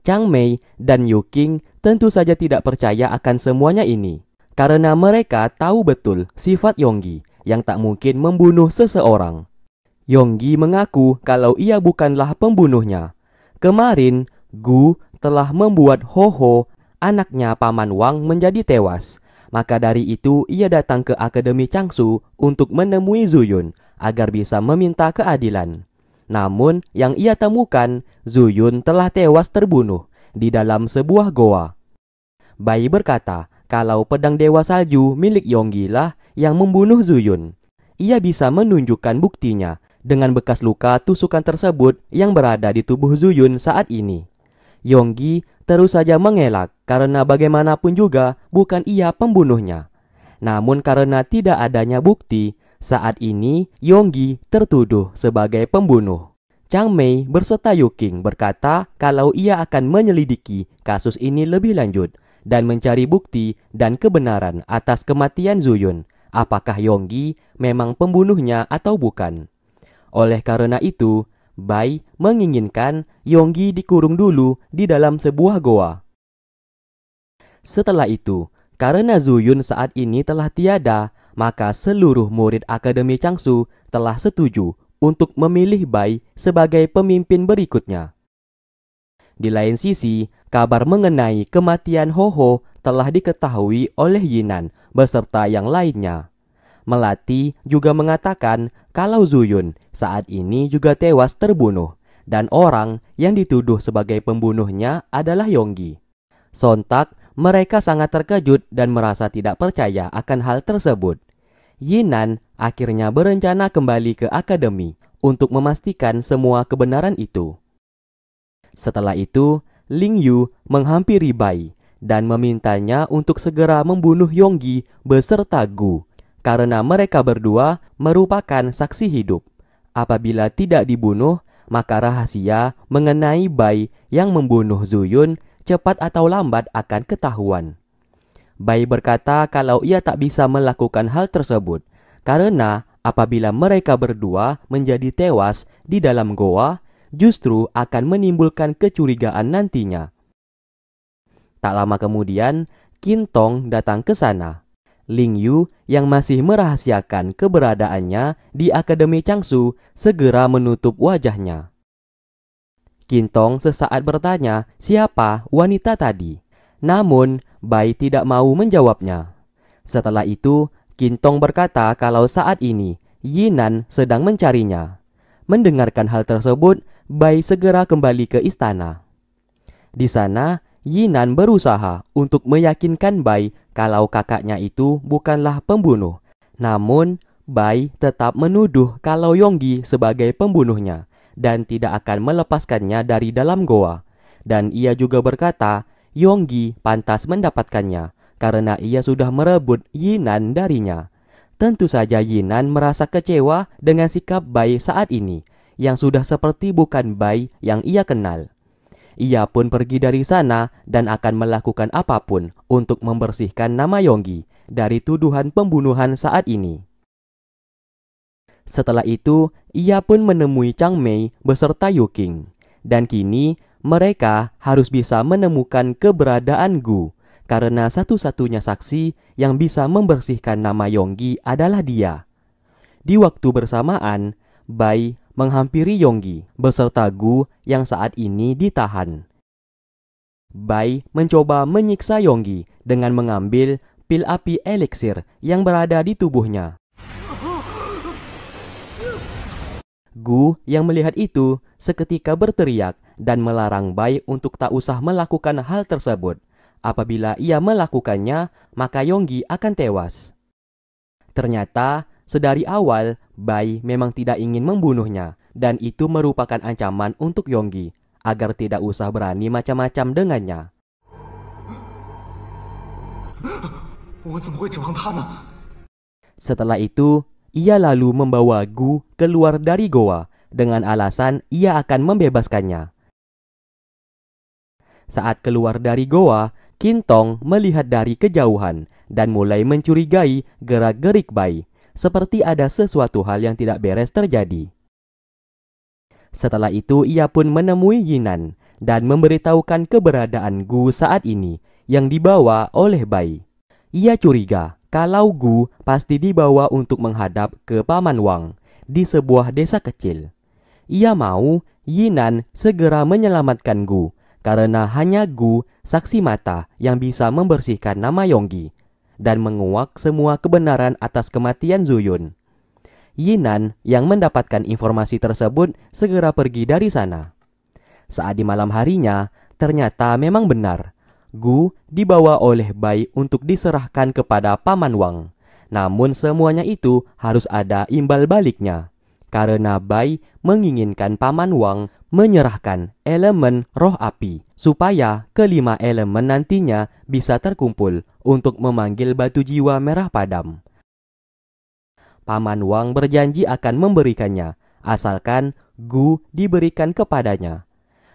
Chang Mei dan Yu Qing tentu saja tidak percaya akan semuanya ini, karena mereka tahu betul sifat Yonggi yang tak mungkin membunuh seseorang. Yonggi mengaku kalau ia bukanlah pembunuhnya. Kemarin, Gu telah membuat Ho Ho, anaknya Paman Wang menjadi tewas maka dari itu ia datang ke Akademi Changsu untuk menemui Zuyun agar bisa meminta keadilan. Namun yang ia temukan, Zuyun telah tewas terbunuh di dalam sebuah goa. Bayi berkata, kalau pedang dewa salju milik Yonggi lah yang membunuh Zuyun. Ia bisa menunjukkan buktinya dengan bekas luka tusukan tersebut yang berada di tubuh Zuyun saat ini. Yonggi terus saja mengelak karena bagaimanapun juga bukan ia pembunuhnya. Namun karena tidak adanya bukti, saat ini Yonggi tertuduh sebagai pembunuh. Chang Mei berserta Yuking berkata kalau ia akan menyelidiki kasus ini lebih lanjut dan mencari bukti dan kebenaran atas kematian Zuyun, apakah Yonggi memang pembunuhnya atau bukan. Oleh karena itu, Bai menginginkan Yonggi dikurung dulu di dalam sebuah goa. Setelah itu, karena Zuyun saat ini telah tiada, maka seluruh murid Akademi Changsu telah setuju untuk memilih Bai sebagai pemimpin berikutnya. Di lain sisi, kabar mengenai kematian Ho Ho telah diketahui oleh Yinan beserta yang lainnya. Melati juga mengatakan kalau Zuyun saat ini juga tewas terbunuh dan orang yang dituduh sebagai pembunuhnya adalah Yonggi. Sontak, mereka sangat terkejut dan merasa tidak percaya akan hal tersebut. Yinan akhirnya berencana kembali ke akademi untuk memastikan semua kebenaran itu. Setelah itu, Ling Yu menghampiri Bai dan memintanya untuk segera membunuh Yonggi beserta Gu karena mereka berdua merupakan saksi hidup. Apabila tidak dibunuh, maka rahasia mengenai bayi yang membunuh Zuyun cepat atau lambat akan ketahuan. Bayi berkata kalau ia tak bisa melakukan hal tersebut karena apabila mereka berdua menjadi tewas di dalam goa, justru akan menimbulkan kecurigaan nantinya. Tak lama kemudian, Kintong datang ke sana. Ling Yu yang masih merahasiakan keberadaannya di Akademi Changsu segera menutup wajahnya. Kintong sesaat bertanya siapa wanita tadi. Namun, Bai tidak mau menjawabnya. Setelah itu, Kintong berkata kalau saat ini Yinan sedang mencarinya. Mendengarkan hal tersebut, Bai segera kembali ke istana. Di sana, Yinan berusaha untuk meyakinkan Bai kalau kakaknya itu bukanlah pembunuh. Namun, Bai tetap menuduh kalau Yonggi sebagai pembunuhnya dan tidak akan melepaskannya dari dalam goa. Dan ia juga berkata, Yonggi pantas mendapatkannya karena ia sudah merebut Yinan darinya. Tentu saja Yinan merasa kecewa dengan sikap Bai saat ini yang sudah seperti bukan Bai yang ia kenal. Ia pun pergi dari sana dan akan melakukan apapun untuk membersihkan nama Yonggi dari tuduhan pembunuhan saat ini. Setelah itu, ia pun menemui Chang Mei beserta Qing. Dan kini, mereka harus bisa menemukan keberadaan Gu, karena satu-satunya saksi yang bisa membersihkan nama Yonggi adalah dia. Di waktu bersamaan, Bai menghampiri Yonggi beserta Gu yang saat ini ditahan. Bai mencoba menyiksa Yonggi dengan mengambil pil api eliksir yang berada di tubuhnya. Gu yang melihat itu seketika berteriak dan melarang Bai untuk tak usah melakukan hal tersebut. Apabila ia melakukannya, maka Yonggi akan tewas. Ternyata Sedari awal, Bai memang tidak ingin membunuhnya, dan itu merupakan ancaman untuk Yonggi agar tidak usah berani macam-macam dengannya. Setelah itu, ia lalu membawa Gu keluar dari goa dengan alasan ia akan membebaskannya. Saat keluar dari goa, Kintong melihat dari kejauhan dan mulai mencurigai gerak-gerik Bai seperti ada sesuatu hal yang tidak beres terjadi. Setelah itu ia pun menemui Yinan dan memberitahukan keberadaan Gu saat ini yang dibawa oleh Bai. Ia curiga kalau Gu pasti dibawa untuk menghadap ke Paman Wang di sebuah desa kecil. Ia mau Yinan segera menyelamatkan Gu karena hanya Gu saksi mata yang bisa membersihkan nama Yonggi dan menguak semua kebenaran atas kematian Zuyun. Yinan yang mendapatkan informasi tersebut segera pergi dari sana. Saat di malam harinya, ternyata memang benar. Gu dibawa oleh Bai untuk diserahkan kepada Paman Wang. Namun semuanya itu harus ada imbal baliknya. Karena Bai menginginkan Paman Wang menyerahkan elemen roh api supaya kelima elemen nantinya bisa terkumpul untuk memanggil batu jiwa merah padam. Paman Wang berjanji akan memberikannya asalkan Gu diberikan kepadanya.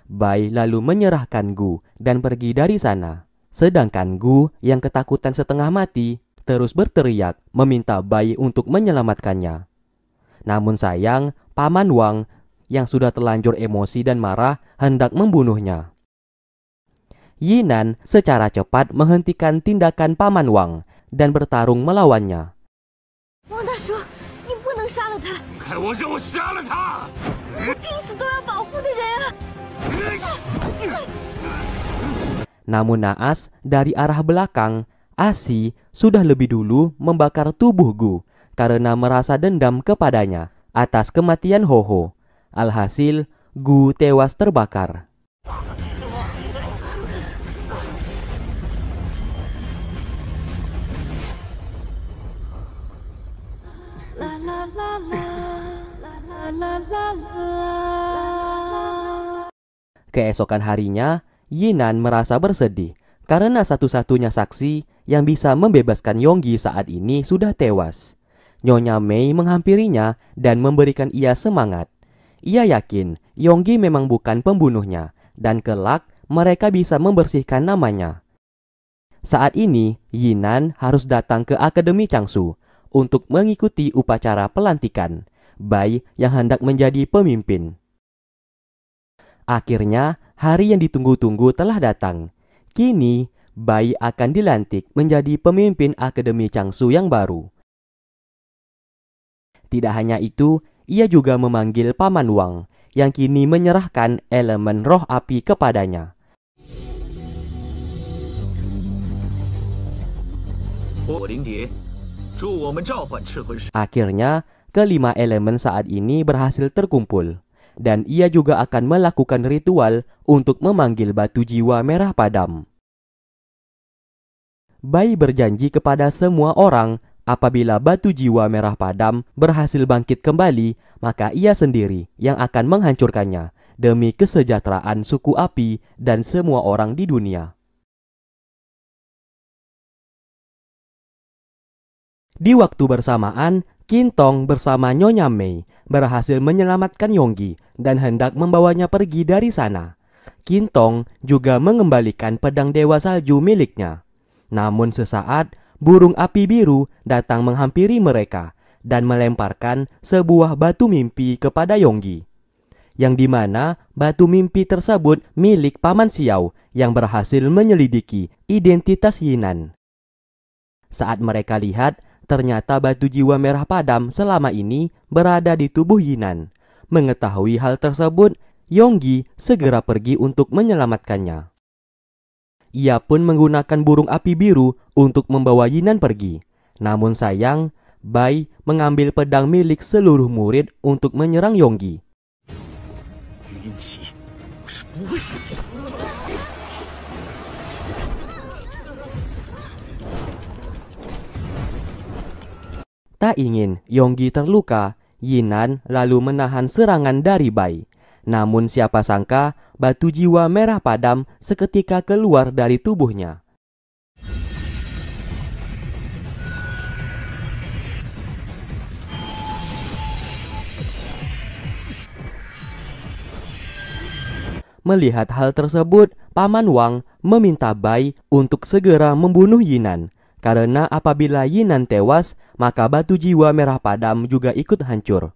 Bai lalu menyerahkan Gu dan pergi dari sana. Sedangkan Gu yang ketakutan setengah mati terus berteriak meminta Bai untuk menyelamatkannya. Namun sayang, Paman Wang yang sudah terlanjur emosi dan marah hendak membunuhnya. Yinan secara cepat menghentikan tindakan Paman Wang dan bertarung melawannya. namun naas dari arah belakang, Asi sudah lebih dulu membakar tubuh Gu karena merasa dendam kepadanya atas kematian Hoho. Alhasil, Gu tewas terbakar. Keesokan harinya, Yinan merasa bersedih karena satu-satunya saksi yang bisa membebaskan Yonggi saat ini sudah tewas. Nyonya Mei menghampirinya dan memberikan ia semangat. Ia yakin Yonggi memang bukan pembunuhnya dan kelak mereka bisa membersihkan namanya. Saat ini, Yinan harus datang ke Akademi Changsu untuk mengikuti upacara pelantikan Bai yang hendak menjadi pemimpin. Akhirnya, hari yang ditunggu-tunggu telah datang. Kini, Bai akan dilantik menjadi pemimpin Akademi Changsu yang baru. Tidak hanya itu, ia juga memanggil Paman Wang yang kini menyerahkan elemen roh api kepadanya. Akhirnya, kelima elemen saat ini berhasil terkumpul, dan ia juga akan melakukan ritual untuk memanggil batu jiwa merah padam. Bai berjanji kepada semua orang Apabila batu jiwa merah padam berhasil bangkit kembali, maka ia sendiri yang akan menghancurkannya demi kesejahteraan suku api dan semua orang di dunia. Di waktu bersamaan, Kintong bersama Nyonya Mei berhasil menyelamatkan Yonggi dan hendak membawanya pergi dari sana. Kintong juga mengembalikan pedang dewa salju miliknya. Namun sesaat, burung api biru datang menghampiri mereka dan melemparkan sebuah batu mimpi kepada Yonggi. Yang dimana batu mimpi tersebut milik Paman Xiao yang berhasil menyelidiki identitas Yinan. Saat mereka lihat, ternyata batu jiwa merah padam selama ini berada di tubuh Yinan. Mengetahui hal tersebut, Yonggi segera pergi untuk menyelamatkannya. Ia pun menggunakan burung api biru untuk membawa Yinan pergi. Namun sayang, Bai mengambil pedang milik seluruh murid untuk menyerang Yonggi. Tak ingin Yonggi terluka, Yinan lalu menahan serangan dari Bai. Namun siapa sangka batu jiwa merah padam seketika keluar dari tubuhnya. Melihat hal tersebut, Paman Wang meminta Bai untuk segera membunuh Yinan, karena apabila Yinan tewas, maka batu jiwa merah padam juga ikut hancur.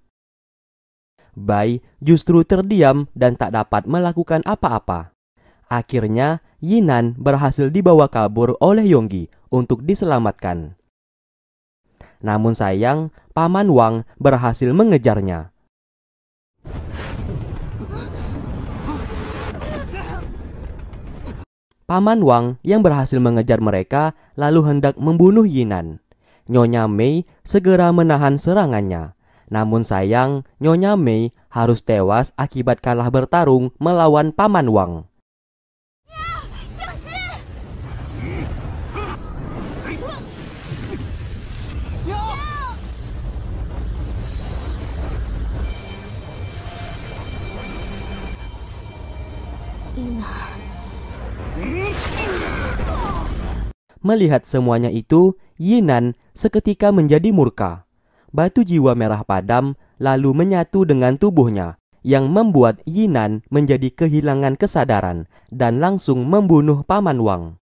Bai justru terdiam dan tak dapat melakukan apa-apa. Akhirnya, Yinan berhasil dibawa kabur oleh Yonggi untuk diselamatkan. Namun sayang, Paman Wang berhasil mengejarnya. Paman Wang yang berhasil mengejar mereka lalu hendak membunuh Yinan. Nyonya Mei segera menahan serangannya. Namun sayang, Nyonya Mei harus tewas akibat kalah bertarung melawan Paman Wang. Melihat semuanya itu, Yinan seketika menjadi murka. Batu jiwa merah padam lalu menyatu dengan tubuhnya, yang membuat Yinan menjadi kehilangan kesadaran dan langsung membunuh Paman Wang.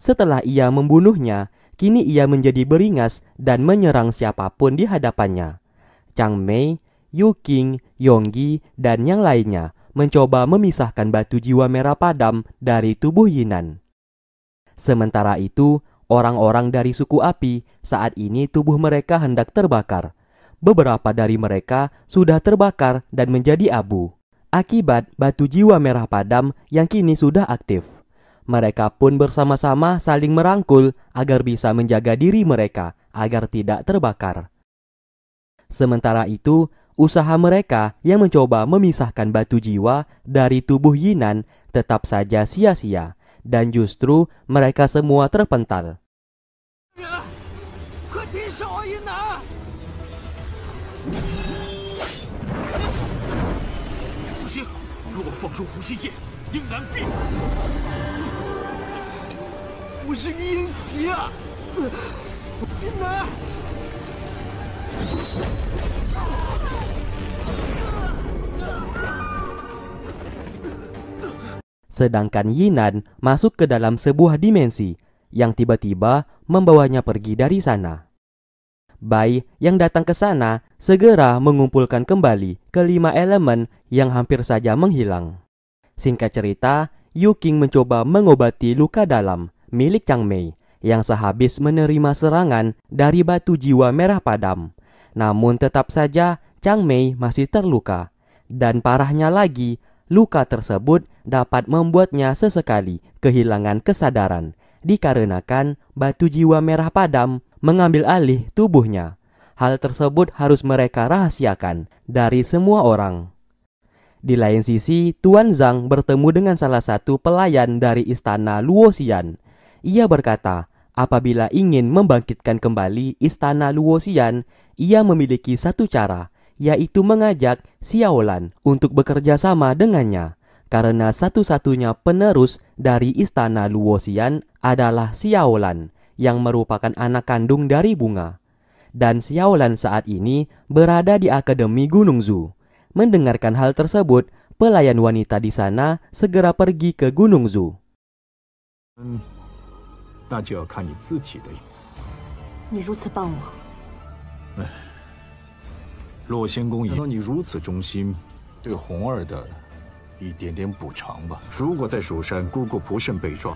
Setelah ia membunuhnya, Kini ia menjadi beringas dan menyerang siapapun di hadapannya. Chang Mei, Yu Qing, Yonggi, dan yang lainnya mencoba memisahkan batu jiwa merah padam dari tubuh Yinan. Sementara itu, orang-orang dari suku api saat ini tubuh mereka hendak terbakar. Beberapa dari mereka sudah terbakar dan menjadi abu akibat batu jiwa merah padam yang kini sudah aktif. Mereka pun bersama-sama saling merangkul agar bisa menjaga diri mereka agar tidak terbakar. Sementara itu, usaha mereka yang mencoba memisahkan batu jiwa dari tubuh Yinan tetap saja sia-sia, dan justru mereka semua terpental. Sedangkan Yinan masuk ke dalam sebuah dimensi yang tiba-tiba membawanya pergi dari sana. Bai yang datang ke sana segera mengumpulkan kembali kelima elemen yang hampir saja menghilang. Singkat cerita, Qing mencoba mengobati luka dalam milik Chang Mei yang sehabis menerima serangan dari batu jiwa merah padam. Namun tetap saja Chang Mei masih terluka. Dan parahnya lagi, luka tersebut dapat membuatnya sesekali kehilangan kesadaran dikarenakan batu jiwa merah padam mengambil alih tubuhnya. Hal tersebut harus mereka rahasiakan dari semua orang. Di lain sisi, Tuan Zhang bertemu dengan salah satu pelayan dari istana Luosian ia berkata, apabila ingin membangkitkan kembali istana Luosian, ia memiliki satu cara, yaitu mengajak Xiaolan untuk bekerja sama dengannya. Karena satu-satunya penerus dari istana Luosian adalah Xiaolan, yang merupakan anak kandung dari bunga. Dan Xiaolan saat ini berada di Akademi Gunung Zhu. Mendengarkan hal tersebut, pelayan wanita di sana segera pergi ke Gunung Zhu. 那就要看你自己的你如此帮我。唉，落仙宫也。让你如此忠心，对红儿的，一点点补偿吧。如果在蜀山，姑姑不慎被抓，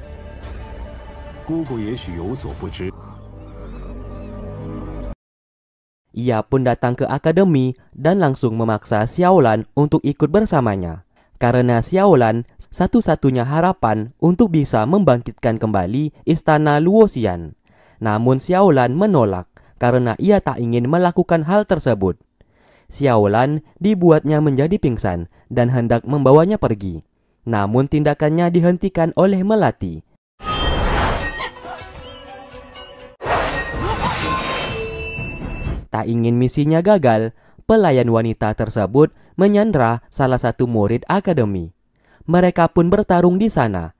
姑姑也许有所不知。Iapun datang ke akademi dan langsung memaksa Xiaolan untuk ikut bersamanya. karena Xiaolan satu-satunya harapan untuk bisa membangkitkan kembali istana Luosian, Namun Xiaolan menolak karena ia tak ingin melakukan hal tersebut. Xiaolan dibuatnya menjadi pingsan dan hendak membawanya pergi. Namun tindakannya dihentikan oleh Melati. Tak ingin misinya gagal, pelayan wanita tersebut menyandra salah satu murid akademi. Mereka pun bertarung di sana,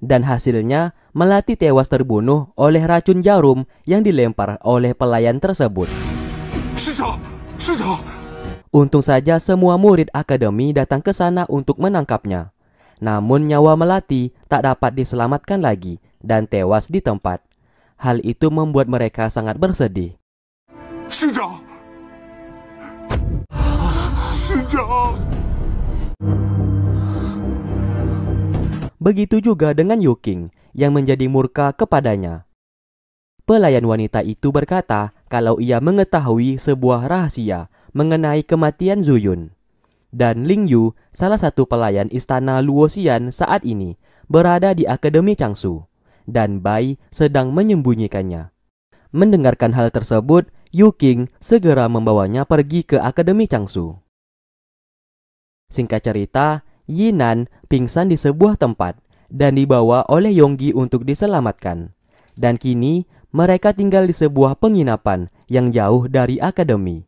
dan hasilnya Melati tewas terbunuh oleh racun jarum yang dilempar oleh pelayan tersebut. Untung saja semua murid akademi datang ke sana untuk menangkapnya. Namun nyawa Melati tak dapat diselamatkan lagi dan tewas di tempat. Hal itu membuat mereka sangat bersedih sejam. Begitu juga dengan Yuking yang menjadi murka kepadanya. Pelayan wanita itu berkata kalau ia mengetahui sebuah rahasia mengenai kematian Zuyun. Dan Ling Yu, salah satu pelayan istana Luosian saat ini, berada di Akademi Changsu, dan Bai sedang menyembunyikannya. Mendengarkan hal tersebut, Yu Qing segera membawanya pergi ke Akademi Changsu. Singkat cerita, Yinan pingsan di sebuah tempat dan dibawa oleh Yonggi untuk diselamatkan. Dan kini, mereka tinggal di sebuah penginapan yang jauh dari akademi.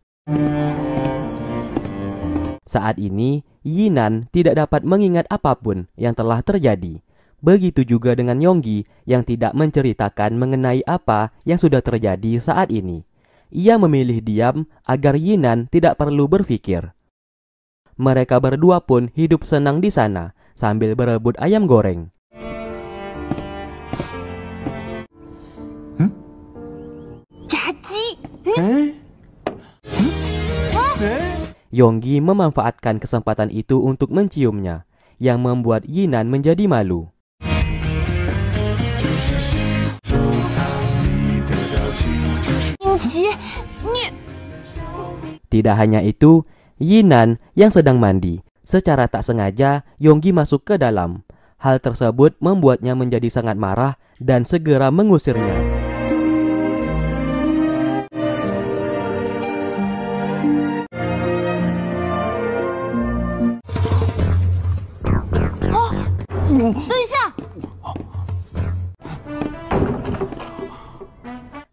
Saat ini, Yinan tidak dapat mengingat apapun yang telah terjadi. Begitu juga dengan Yonggi yang tidak menceritakan mengenai apa yang sudah terjadi saat ini. Ia memilih diam agar Yinan tidak perlu berpikir. Mereka berdua pun hidup senang di sana sambil berebut ayam goreng. Yonggi memanfaatkan kesempatan itu untuk menciumnya, yang membuat Yinan menjadi malu. Tidak hanya itu, Yinan yang sedang mandi. Secara tak sengaja, Yonggi masuk ke dalam. Hal tersebut membuatnya menjadi sangat marah dan segera mengusirnya.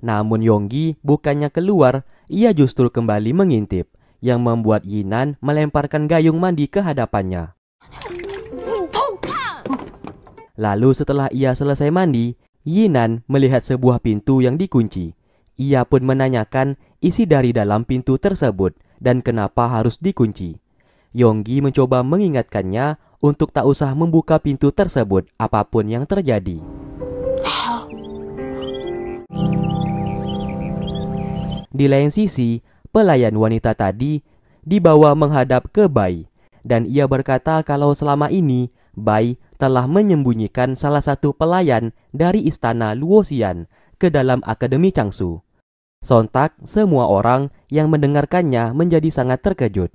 Namun Yonggi bukannya keluar, ia justru kembali mengintip yang membuat Yinan melemparkan gayung mandi ke hadapannya. Lalu setelah ia selesai mandi, Yinan melihat sebuah pintu yang dikunci. Ia pun menanyakan isi dari dalam pintu tersebut dan kenapa harus dikunci. Yonggi mencoba mengingatkannya untuk tak usah membuka pintu tersebut apapun yang terjadi. Di lain sisi, pelayan wanita tadi dibawa menghadap ke Bai, dan ia berkata kalau selama ini Bai telah menyembunyikan salah satu pelayan dari istana Luosian ke dalam Akademi Changsu. Sontak, semua orang yang mendengarkannya menjadi sangat terkejut.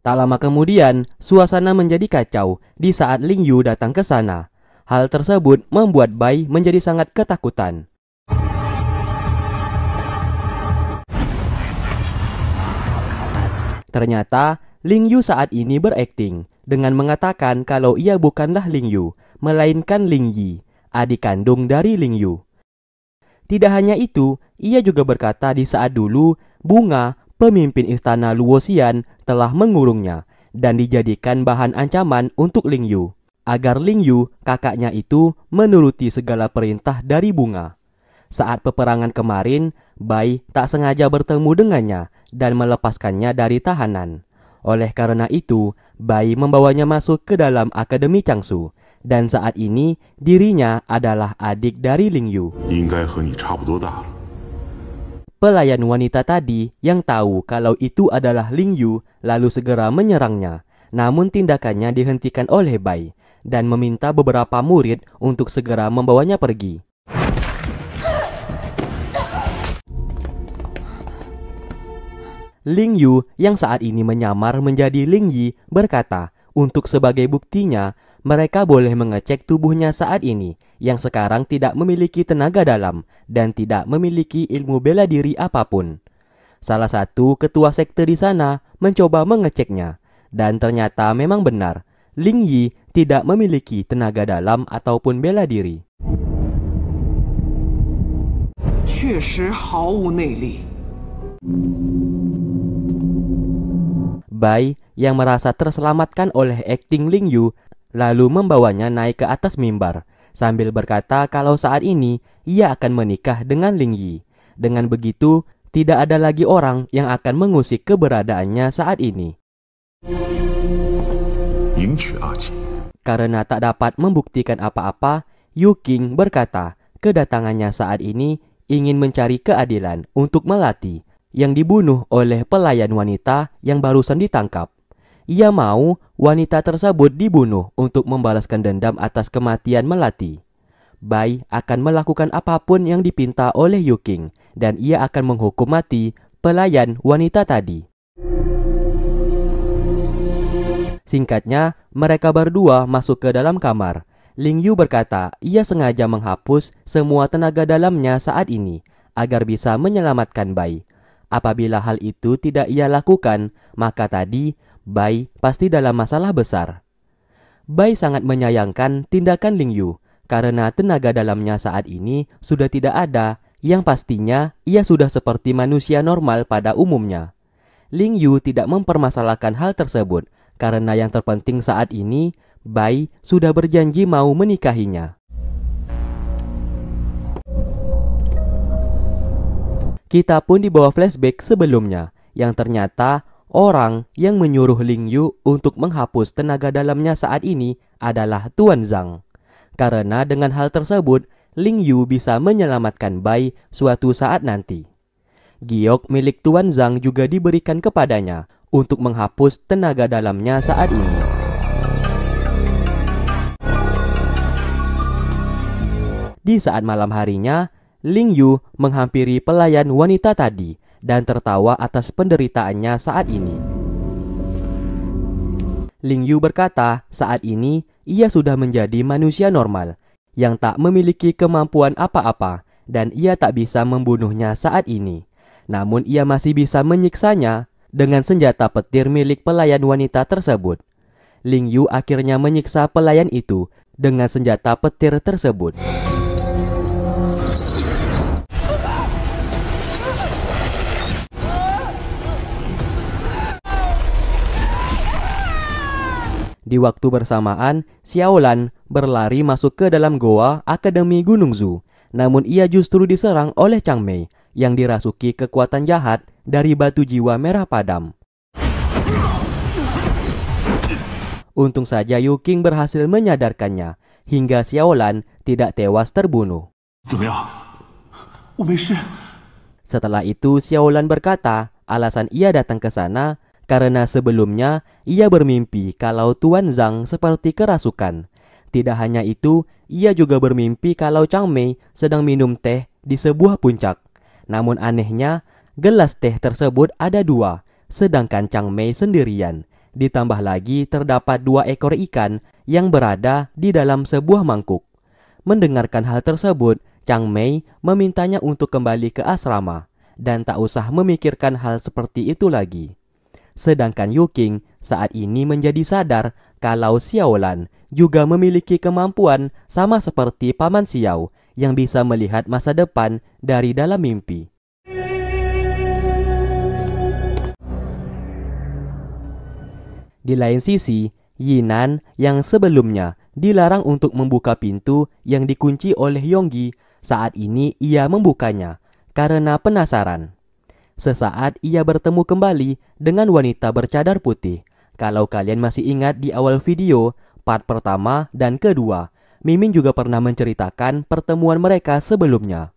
Tak lama kemudian, suasana menjadi kacau di saat Ling Yu datang ke sana. Hal tersebut membuat Bai menjadi sangat ketakutan. Ternyata, Ling Yu saat ini berakting dengan mengatakan kalau ia bukanlah Ling Yu, melainkan Ling Yi, adik kandung dari Ling Yu. Tidak hanya itu, ia juga berkata di saat dulu, Bunga, pemimpin istana Luosian, telah mengurungnya dan dijadikan bahan ancaman untuk Ling Yu agar Ling Yu, kakaknya itu, menuruti segala perintah dari bunga. Saat peperangan kemarin, Bai tak sengaja bertemu dengannya dan melepaskannya dari tahanan. Oleh karena itu, Bai membawanya masuk ke dalam Akademi Changsu, dan saat ini dirinya adalah adik dari Ling Yu. Pelayan wanita tadi yang tahu kalau itu adalah Ling Yu lalu segera menyerangnya, namun tindakannya dihentikan oleh Bai dan meminta beberapa murid untuk segera membawanya pergi. Ling Yu yang saat ini menyamar menjadi Ling Yi berkata, untuk sebagai buktinya, mereka boleh mengecek tubuhnya saat ini yang sekarang tidak memiliki tenaga dalam dan tidak memiliki ilmu bela diri apapun. Salah satu ketua sekte di sana mencoba mengeceknya dan ternyata memang benar Ling Yi tidak memiliki tenaga dalam ataupun bela diri. Bai yang merasa terselamatkan oleh akting Ling Yu lalu membawanya naik ke atas mimbar sambil berkata kalau saat ini ia akan menikah dengan Ling Yi. Dengan begitu, tidak ada lagi orang yang akan mengusik keberadaannya saat ini. Karena tak dapat membuktikan apa-apa, Yu Qing berkata, kedatangannya saat ini ingin mencari keadilan untuk Melati yang dibunuh oleh pelayan wanita yang barusan ditangkap. Ia mau wanita tersebut dibunuh untuk membalaskan dendam atas kematian Melati. Bai akan melakukan apapun yang dipinta oleh Qing dan ia akan menghukum mati pelayan wanita tadi. Singkatnya, mereka berdua masuk ke dalam kamar. Ling Yu berkata ia sengaja menghapus semua tenaga dalamnya saat ini agar bisa menyelamatkan Bai. Apabila hal itu tidak ia lakukan, maka tadi Bai pasti dalam masalah besar. Bai sangat menyayangkan tindakan Ling Yu karena tenaga dalamnya saat ini sudah tidak ada, yang pastinya ia sudah seperti manusia normal pada umumnya. Ling Yu tidak mempermasalahkan hal tersebut karena yang terpenting saat ini, Bai sudah berjanji mau menikahinya. Kita pun dibawa flashback sebelumnya, yang ternyata orang yang menyuruh Ling Yu untuk menghapus tenaga dalamnya saat ini adalah Tuan Zhang. Karena dengan hal tersebut, Ling Yu bisa menyelamatkan Bai suatu saat nanti. Giok milik Tuan Zhang juga diberikan kepadanya untuk menghapus tenaga dalamnya saat ini. Di saat malam harinya, Ling Yu menghampiri pelayan wanita tadi dan tertawa atas penderitaannya saat ini. Ling Yu berkata, saat ini ia sudah menjadi manusia normal yang tak memiliki kemampuan apa-apa dan ia tak bisa membunuhnya saat ini. Namun ia masih bisa menyiksanya dengan senjata petir milik pelayan wanita tersebut. Ling Yu akhirnya menyiksa pelayan itu dengan senjata petir tersebut. Di waktu bersamaan, Xiaolan berlari masuk ke dalam goa Akademi Gunung Zhu, Namun ia justru diserang oleh Chang Mei yang dirasuki kekuatan jahat dari batu jiwa merah padam. Untung saja Qing berhasil menyadarkannya hingga Xiaolan tidak tewas terbunuh. Setelah itu Xiaolan berkata alasan ia datang ke sana karena sebelumnya ia bermimpi kalau Tuan Zhang seperti kerasukan. Tidak hanya itu, ia juga bermimpi kalau Chang Mei sedang minum teh di sebuah puncak. Namun anehnya, gelas teh tersebut ada dua, sedangkan Chang Mei sendirian. Ditambah lagi terdapat dua ekor ikan yang berada di dalam sebuah mangkuk. Mendengarkan hal tersebut, Chang Mei memintanya untuk kembali ke asrama dan tak usah memikirkan hal seperti itu lagi. Sedangkan Qing saat ini menjadi sadar kalau Xiaolan juga memiliki kemampuan sama seperti paman Xiao yang bisa melihat masa depan dari dalam mimpi. Di lain sisi, Yinan yang sebelumnya dilarang untuk membuka pintu yang dikunci oleh Yonggi, saat ini ia membukanya karena penasaran. Sesaat ia bertemu kembali dengan wanita bercadar putih. Kalau kalian masih ingat di awal video, part pertama dan kedua, Mimin juga pernah menceritakan pertemuan mereka sebelumnya.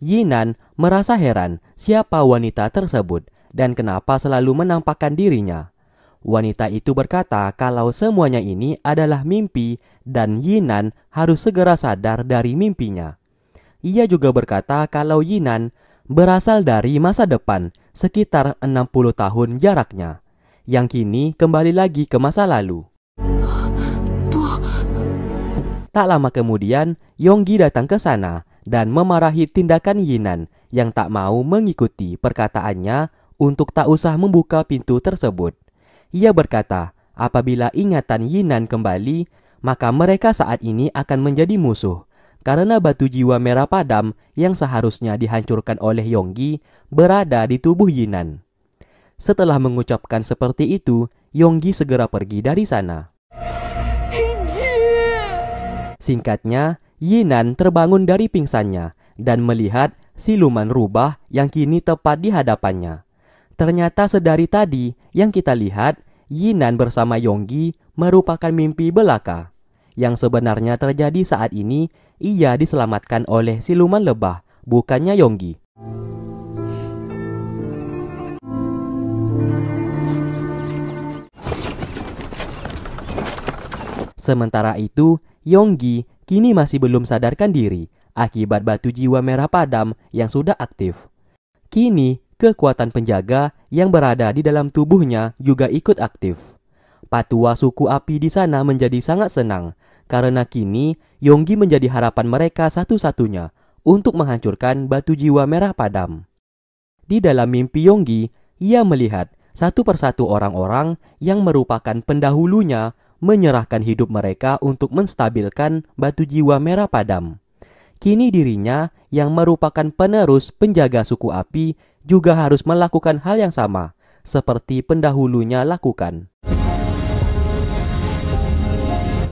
Yinan merasa heran siapa wanita tersebut dan kenapa selalu menampakkan dirinya. Wanita itu berkata kalau semuanya ini adalah mimpi dan Yinan harus segera sadar dari mimpinya. Ia juga berkata kalau Yinan berasal dari masa depan sekitar 60 tahun jaraknya, yang kini kembali lagi ke masa lalu. Tak lama kemudian, Yonggi datang ke sana dan memarahi tindakan Yinan yang tak mau mengikuti perkataannya untuk tak usah membuka pintu tersebut. Ia berkata, apabila ingatan Yinan kembali, maka mereka saat ini akan menjadi musuh. Karena batu jiwa merah padam yang seharusnya dihancurkan oleh Yonggi berada di tubuh Yinan. Setelah mengucapkan seperti itu, Yonggi segera pergi dari sana. Singkatnya, Yinan terbangun dari pingsannya dan melihat siluman rubah yang kini tepat di hadapannya. Ternyata sedari tadi yang kita lihat, Yinan bersama Yonggi merupakan mimpi belaka. Yang sebenarnya terjadi saat ini, ia diselamatkan oleh siluman lebah, bukannya Yonggi. Sementara itu, Yonggi kini masih belum sadarkan diri akibat batu jiwa merah padam yang sudah aktif. Kini, kekuatan penjaga yang berada di dalam tubuhnya juga ikut aktif. Patua suku api di sana menjadi sangat senang karena kini Yonggi menjadi harapan mereka satu-satunya untuk menghancurkan batu jiwa merah padam. Di dalam mimpi Yonggi, ia melihat satu persatu orang-orang yang merupakan pendahulunya menyerahkan hidup mereka untuk menstabilkan batu jiwa merah padam. Kini dirinya yang merupakan penerus penjaga suku api juga harus melakukan hal yang sama seperti pendahulunya lakukan.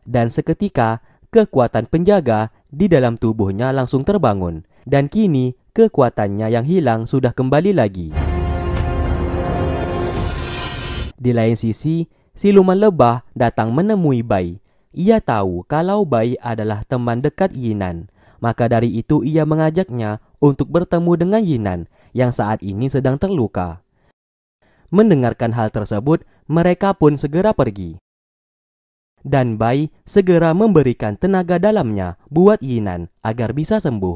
Dan seketika kekuatan penjaga di dalam tubuhnya langsung terbangun dan kini kekuatannya yang hilang sudah kembali lagi. Di lain sisi, Siluman lebah datang menemui bayi. Ia tahu kalau bayi adalah teman dekat Yinan. Maka dari itu ia mengajaknya untuk bertemu dengan Yinan yang saat ini sedang terluka. Mendengarkan hal tersebut, mereka pun segera pergi. Dan Bai segera memberikan tenaga dalamnya buat Yinan agar bisa sembuh.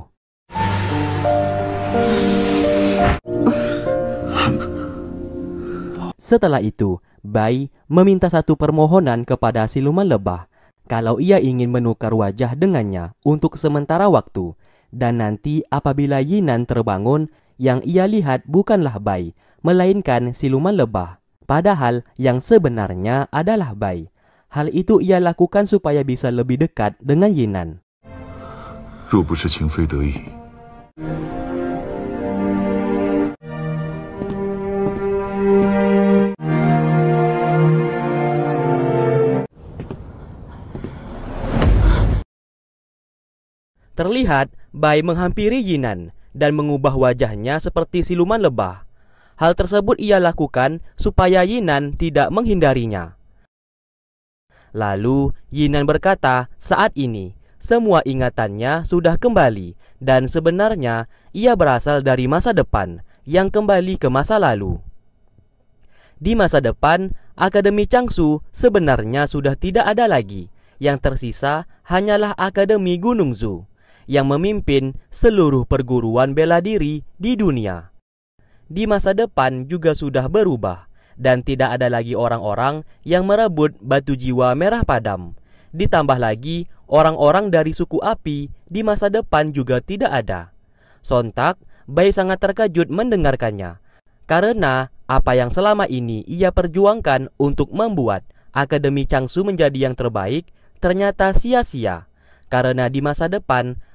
Setelah itu, Bai meminta satu permohonan kepada siluman lebah kalau ia ingin menukar wajah dengannya untuk sementara waktu, dan nanti apabila Yinan terbangun, yang ia lihat bukanlah Bai, melainkan siluman lebah. Padahal yang sebenarnya adalah Bai. Hal itu ia lakukan supaya bisa lebih dekat dengan Yinan. 若不是情非得已。Terlihat Bai menghampiri Yinan dan mengubah wajahnya seperti siluman lebah. Hal tersebut ia lakukan supaya Yinan tidak menghindarinya. Lalu Yinan berkata, "Saat ini semua ingatannya sudah kembali dan sebenarnya ia berasal dari masa depan yang kembali ke masa lalu." Di masa depan, Akademi Changsu sebenarnya sudah tidak ada lagi. Yang tersisa hanyalah Akademi Gunung Zu yang memimpin seluruh perguruan bela diri di dunia. Di masa depan juga sudah berubah dan tidak ada lagi orang-orang yang merebut batu jiwa merah padam. Ditambah lagi, orang-orang dari suku api di masa depan juga tidak ada. Sontak, Bai sangat terkejut mendengarkannya, karena apa yang selama ini ia perjuangkan untuk membuat Akademi Changsu menjadi yang terbaik ternyata sia-sia, karena di masa depan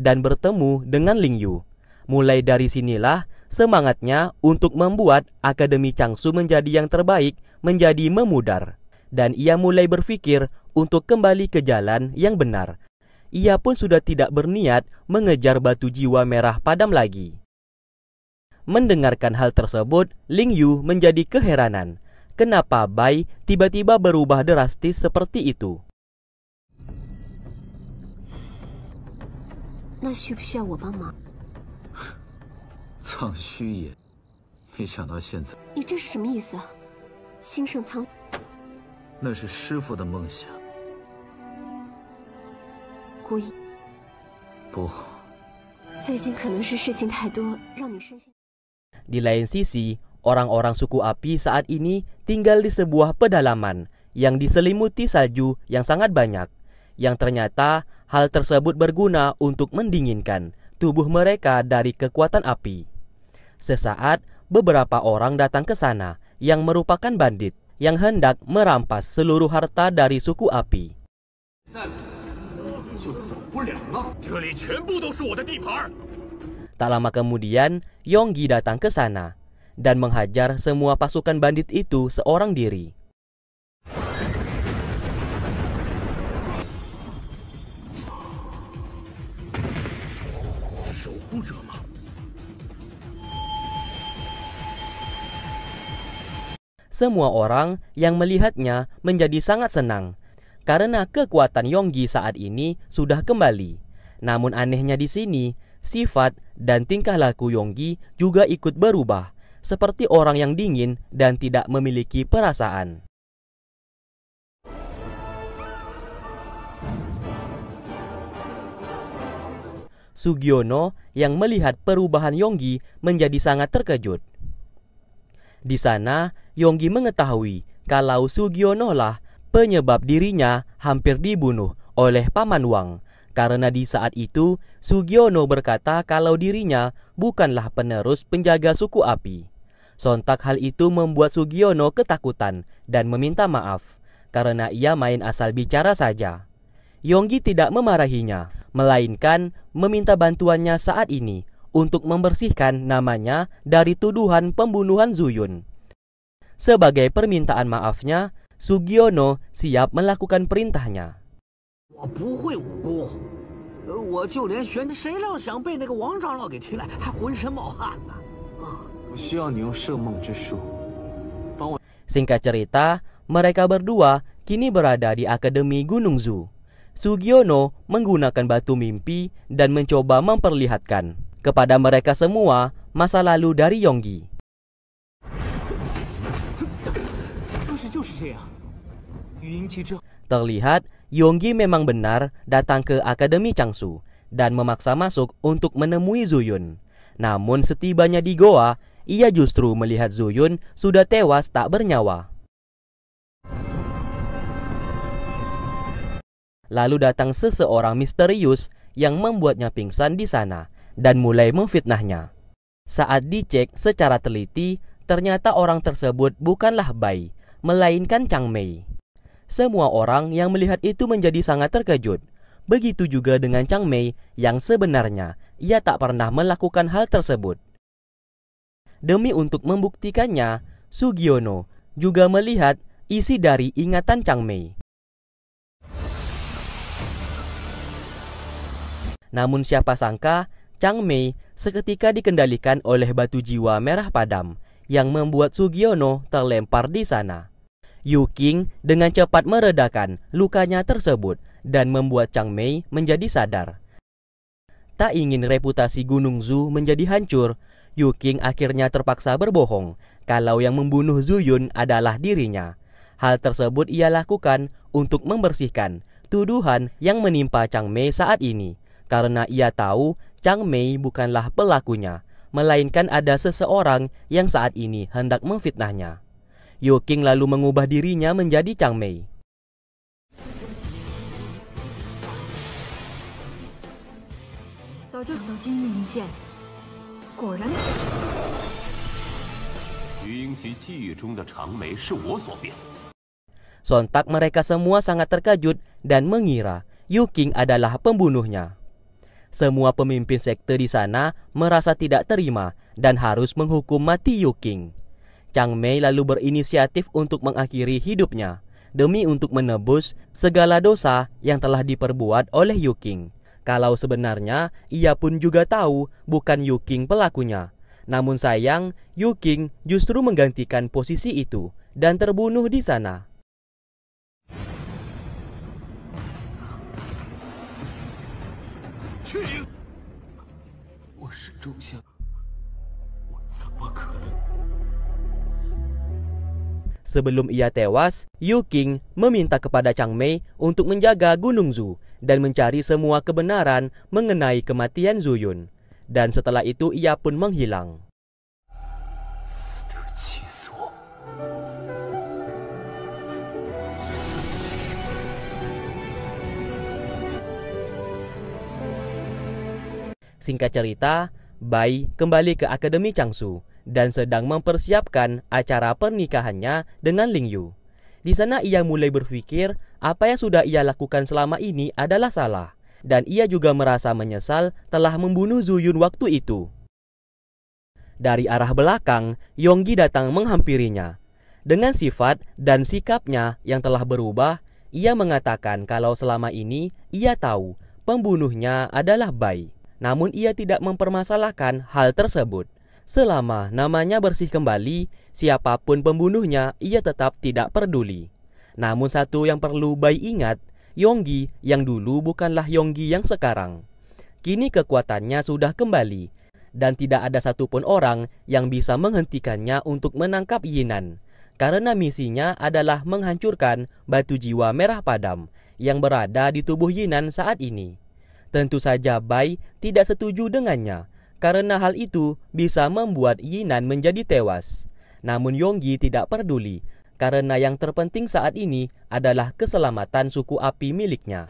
dan bertemu dengan Ling Yu. Mulai dari sinilah semangatnya untuk membuat Akademi Changsu menjadi yang terbaik menjadi memudar. Dan ia mulai berpikir untuk kembali ke jalan yang benar. Ia pun sudah tidak berniat mengejar batu jiwa merah padam lagi. Mendengarkan hal tersebut, Ling Yu menjadi keheranan. Kenapa Bai tiba-tiba berubah drastis seperti itu? 那需不需要我帮忙？藏虚也，没想到现在你这是什么意思啊？兴盛仓，那是师傅的梦想。故意。不。最近可能是事情太多，让你身心。Di lain sisi, orang-orang suku api saat ini tinggal di sebuah pedalaman yang diselimuti salju yang sangat banyak, yang ternyata. Hal tersebut berguna untuk mendinginkan tubuh mereka dari kekuatan api. Sesaat, beberapa orang datang ke sana yang merupakan bandit yang hendak merampas seluruh harta dari suku api. Tak lama kemudian, Yonggi datang ke sana dan menghajar semua pasukan bandit itu seorang diri. Semua orang yang melihatnya menjadi sangat senang karena kekuatan Yonggi saat ini sudah kembali. Namun anehnya di sini, sifat dan tingkah laku Yonggi juga ikut berubah, seperti orang yang dingin dan tidak memiliki perasaan. Sugiono yang melihat perubahan Yonggi menjadi sangat terkejut. Di sana, Yonggi mengetahui kalau Sugiono lah penyebab dirinya hampir dibunuh oleh Paman Wang karena di saat itu Sugiono berkata kalau dirinya bukanlah penerus penjaga suku api. Sontak hal itu membuat Sugiono ketakutan dan meminta maaf karena ia main asal bicara saja. Yonggi tidak memarahinya, melainkan meminta bantuannya saat ini untuk membersihkan namanya dari tuduhan pembunuhan Zuyun. Sebagai permintaan maafnya, Sugiono siap melakukan perintahnya. Singkat cerita, mereka berdua kini berada di Akademi Gunung Zu. Sugiono menggunakan batu mimpi dan mencoba memperlihatkan kepada mereka semua masa lalu dari Yonggi. Terlihat, Yonggi memang benar datang ke Akademi Changsu dan memaksa masuk untuk menemui Zuyun. Namun setibanya di goa, ia justru melihat Zuyun sudah tewas tak bernyawa. Lalu datang seseorang misterius yang membuatnya pingsan di sana dan mulai memfitnahnya. Saat dicek secara teliti, ternyata orang tersebut bukanlah Bai, melainkan Chang Mei. Semua orang yang melihat itu menjadi sangat terkejut. Begitu juga dengan Chang Mei yang sebenarnya ia tak pernah melakukan hal tersebut. Demi untuk membuktikannya, Sugiono juga melihat isi dari ingatan Chang Mei. Namun siapa sangka, Chang Mei seketika dikendalikan oleh batu jiwa merah padam yang membuat Sugiono terlempar di sana. Yu Qing dengan cepat meredakan lukanya tersebut dan membuat Chang Mei menjadi sadar. Tak ingin reputasi Gunung Zu menjadi hancur, Yu Qing akhirnya terpaksa berbohong kalau yang membunuh Zuyun adalah dirinya. Hal tersebut ia lakukan untuk membersihkan tuduhan yang menimpa Chang Mei saat ini karena ia tahu Chang Mei bukanlah pelakunya, melainkan ada seseorang yang saat ini hendak memfitnahnya. Yu Qing lalu mengubah dirinya menjadi Chang Mei. Sontak mereka semua sangat terkejut dan mengira Yu Qing adalah pembunuhnya. Semua pemimpin sekte di sana merasa tidak terima dan harus menghukum mati Yu Qing. Chang Mei lalu berinisiatif untuk mengakhiri hidupnya demi untuk menebus segala dosa yang telah diperbuat oleh Yu Qing. Kalau sebenarnya ia pun juga tahu bukan Yu Qing pelakunya. Namun sayang, Yu Qing justru menggantikan posisi itu dan terbunuh di sana. Sebelum ia tewas, Yu Qing meminta kepada Chang Mei untuk menjaga Gunung Zu dan mencari semua kebenaran mengenai kematian Yun. Dan setelah itu ia pun menghilang. Singkat cerita, Bai kembali ke Akademi Changsu dan sedang mempersiapkan acara pernikahannya dengan Ling Yu. Di sana ia mulai berpikir apa yang sudah ia lakukan selama ini adalah salah dan ia juga merasa menyesal telah membunuh Zuyun waktu itu. Dari arah belakang, Yonggi datang menghampirinya. Dengan sifat dan sikapnya yang telah berubah, ia mengatakan kalau selama ini ia tahu pembunuhnya adalah Bai. Namun ia tidak mempermasalahkan hal tersebut. Selama namanya bersih kembali, siapapun pembunuhnya ia tetap tidak peduli. Namun satu yang perlu Bai ingat, Yonggi yang dulu bukanlah Yonggi yang sekarang. Kini kekuatannya sudah kembali, dan tidak ada satupun orang yang bisa menghentikannya untuk menangkap Yinan. Karena misinya adalah menghancurkan batu jiwa merah padam yang berada di tubuh Yinan saat ini. Tentu saja Bai tidak setuju dengannya karena hal itu bisa membuat Yinan menjadi tewas. Namun Yonggi tidak peduli, karena yang terpenting saat ini adalah keselamatan suku api miliknya.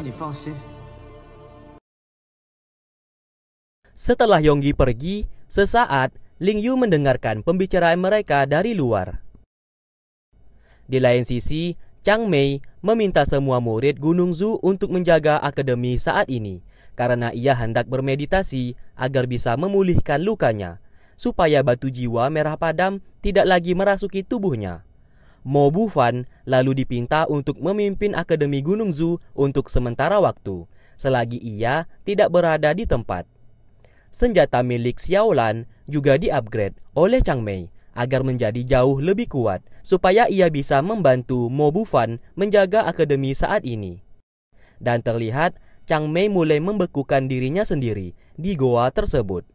Ya? Setelah Yonggi pergi, sesaat Ling Yu mendengarkan pembicaraan mereka dari luar. Di lain sisi, Chang Mei meminta semua murid Gunung Zu untuk menjaga akademi saat ini karena ia hendak bermeditasi agar bisa memulihkan lukanya, supaya batu jiwa merah padam tidak lagi merasuki tubuhnya. Mo Bufan lalu dipinta untuk memimpin Akademi Gunung Zu untuk sementara waktu, selagi ia tidak berada di tempat. Senjata milik Xiaolan juga diupgrade oleh Chang Mei agar menjadi jauh lebih kuat supaya ia bisa membantu Mo Bufan menjaga akademi saat ini. Dan terlihat Chang Mei mulai membekukan dirinya sendiri di goa tersebut.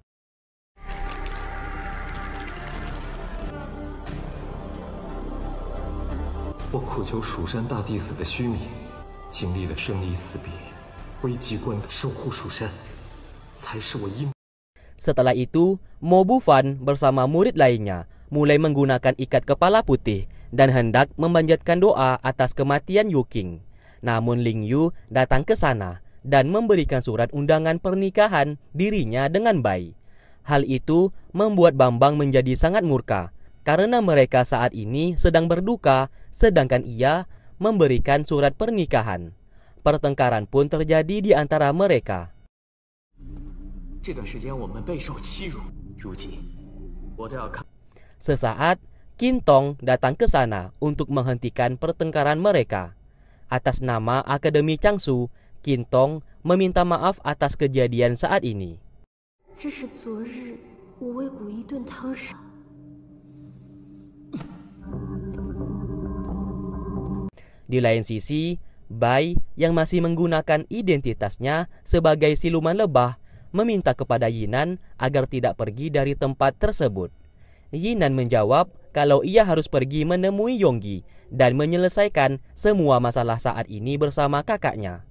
Setelah itu, Mo Bufan bersama murid lainnya mulai menggunakan ikat kepala putih dan hendak memanjatkan doa atas kematian Yu Qing. Namun Ling Yu datang ke sana dan memberikan surat undangan pernikahan dirinya dengan Bai. Hal itu membuat Bambang menjadi sangat murka karena mereka saat ini sedang berduka, sedangkan ia memberikan surat pernikahan. Pertengkaran pun terjadi di antara mereka. Sesaat, Kintong datang ke sana untuk menghentikan pertengkaran mereka. Atas nama Akademi Changsu, Kintong meminta maaf atas kejadian saat ini. Di lain sisi, Bai yang masih menggunakan identitasnya sebagai siluman lebah meminta kepada Yinan agar tidak pergi dari tempat tersebut. Yinan menjawab kalau ia harus pergi menemui Yonggi dan menyelesaikan semua masalah saat ini bersama kakaknya.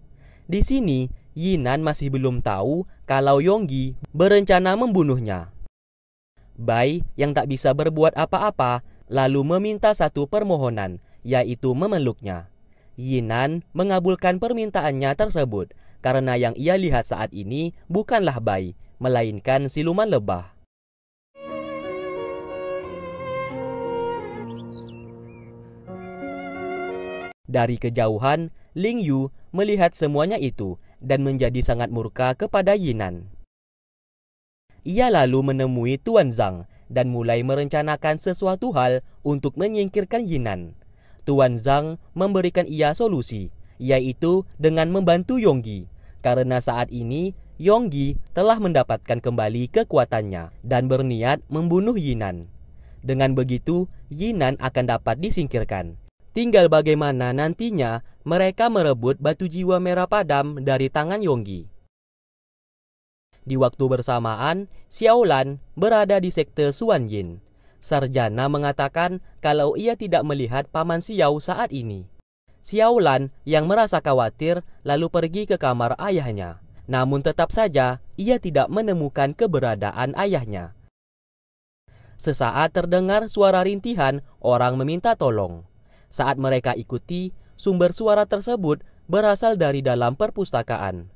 Di sini, Yinan masih belum tahu kalau Yonggi berencana membunuhnya. Bai yang tak bisa berbuat apa-apa lalu meminta satu permohonan, yaitu memeluknya. Yinan mengabulkan permintaannya tersebut karena yang ia lihat saat ini bukanlah Bai, melainkan siluman lebah. Dari kejauhan, Ling Yu melihat semuanya itu dan menjadi sangat murka kepada Yinan. Ia lalu menemui Tuan Zhang dan mulai merencanakan sesuatu hal untuk menyingkirkan Yinan. Tuan Zhang memberikan ia solusi, yaitu dengan membantu Yonggi, karena saat ini Yonggi telah mendapatkan kembali kekuatannya dan berniat membunuh Yinan. Dengan begitu, Yinan akan dapat disingkirkan. Tinggal bagaimana nantinya mereka merebut batu jiwa merah padam dari tangan Yonggi. Di waktu bersamaan, Xiaolan berada di sekte Suan Sarjana mengatakan kalau ia tidak melihat paman Xiao saat ini. Xiaolan yang merasa khawatir lalu pergi ke kamar ayahnya. Namun tetap saja ia tidak menemukan keberadaan ayahnya. Sesaat terdengar suara rintihan orang meminta tolong. Saat mereka ikuti, Sumber suara tersebut berasal dari dalam perpustakaan.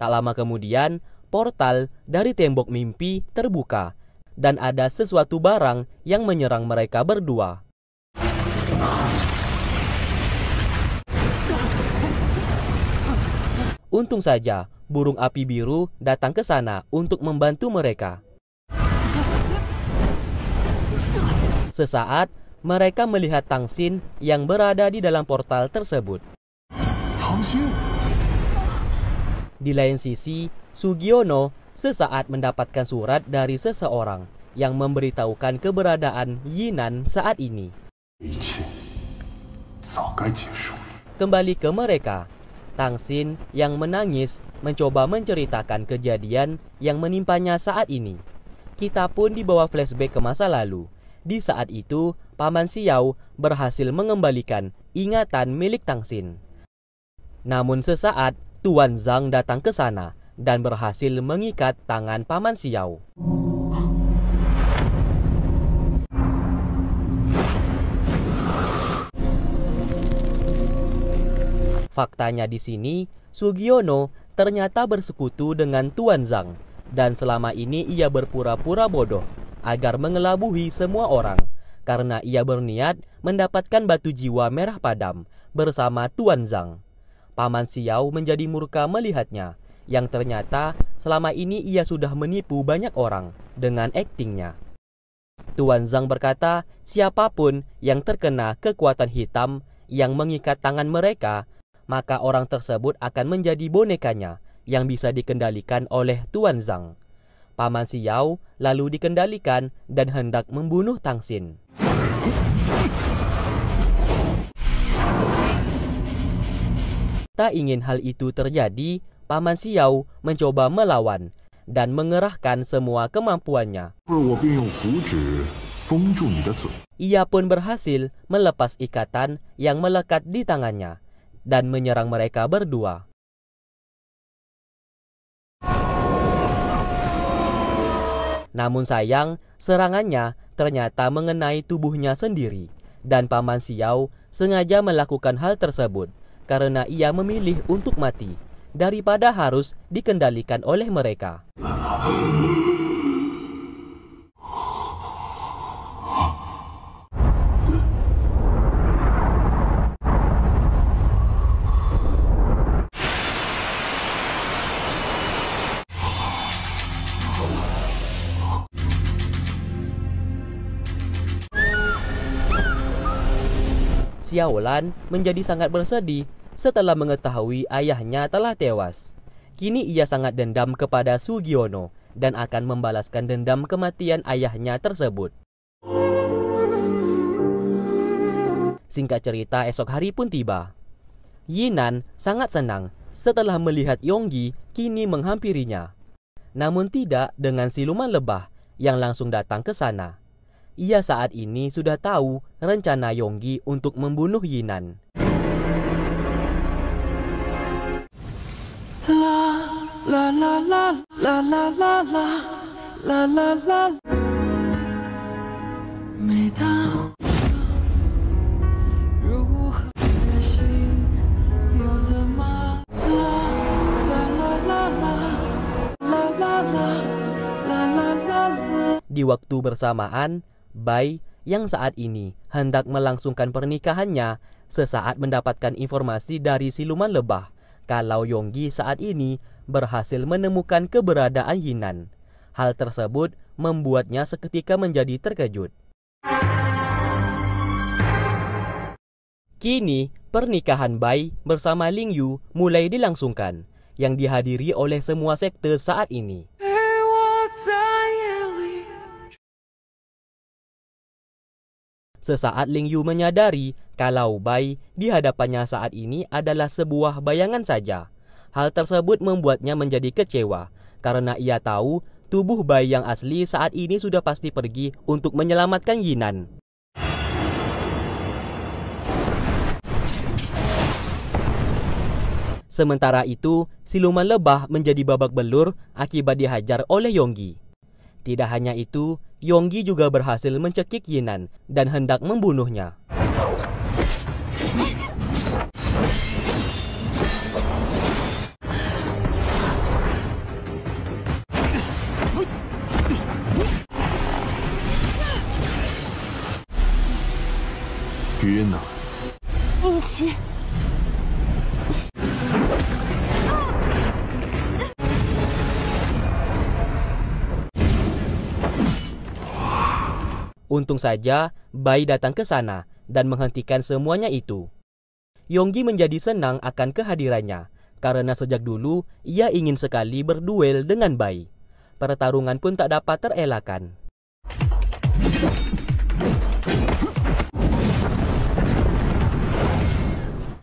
Tak lama kemudian, portal dari tembok mimpi terbuka dan ada sesuatu barang yang menyerang mereka berdua. Untung saja, burung api biru datang ke sana untuk membantu mereka. Sesaat, mereka melihat Tang Xin yang berada di dalam portal tersebut. Di lain sisi, Sugiono sesaat mendapatkan surat dari seseorang yang memberitahukan keberadaan Yinan saat ini. Kembali ke mereka, Tang Xin yang menangis mencoba menceritakan kejadian yang menimpanya saat ini. Kita pun dibawa flashback ke masa lalu di saat itu, Paman Siau berhasil mengembalikan ingatan milik Tangsin. Namun sesaat, Tuan Zhang datang ke sana dan berhasil mengikat tangan Paman Siau. Faktanya di sini, Sugiono ternyata bersekutu dengan Tuan Zhang dan selama ini ia berpura-pura bodoh agar mengelabuhi semua orang, karena ia berniat mendapatkan batu jiwa merah padam bersama Tuan Zhang. Paman Xiao menjadi murka melihatnya, yang ternyata selama ini ia sudah menipu banyak orang dengan aktingnya. Tuan Zhang berkata, siapapun yang terkena kekuatan hitam yang mengikat tangan mereka, maka orang tersebut akan menjadi bonekanya yang bisa dikendalikan oleh Tuan Zhang. Paman Siau lalu dikendalikan dan hendak membunuh Tang Tangsin. Tak ingin hal itu terjadi, Paman Siau mencoba melawan dan mengerahkan semua kemampuannya. Ia pun berhasil melepas ikatan yang melekat di tangannya dan menyerang mereka berdua. Namun sayang, serangannya ternyata mengenai tubuhnya sendiri dan Paman Xiao sengaja melakukan hal tersebut karena ia memilih untuk mati daripada harus dikendalikan oleh mereka. Xiaolan menjadi sangat bersedih setelah mengetahui ayahnya telah tewas. Kini ia sangat dendam kepada Sugiono dan akan membalaskan dendam kematian ayahnya tersebut. Singkat cerita, esok hari pun tiba. Yinan sangat senang setelah melihat Yonggi kini menghampirinya. Namun tidak dengan siluman lebah yang langsung datang ke sana ia saat ini sudah tahu rencana Yonggi untuk membunuh Yinan. di waktu bersamaan, Bai yang saat ini hendak melangsungkan pernikahannya sesaat mendapatkan informasi dari siluman lebah kalau Yonggi saat ini berhasil menemukan keberadaan Yinan. Hal tersebut membuatnya seketika menjadi terkejut. Kini, pernikahan Bai bersama Ling Yu mulai dilangsungkan, yang dihadiri oleh semua sekte saat ini. Sesaat Ling Yu menyadari kalau Bai di hadapannya saat ini adalah sebuah bayangan saja. Hal tersebut membuatnya menjadi kecewa karena ia tahu tubuh Bai yang asli saat ini sudah pasti pergi untuk menyelamatkan Yinan. Sementara itu, siluman lebah menjadi babak belur akibat dihajar oleh Yonggi. Tidak hanya itu, Yonggi juga berhasil mencekik Yinan dan hendak membunuhnya. Yinan. Untung saja Bai datang ke sana dan menghentikan semuanya itu. Yonggi menjadi senang akan kehadirannya karena sejak dulu ia ingin sekali berduel dengan Bai. Pertarungan pun tak dapat terelakkan.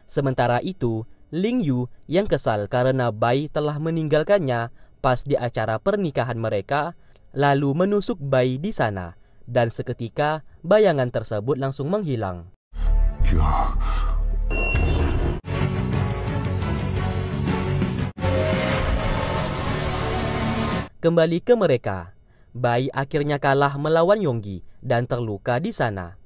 Sementara itu, Ling Yu yang kesal karena Bai telah meninggalkannya pas di acara pernikahan mereka, lalu menusuk Bai di sana dan seketika bayangan tersebut langsung menghilang. Ya. Kembali ke mereka, Bai akhirnya kalah melawan Yonggi dan terluka di sana.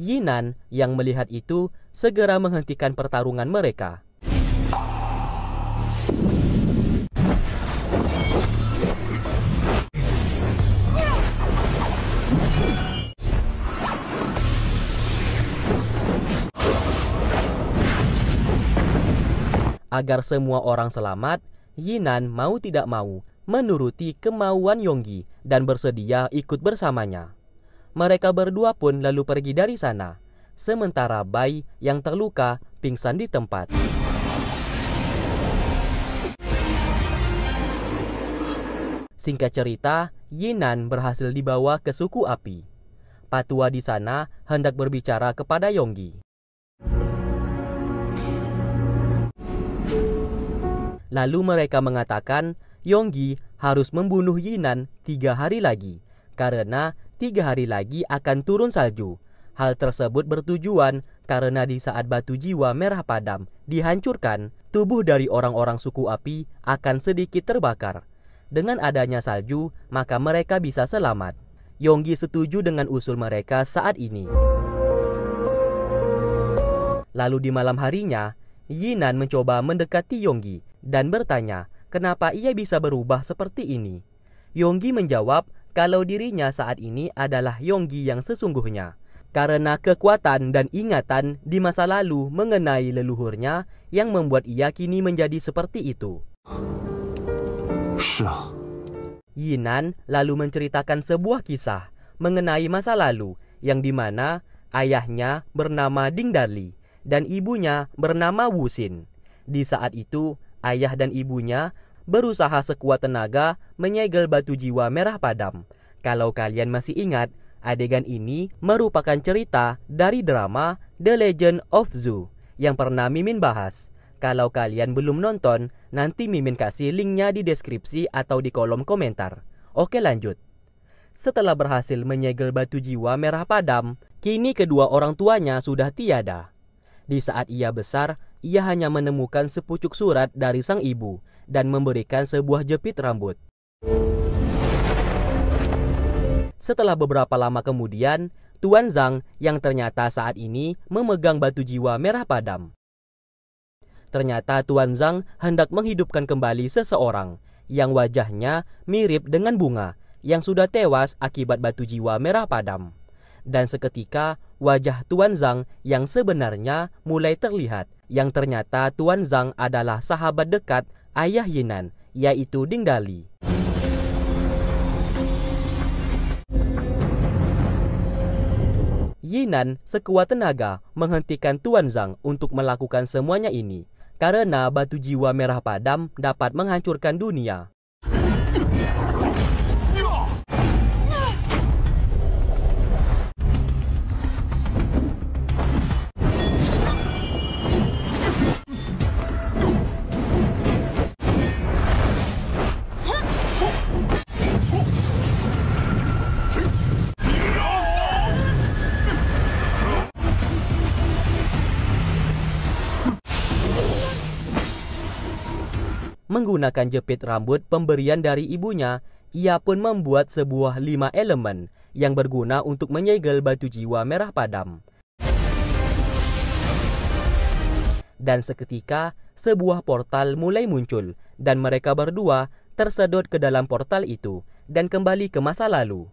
Yinan yang melihat itu segera menghentikan pertarungan mereka. agar semua orang selamat, Yinan mau tidak mau menuruti kemauan Yonggi dan bersedia ikut bersamanya. Mereka berdua pun lalu pergi dari sana, sementara Bai yang terluka pingsan di tempat. Singkat cerita, Yinan berhasil dibawa ke suku api. Patua di sana hendak berbicara kepada Yonggi. Lalu mereka mengatakan, Yonggi harus membunuh Yinan tiga hari lagi, karena tiga hari lagi akan turun salju. Hal tersebut bertujuan karena di saat batu jiwa merah padam dihancurkan, tubuh dari orang-orang suku api akan sedikit terbakar. Dengan adanya salju, maka mereka bisa selamat. Yonggi setuju dengan usul mereka saat ini. Lalu di malam harinya, Yinan mencoba mendekati Yonggi dan bertanya kenapa ia bisa berubah seperti ini. Yonggi menjawab kalau dirinya saat ini adalah Yonggi yang sesungguhnya. Karena kekuatan dan ingatan di masa lalu mengenai leluhurnya yang membuat ia kini menjadi seperti itu. Yinan lalu menceritakan sebuah kisah mengenai masa lalu yang dimana ayahnya bernama Ding Darli dan ibunya bernama Wu Xin. Di saat itu, ayah dan ibunya berusaha sekuat tenaga menyegel batu jiwa merah padam. Kalau kalian masih ingat, adegan ini merupakan cerita dari drama The Legend of Zoo yang pernah Mimin bahas. Kalau kalian belum nonton, nanti Mimin kasih linknya di deskripsi atau di kolom komentar. Oke lanjut. Setelah berhasil menyegel batu jiwa merah padam, kini kedua orang tuanya sudah tiada. Di saat ia besar, ia hanya menemukan sepucuk surat dari sang ibu dan memberikan sebuah jepit rambut. Setelah beberapa lama kemudian, Tuan Zhang yang ternyata saat ini memegang batu jiwa merah padam. Ternyata Tuan Zhang hendak menghidupkan kembali seseorang yang wajahnya mirip dengan bunga yang sudah tewas akibat batu jiwa merah padam dan seketika wajah Tuan Zhang yang sebenarnya mulai terlihat, yang ternyata Tuan Zhang adalah sahabat dekat ayah Yinan, yaitu Ding Dali. Yinan sekuat tenaga menghentikan Tuan Zhang untuk melakukan semuanya ini, karena batu jiwa merah padam dapat menghancurkan dunia. Menggunakan jepit rambut pemberian dari ibunya, ia pun membuat sebuah lima elemen yang berguna untuk menyegel batu jiwa merah padam. Dan seketika, sebuah portal mulai muncul dan mereka berdua tersedot ke dalam portal itu dan kembali ke masa lalu.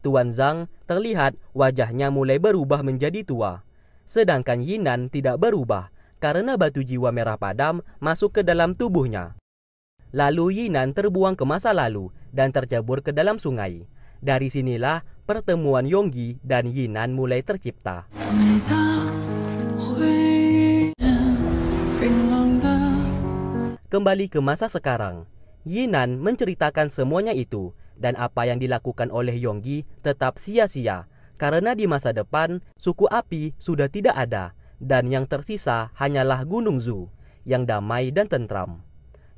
Tuan Zhang terlihat wajahnya mulai berubah menjadi tua, sedangkan Yinan tidak berubah karena batu jiwa merah padam masuk ke dalam tubuhnya. Lalu Yinan terbuang ke masa lalu dan tercebur ke dalam sungai. Dari sinilah pertemuan Yonggi dan Yinan mulai tercipta. Kembali ke masa sekarang, Yinan menceritakan semuanya itu dan apa yang dilakukan oleh Yonggi tetap sia-sia karena di masa depan suku api sudah tidak ada dan yang tersisa hanyalah Gunung Zu yang damai dan tentram.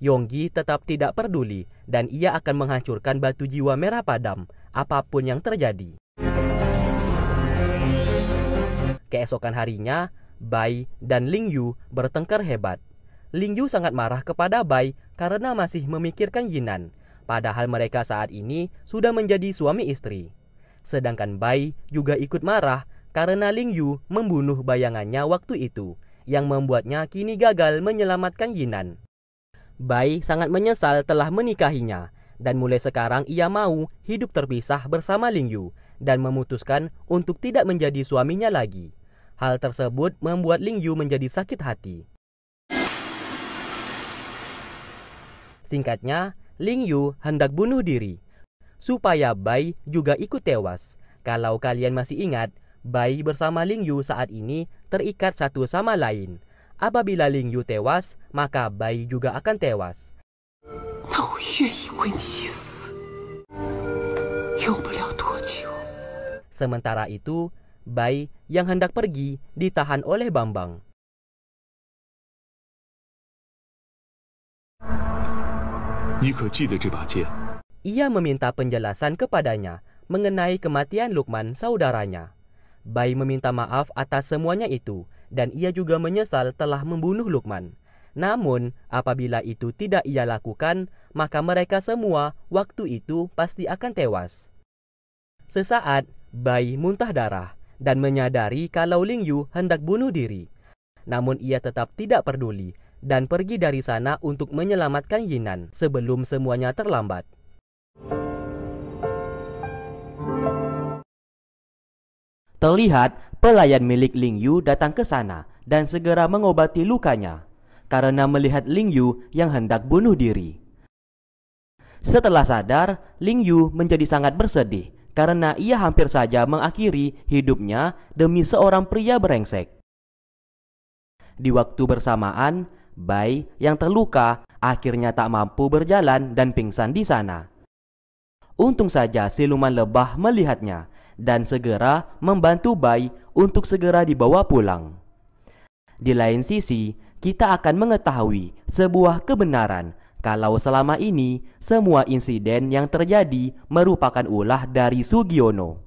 Yonggi tetap tidak peduli dan ia akan menghancurkan batu jiwa merah padam apapun yang terjadi. Keesokan harinya, Bai dan Ling Yu bertengkar hebat. Ling Yu sangat marah kepada Bai karena masih memikirkan Yinan, padahal mereka saat ini sudah menjadi suami istri. Sedangkan Bai juga ikut marah karena Ling Yu membunuh bayangannya waktu itu, yang membuatnya kini gagal menyelamatkan Yinan. Bai sangat menyesal telah menikahinya, dan mulai sekarang ia mau hidup terpisah bersama Ling Yu, dan memutuskan untuk tidak menjadi suaminya lagi. Hal tersebut membuat Ling Yu menjadi sakit hati. Singkatnya, Ling Yu hendak bunuh diri, supaya Bai juga ikut tewas. Kalau kalian masih ingat, bayi bersama Ling Yu saat ini terikat satu sama lain. Apabila Ling Yu tewas, maka bayi juga akan tewas. Sementara itu, Bayi yang hendak pergi ditahan oleh Bambang. Ia meminta penjelasan kepadanya mengenai kematian Lukman saudaranya. Bayi meminta maaf atas semuanya itu, dan ia juga menyesal telah membunuh Lukman. Namun, apabila itu tidak ia lakukan, maka mereka semua waktu itu pasti akan tewas. Sesaat, Bayi muntah darah dan menyadari kalau Ling Yu hendak bunuh diri. Namun ia tetap tidak peduli dan pergi dari sana untuk menyelamatkan Yinan sebelum semuanya terlambat. Terlihat pelayan milik Ling Yu datang ke sana dan segera mengobati lukanya karena melihat Ling Yu yang hendak bunuh diri. Setelah sadar, Ling Yu menjadi sangat bersedih karena ia hampir saja mengakhiri hidupnya demi seorang pria berengsek. Di waktu bersamaan, Bai yang terluka akhirnya tak mampu berjalan dan pingsan di sana. Untung saja siluman lebah melihatnya dan segera membantu bayi untuk segera dibawa pulang. Di lain sisi, kita akan mengetahui sebuah kebenaran kalau selama ini semua insiden yang terjadi merupakan ulah dari Sugiono.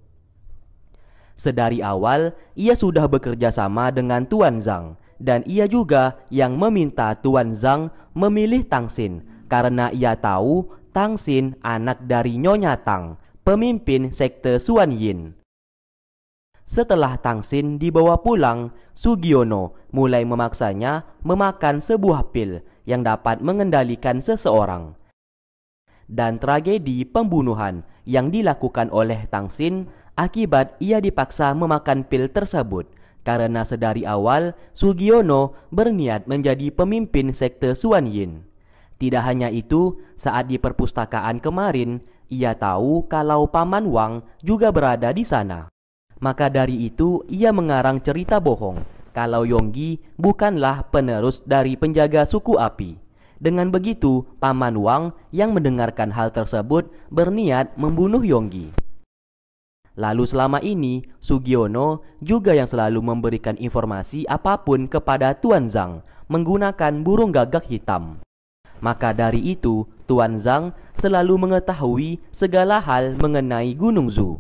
Sedari awal, ia sudah bekerja sama dengan Tuan Zhang dan ia juga yang meminta Tuan Zhang memilih Tang Xin karena ia tahu Tang Xin anak dari Nyonya Tang pemimpin sektor Suan Yin. Setelah Tang Sin dibawa pulang, Sugiono mulai memaksanya memakan sebuah pil yang dapat mengendalikan seseorang. Dan tragedi pembunuhan yang dilakukan oleh Tang Sin akibat ia dipaksa memakan pil tersebut karena sedari awal Sugiono berniat menjadi pemimpin sekte Suan Yin. Tidak hanya itu, saat di perpustakaan kemarin, Ia tahu kalau Paman Wang juga berada di sana. Maka dari itu ia mengarang cerita bohong kalau Yonggi bukanlah penerus dari penjaga suku api. Dengan begitu, Paman Wang yang mendengarkan hal tersebut berniat membunuh Yonggi. Lalu selama ini, Sugiono juga yang selalu memberikan informasi apapun kepada Tuan Zhang menggunakan burung gagak hitam. Maka dari itu, Tuan Zhang selalu mengetahui segala hal mengenai Gunung Zhu.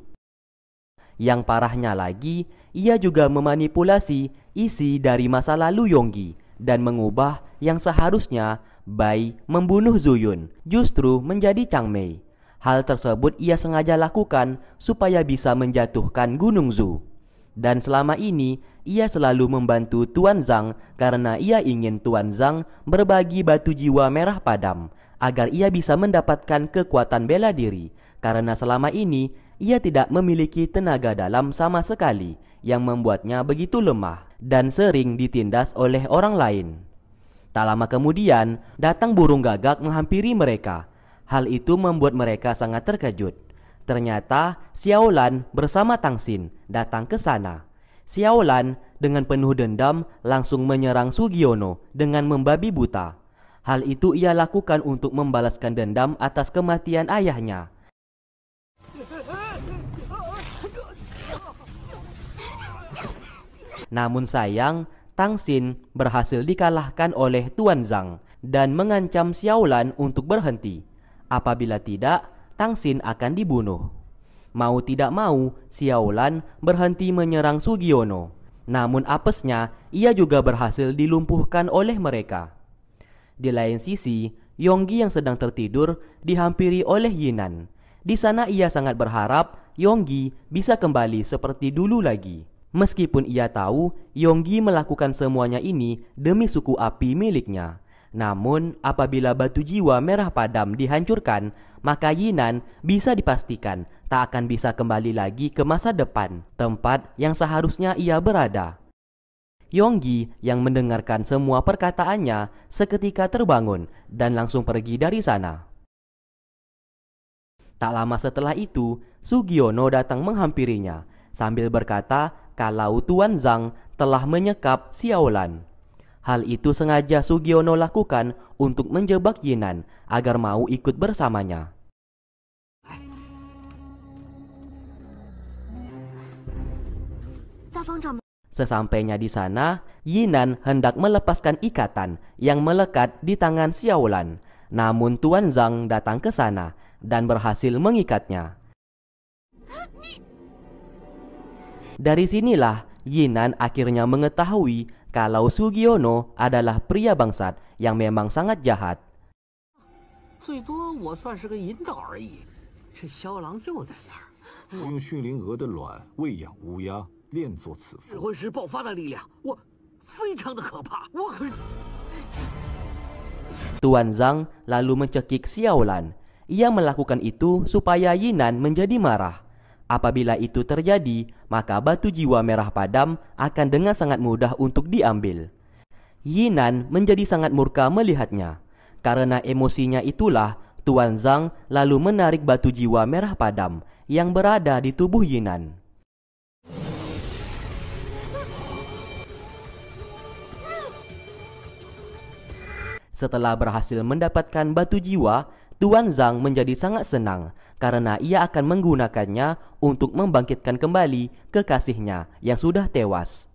Yang parahnya lagi, ia juga memanipulasi isi dari masa lalu Yonggi dan mengubah yang seharusnya Bai membunuh Yun, justru menjadi Chang Mei. Hal tersebut ia sengaja lakukan supaya bisa menjatuhkan Gunung Zhu. Dan selama ini ia selalu membantu Tuan Zhang karena ia ingin Tuan Zhang berbagi batu jiwa merah padam agar ia bisa mendapatkan kekuatan bela diri, karena selama ini ia tidak memiliki tenaga dalam sama sekali yang membuatnya begitu lemah dan sering ditindas oleh orang lain. Tak lama kemudian, datang burung gagak menghampiri mereka. Hal itu membuat mereka sangat terkejut. Ternyata Xiaolan bersama Tang Tangsin datang ke sana. Xiaolan dengan penuh dendam langsung menyerang Sugiono dengan membabi buta. Hal itu ia lakukan untuk membalaskan dendam atas kematian ayahnya. Namun sayang, Tang Xin berhasil dikalahkan oleh Tuan Zhang dan mengancam Xiaolan untuk berhenti. Apabila tidak, Tang Xin akan dibunuh. Mau tidak mau, Xiaolan berhenti menyerang Sugiono. Namun apesnya, ia juga berhasil dilumpuhkan oleh mereka. Di lain sisi, Yonggi yang sedang tertidur dihampiri oleh Yinan. Di sana ia sangat berharap Yonggi bisa kembali seperti dulu lagi. Meskipun ia tahu Yonggi melakukan semuanya ini demi suku api miliknya. Namun, apabila batu jiwa merah padam dihancurkan, maka Yinan bisa dipastikan tak akan bisa kembali lagi ke masa depan, tempat yang seharusnya ia berada. Yonggi yang mendengarkan semua perkataannya seketika terbangun dan langsung pergi dari sana. Tak lama setelah itu, Sugiono datang menghampirinya sambil berkata kalau Tuan Zhang telah menyekap Xiaolan. Hal itu sengaja Sugiono lakukan untuk menjebak Yinan agar mau ikut bersamanya. Sesampainya di sana, Yinan hendak melepaskan ikatan yang melekat di tangan Xiaolan. Namun Tuan Zhang datang ke sana dan berhasil mengikatnya. Dari sinilah Yinan akhirnya mengetahui kalau Sugiono adalah pria bangsat yang memang sangat jahat. Tuan Zhang lalu mencekik Xiaolan. Ia melakukan itu supaya Yinan menjadi marah. Apabila itu terjadi, maka batu jiwa merah padam akan dengan sangat mudah untuk diambil. Yinan menjadi sangat murka melihatnya. Karena emosinya itulah, Tuan Zhang lalu menarik batu jiwa merah padam yang berada di tubuh Yinan. Setelah berhasil mendapatkan batu jiwa, Tuan Zhang menjadi sangat senang karena ia akan menggunakannya untuk membangkitkan kembali kekasihnya yang sudah tewas.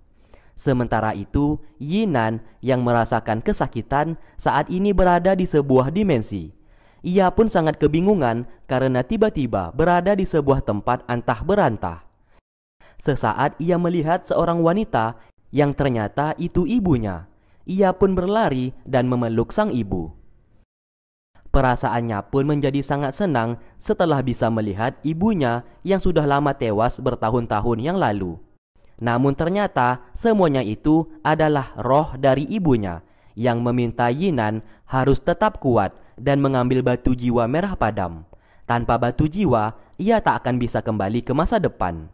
Sementara itu, Yinan yang merasakan kesakitan saat ini berada di sebuah dimensi. Ia pun sangat kebingungan karena tiba-tiba berada di sebuah tempat antah berantah. Sesaat ia melihat seorang wanita yang ternyata itu ibunya ia pun berlari dan memeluk sang ibu. Perasaannya pun menjadi sangat senang setelah bisa melihat ibunya yang sudah lama tewas bertahun-tahun yang lalu. Namun ternyata semuanya itu adalah roh dari ibunya yang meminta Yinan harus tetap kuat dan mengambil batu jiwa merah padam. Tanpa batu jiwa, ia tak akan bisa kembali ke masa depan.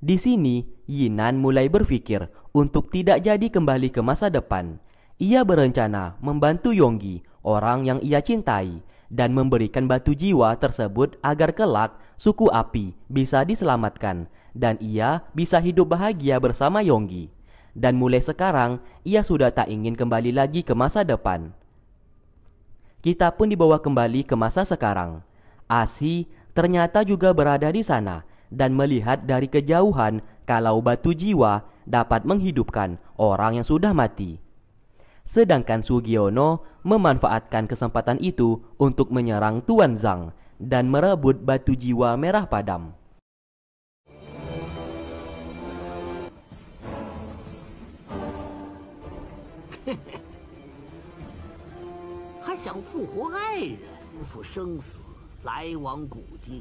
Di sini, Yinan mulai berpikir untuk tidak jadi kembali ke masa depan. Ia berencana membantu Yonggi, orang yang ia cintai, dan memberikan batu jiwa tersebut agar kelak suku api bisa diselamatkan dan ia bisa hidup bahagia bersama Yonggi. Dan mulai sekarang, ia sudah tak ingin kembali lagi ke masa depan. Kita pun dibawa kembali ke masa sekarang. Asi ternyata juga berada di sana dan melihat dari kejauhan kalau batu jiwa dapat menghidupkan orang yang sudah mati. Sedangkan Sugiono memanfaatkan kesempatan itu untuk menyerang Tuan Zhang dan merebut batu jiwa merah padam.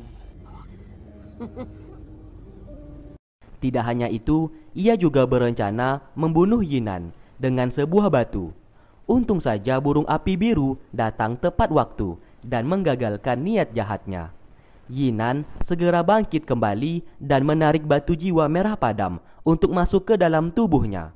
Tidak hanya itu, ia juga berencana membunuh Yinan dengan sebuah batu. Untung saja burung api biru datang tepat waktu dan menggagalkan niat jahatnya. Yinan segera bangkit kembali dan menarik batu jiwa merah padam untuk masuk ke dalam tubuhnya.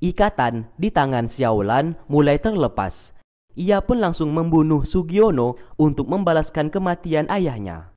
Ikatan di tangan Xiaolan mulai terlepas ia pun langsung membunuh Sugiono untuk membalaskan kematian ayahnya.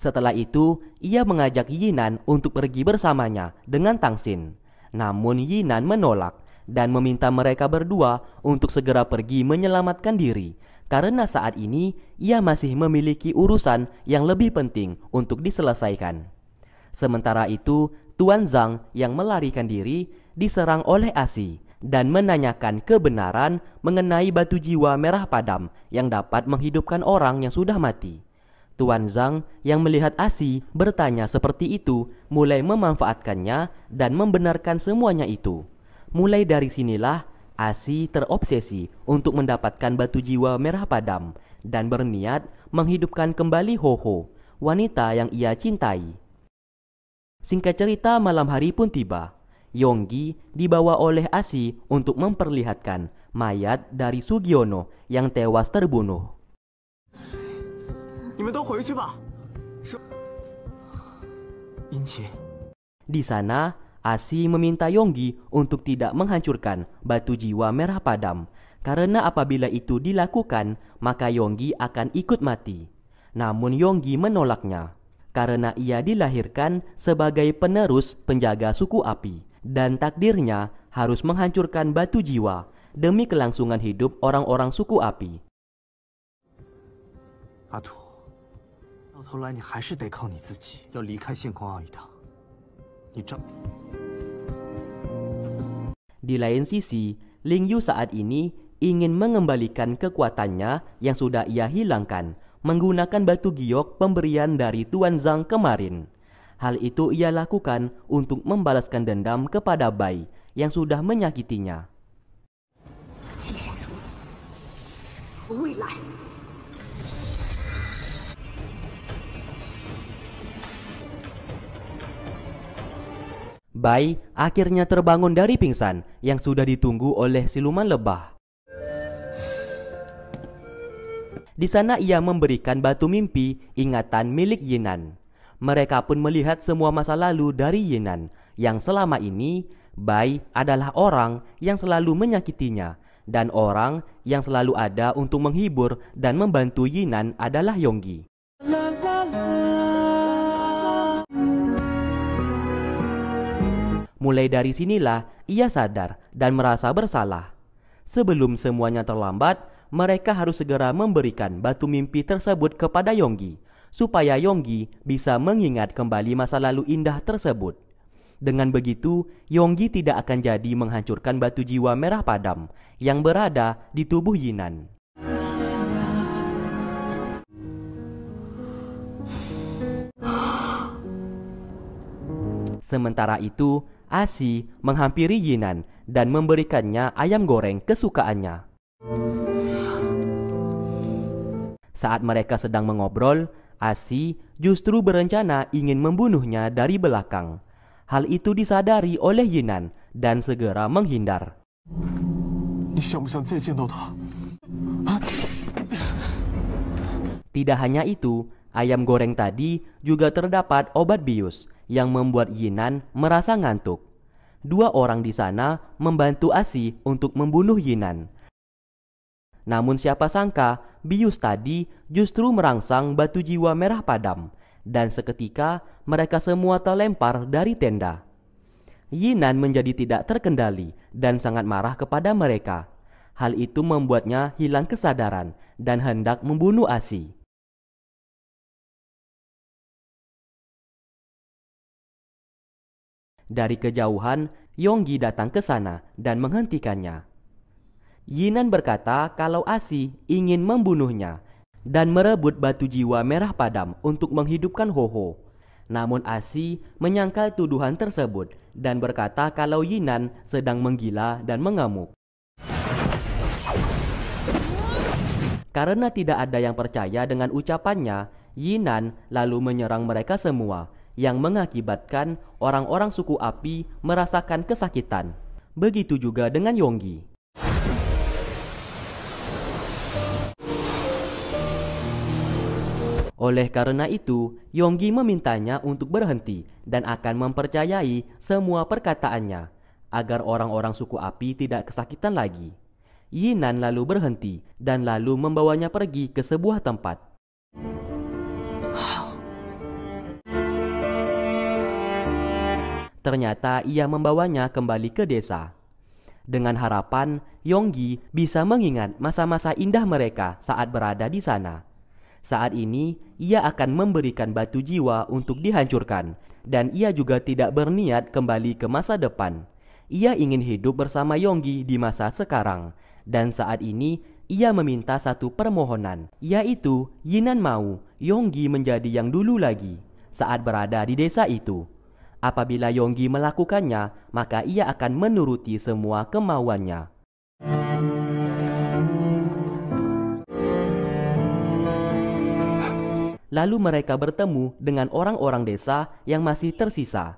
Setelah itu, ia mengajak Yinan untuk pergi bersamanya dengan Tangsin. Namun Yinan menolak dan meminta mereka berdua untuk segera pergi menyelamatkan diri karena saat ini ia masih memiliki urusan yang lebih penting untuk diselesaikan. Sementara itu, Tuan Zhang yang melarikan diri diserang oleh Asi dan menanyakan kebenaran mengenai batu jiwa merah padam yang dapat menghidupkan orang yang sudah mati. Tuan Zhang yang melihat Asi bertanya seperti itu mulai memanfaatkannya dan membenarkan semuanya itu. Mulai dari sinilah Asi terobsesi untuk mendapatkan batu jiwa merah padam dan berniat menghidupkan kembali Ho Ho, wanita yang ia cintai. Singkat cerita, malam hari pun tiba. Yonggi dibawa oleh Asi untuk memperlihatkan mayat dari Sugiono yang tewas terbunuh. Di sana, Asi meminta Yonggi untuk tidak menghancurkan batu jiwa merah padam karena apabila itu dilakukan, maka Yonggi akan ikut mati. Namun Yonggi menolaknya karena ia dilahirkan sebagai penerus penjaga suku api dan takdirnya harus menghancurkan batu jiwa demi kelangsungan hidup orang-orang suku api. Di lain sisi, Ling Yu saat ini ingin mengembalikan kekuatannya yang sudah ia hilangkan menggunakan batu giok pemberian dari Tuan Zhang kemarin. Hal itu ia lakukan untuk membalaskan dendam kepada Bai yang sudah menyakitinya. Bai akhirnya terbangun dari pingsan yang sudah ditunggu oleh siluman lebah. Di sana ia memberikan batu mimpi, ingatan milik Yinan. Mereka pun melihat semua masa lalu dari Yinan, yang selama ini Bai adalah orang yang selalu menyakitinya, dan orang yang selalu ada untuk menghibur dan membantu Yinan adalah Yonggi. Mulai dari sinilah ia sadar dan merasa bersalah. Sebelum semuanya terlambat, mereka harus segera memberikan batu mimpi tersebut kepada Yonggi, supaya Yonggi bisa mengingat kembali masa lalu indah tersebut. Dengan begitu, Yonggi tidak akan jadi menghancurkan batu jiwa merah padam yang berada di tubuh Yinan. Sementara itu, Asi menghampiri Yinan dan memberikannya ayam goreng kesukaannya. Saat mereka sedang mengobrol, Asi justru berencana ingin membunuhnya dari belakang. Hal itu disadari oleh Yinan dan segera menghindar. Tidak hanya itu, ayam goreng tadi juga terdapat obat bius yang membuat Yinan merasa ngantuk. Dua orang di sana membantu Asi untuk membunuh Yinan. Namun siapa sangka, bius tadi justru merangsang batu jiwa merah padam, dan seketika mereka semua terlempar dari tenda. Yinan menjadi tidak terkendali dan sangat marah kepada mereka. Hal itu membuatnya hilang kesadaran dan hendak membunuh Asi. Dari kejauhan, Yonggi datang ke sana dan menghentikannya. Yinan berkata kalau Asi ingin membunuhnya dan merebut batu jiwa merah padam untuk menghidupkan Hoho. Namun Asi menyangkal tuduhan tersebut dan berkata kalau Yinan sedang menggila dan mengamuk. Karena tidak ada yang percaya dengan ucapannya, Yinan lalu menyerang mereka semua yang mengakibatkan orang-orang suku api merasakan kesakitan. Begitu juga dengan Yonggi. Oleh karena itu, Yonggi memintanya untuk berhenti dan akan mempercayai semua perkataannya agar orang-orang suku api tidak kesakitan lagi. Yinan lalu berhenti dan lalu membawanya pergi ke sebuah tempat. Ternyata ia membawanya kembali ke desa. Dengan harapan Yonggi bisa mengingat masa-masa indah mereka saat berada di sana. Saat ini, ia akan memberikan batu jiwa untuk dihancurkan, dan ia juga tidak berniat kembali ke masa depan. Ia ingin hidup bersama Yonggi di masa sekarang, dan saat ini ia meminta satu permohonan, yaitu Yinan mau Yonggi menjadi yang dulu lagi saat berada di desa itu. Apabila Yonggi melakukannya, maka ia akan menuruti semua kemauannya. lalu mereka bertemu dengan orang-orang desa yang masih tersisa.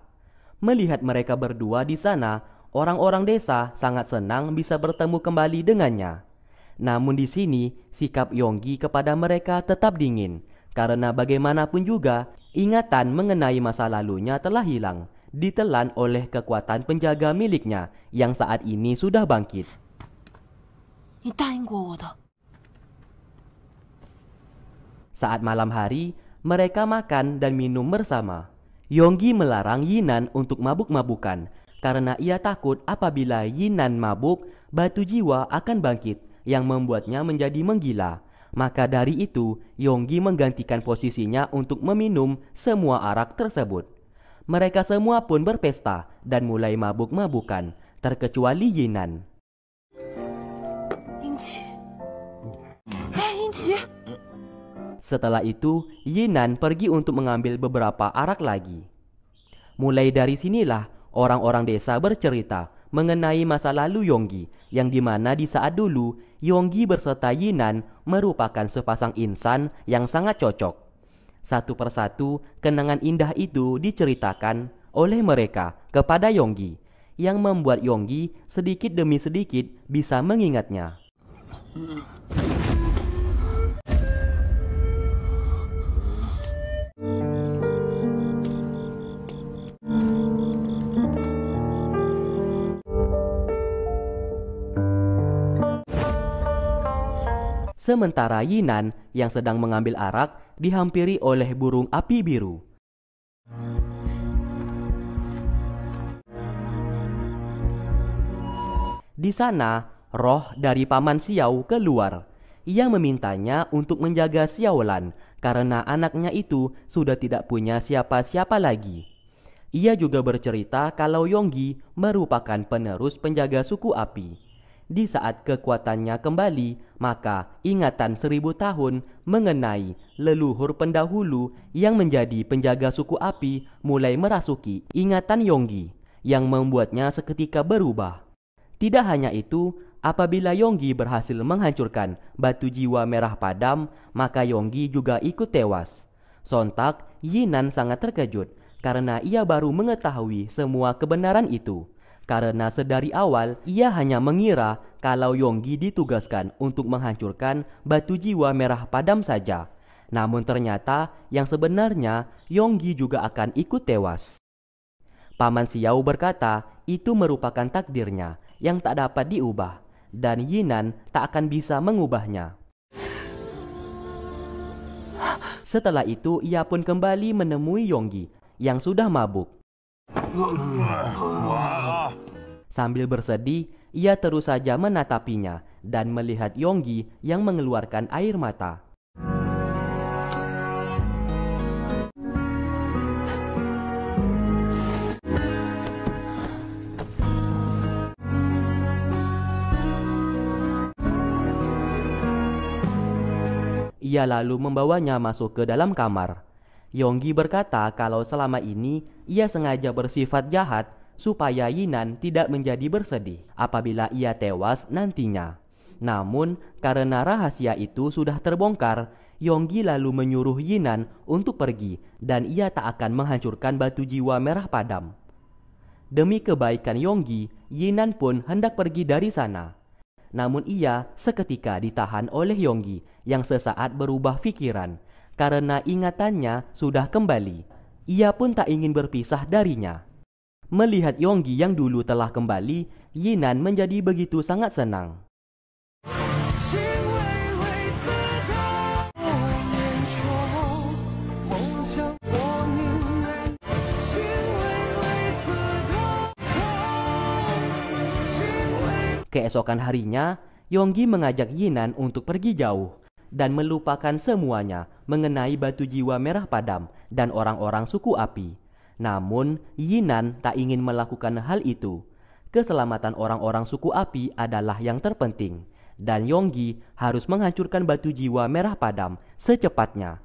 Melihat mereka berdua di sana, orang-orang desa sangat senang bisa bertemu kembali dengannya. Namun di sini, sikap Yonggi kepada mereka tetap dingin, karena bagaimanapun juga, ingatan mengenai masa lalunya telah hilang, ditelan oleh kekuatan penjaga miliknya yang saat ini sudah bangkit. 你答应过我的。saat malam hari, mereka makan dan minum bersama. Yonggi melarang Yinan untuk mabuk-mabukan karena ia takut apabila Yinan mabuk, batu jiwa akan bangkit yang membuatnya menjadi menggila. Maka dari itu, Yonggi menggantikan posisinya untuk meminum semua arak tersebut. Mereka semua pun berpesta dan mulai mabuk-mabukan, terkecuali Yinan. eh, setelah itu, Yinan pergi untuk mengambil beberapa arak lagi. Mulai dari sinilah orang-orang desa bercerita mengenai masa lalu Yonggi, yang dimana di saat dulu Yonggi berserta Yinan merupakan sepasang insan yang sangat cocok. Satu persatu, kenangan indah itu diceritakan oleh mereka kepada Yonggi, yang membuat Yonggi sedikit demi sedikit bisa mengingatnya. sementara Yinan yang sedang mengambil arak dihampiri oleh burung api biru. Di sana, roh dari paman Xiao keluar. Ia memintanya untuk menjaga Xiaolan karena anaknya itu sudah tidak punya siapa-siapa lagi. Ia juga bercerita kalau Yonggi merupakan penerus penjaga suku api di saat kekuatannya kembali, maka ingatan seribu tahun mengenai leluhur pendahulu yang menjadi penjaga suku api mulai merasuki ingatan Yonggi yang membuatnya seketika berubah. Tidak hanya itu, apabila Yonggi berhasil menghancurkan batu jiwa merah padam, maka Yonggi juga ikut tewas. Sontak, Yinan sangat terkejut karena ia baru mengetahui semua kebenaran itu karena sedari awal ia hanya mengira kalau Yonggi ditugaskan untuk menghancurkan batu jiwa merah padam saja. Namun ternyata yang sebenarnya Yonggi juga akan ikut tewas. Paman Xiao berkata itu merupakan takdirnya yang tak dapat diubah dan Yinan tak akan bisa mengubahnya. Setelah itu ia pun kembali menemui Yonggi yang sudah mabuk Sambil bersedih, ia terus saja menatapinya dan melihat Yonggi yang mengeluarkan air mata. Ia lalu membawanya masuk ke dalam kamar. Yonggi berkata kalau selama ini ia sengaja bersifat jahat supaya Yinan tidak menjadi bersedih apabila ia tewas nantinya. Namun, karena rahasia itu sudah terbongkar, Yonggi lalu menyuruh Yinan untuk pergi dan ia tak akan menghancurkan batu jiwa merah padam. Demi kebaikan Yonggi, Yinan pun hendak pergi dari sana. Namun ia seketika ditahan oleh Yonggi yang sesaat berubah pikiran karena ingatannya sudah kembali. Ia pun tak ingin berpisah darinya. Melihat Yonggi yang dulu telah kembali, Yinan menjadi begitu sangat senang. Keesokan harinya, Yonggi mengajak Yinan untuk pergi jauh dan melupakan semuanya mengenai batu jiwa merah padam dan orang-orang suku api. Namun, Yinan tak ingin melakukan hal itu. Keselamatan orang-orang suku api adalah yang terpenting, dan Yonggi harus menghancurkan batu jiwa merah padam secepatnya.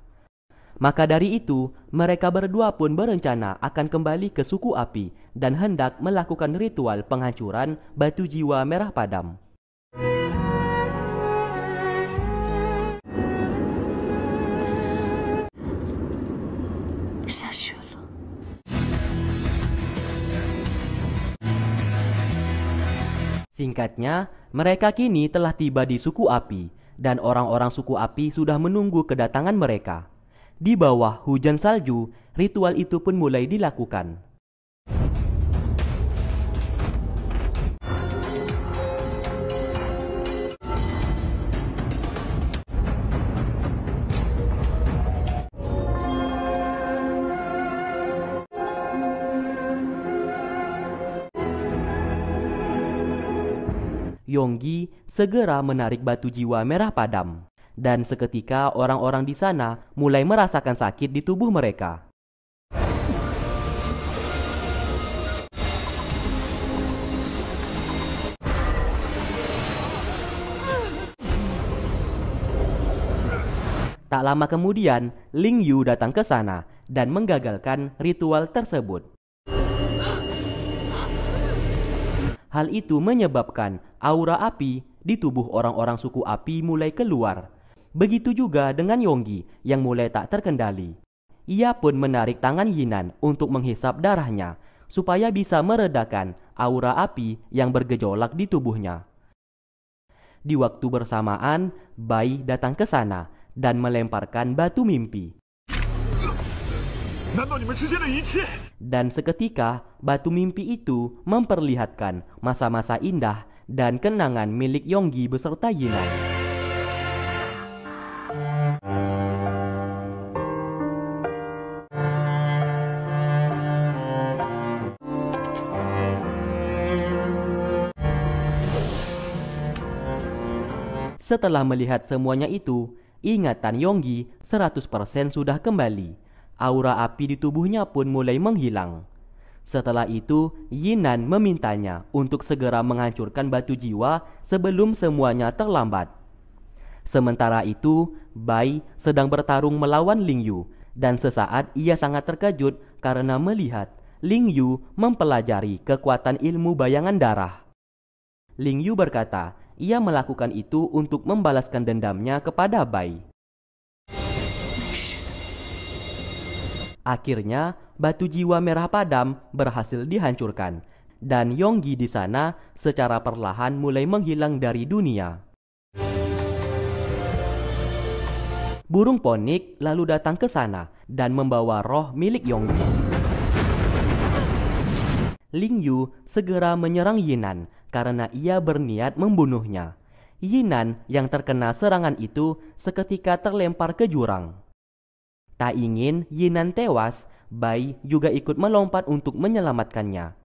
Maka dari itu, mereka berdua pun berencana akan kembali ke suku api dan hendak melakukan ritual penghancuran batu jiwa merah padam. Singkatnya, mereka kini telah tiba di suku api, dan orang-orang suku api sudah menunggu kedatangan mereka. Di bawah hujan salju, ritual itu pun mulai dilakukan. Yonggi segera menarik batu jiwa merah padam. Dan seketika orang-orang di sana mulai merasakan sakit di tubuh mereka. Tak lama kemudian, Ling Yu datang ke sana dan menggagalkan ritual tersebut. Hal itu menyebabkan aura api di tubuh orang-orang suku api mulai keluar. Begitu juga dengan Yonggi yang mulai tak terkendali. Ia pun menarik tangan Yinan untuk menghisap darahnya supaya bisa meredakan aura api yang bergejolak di tubuhnya. Di waktu bersamaan, Bai datang ke sana dan melemparkan batu mimpi. Dan seketika, batu mimpi itu memperlihatkan masa-masa indah dan kenangan milik Yonggi beserta Yinan. Setelah melihat semuanya itu, ingatan Yonggi 100% sudah kembali aura api di tubuhnya pun mulai menghilang. Setelah itu, Yinan memintanya untuk segera menghancurkan batu jiwa sebelum semuanya terlambat. Sementara itu, Bai sedang bertarung melawan Ling Yu dan sesaat ia sangat terkejut karena melihat Ling Yu mempelajari kekuatan ilmu bayangan darah. Ling Yu berkata, ia melakukan itu untuk membalaskan dendamnya kepada Bai. Akhirnya, batu jiwa merah padam berhasil dihancurkan, dan Yonggi di sana secara perlahan mulai menghilang dari dunia. Burung ponik lalu datang ke sana dan membawa roh milik Yonggi. Ling Yu segera menyerang Yinan karena ia berniat membunuhnya. Yinan yang terkena serangan itu seketika terlempar ke jurang. Tak ingin Yinan tewas, Bai juga ikut melompat untuk menyelamatkannya.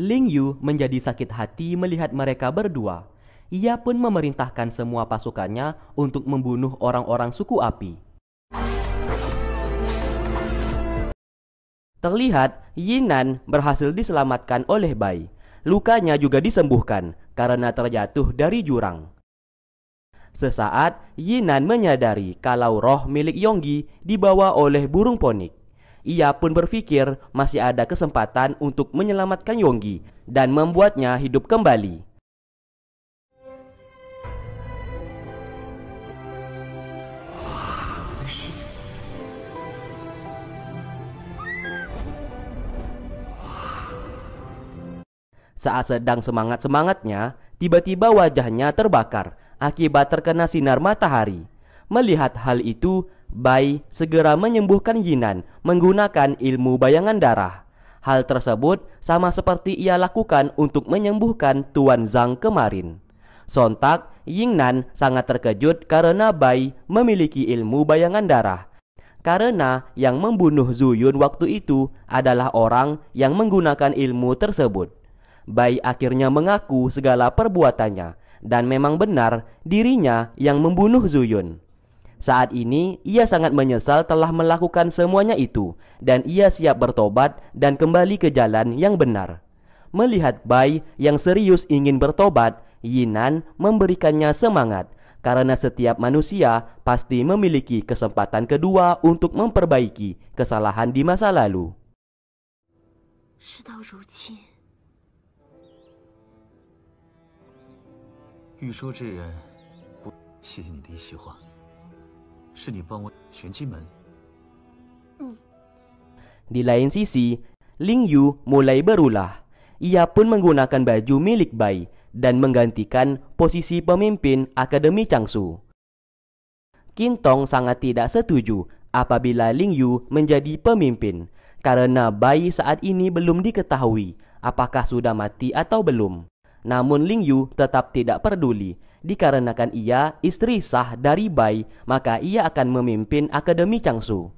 Ling Yu menjadi sakit hati melihat mereka berdua. Ia pun memerintahkan semua pasukannya untuk membunuh orang-orang suku api. Terlihat Yinan berhasil diselamatkan oleh Bai. Lukanya juga disembuhkan karena terjatuh dari jurang. Sesaat, Yinan menyadari kalau roh milik Yonggi dibawa oleh burung ponik. Ia pun berpikir masih ada kesempatan untuk menyelamatkan Yonggi dan membuatnya hidup kembali. Saat sedang semangat-semangatnya, tiba-tiba wajahnya terbakar akibat terkena sinar matahari. Melihat hal itu, Bai segera menyembuhkan Yinan menggunakan ilmu bayangan darah. Hal tersebut sama seperti ia lakukan untuk menyembuhkan Tuan Zhang kemarin. Sontak, Yingnan sangat terkejut karena Bai memiliki ilmu bayangan darah. Karena yang membunuh Zuyun waktu itu adalah orang yang menggunakan ilmu tersebut. Bai akhirnya mengaku segala perbuatannya dan memang benar dirinya yang membunuh Zuyun. Saat ini ia sangat menyesal telah melakukan semuanya itu dan ia siap bertobat dan kembali ke jalan yang benar. Melihat Bai yang serius ingin bertobat, Yinan memberikannya semangat karena setiap manusia pasti memiliki kesempatan kedua untuk memperbaiki kesalahan di masa lalu. 事到如今。Di lain sisi, Ling Yu mulai berulah. Ia pun menggunakan baju milik Bai dan menggantikan posisi pemimpin Akademi Changsu. Tong sangat tidak setuju apabila Ling Yu menjadi pemimpin karena Bai saat ini belum diketahui apakah sudah mati atau belum. Namun Ling Yu tetap tidak peduli. Dikarenakan ia istri sah dari Bai, maka ia akan memimpin Akademi Changsu.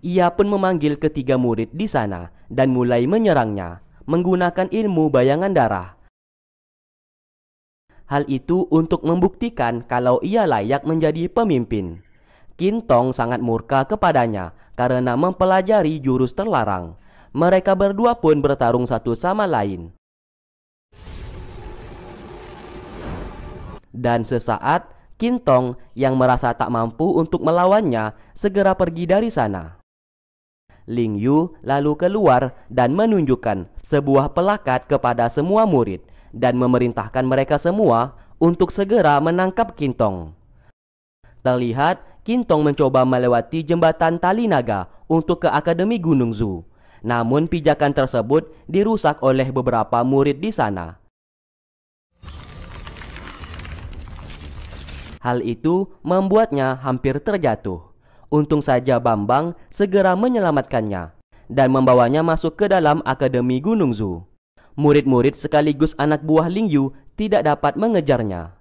Ia pun memanggil ketiga murid di sana dan mulai menyerangnya menggunakan ilmu bayangan darah. Hal itu untuk membuktikan kalau ia layak menjadi pemimpin. Kintong sangat murka kepadanya karena mempelajari jurus terlarang. Mereka berdua pun bertarung satu sama lain. Dan sesaat, Kintong yang merasa tak mampu untuk melawannya segera pergi dari sana. Ling Yu lalu keluar dan menunjukkan sebuah pelakat kepada semua murid dan memerintahkan mereka semua untuk segera menangkap Kintong. Terlihat Kintong mencoba melewati jembatan tali naga untuk ke Akademi Gunung Zhu, Namun pijakan tersebut dirusak oleh beberapa murid di sana. Hal itu membuatnya hampir terjatuh. Untung saja Bambang segera menyelamatkannya dan membawanya masuk ke dalam Akademi Gunung Zu. Murid-murid sekaligus anak buah Ling Yu tidak dapat mengejarnya.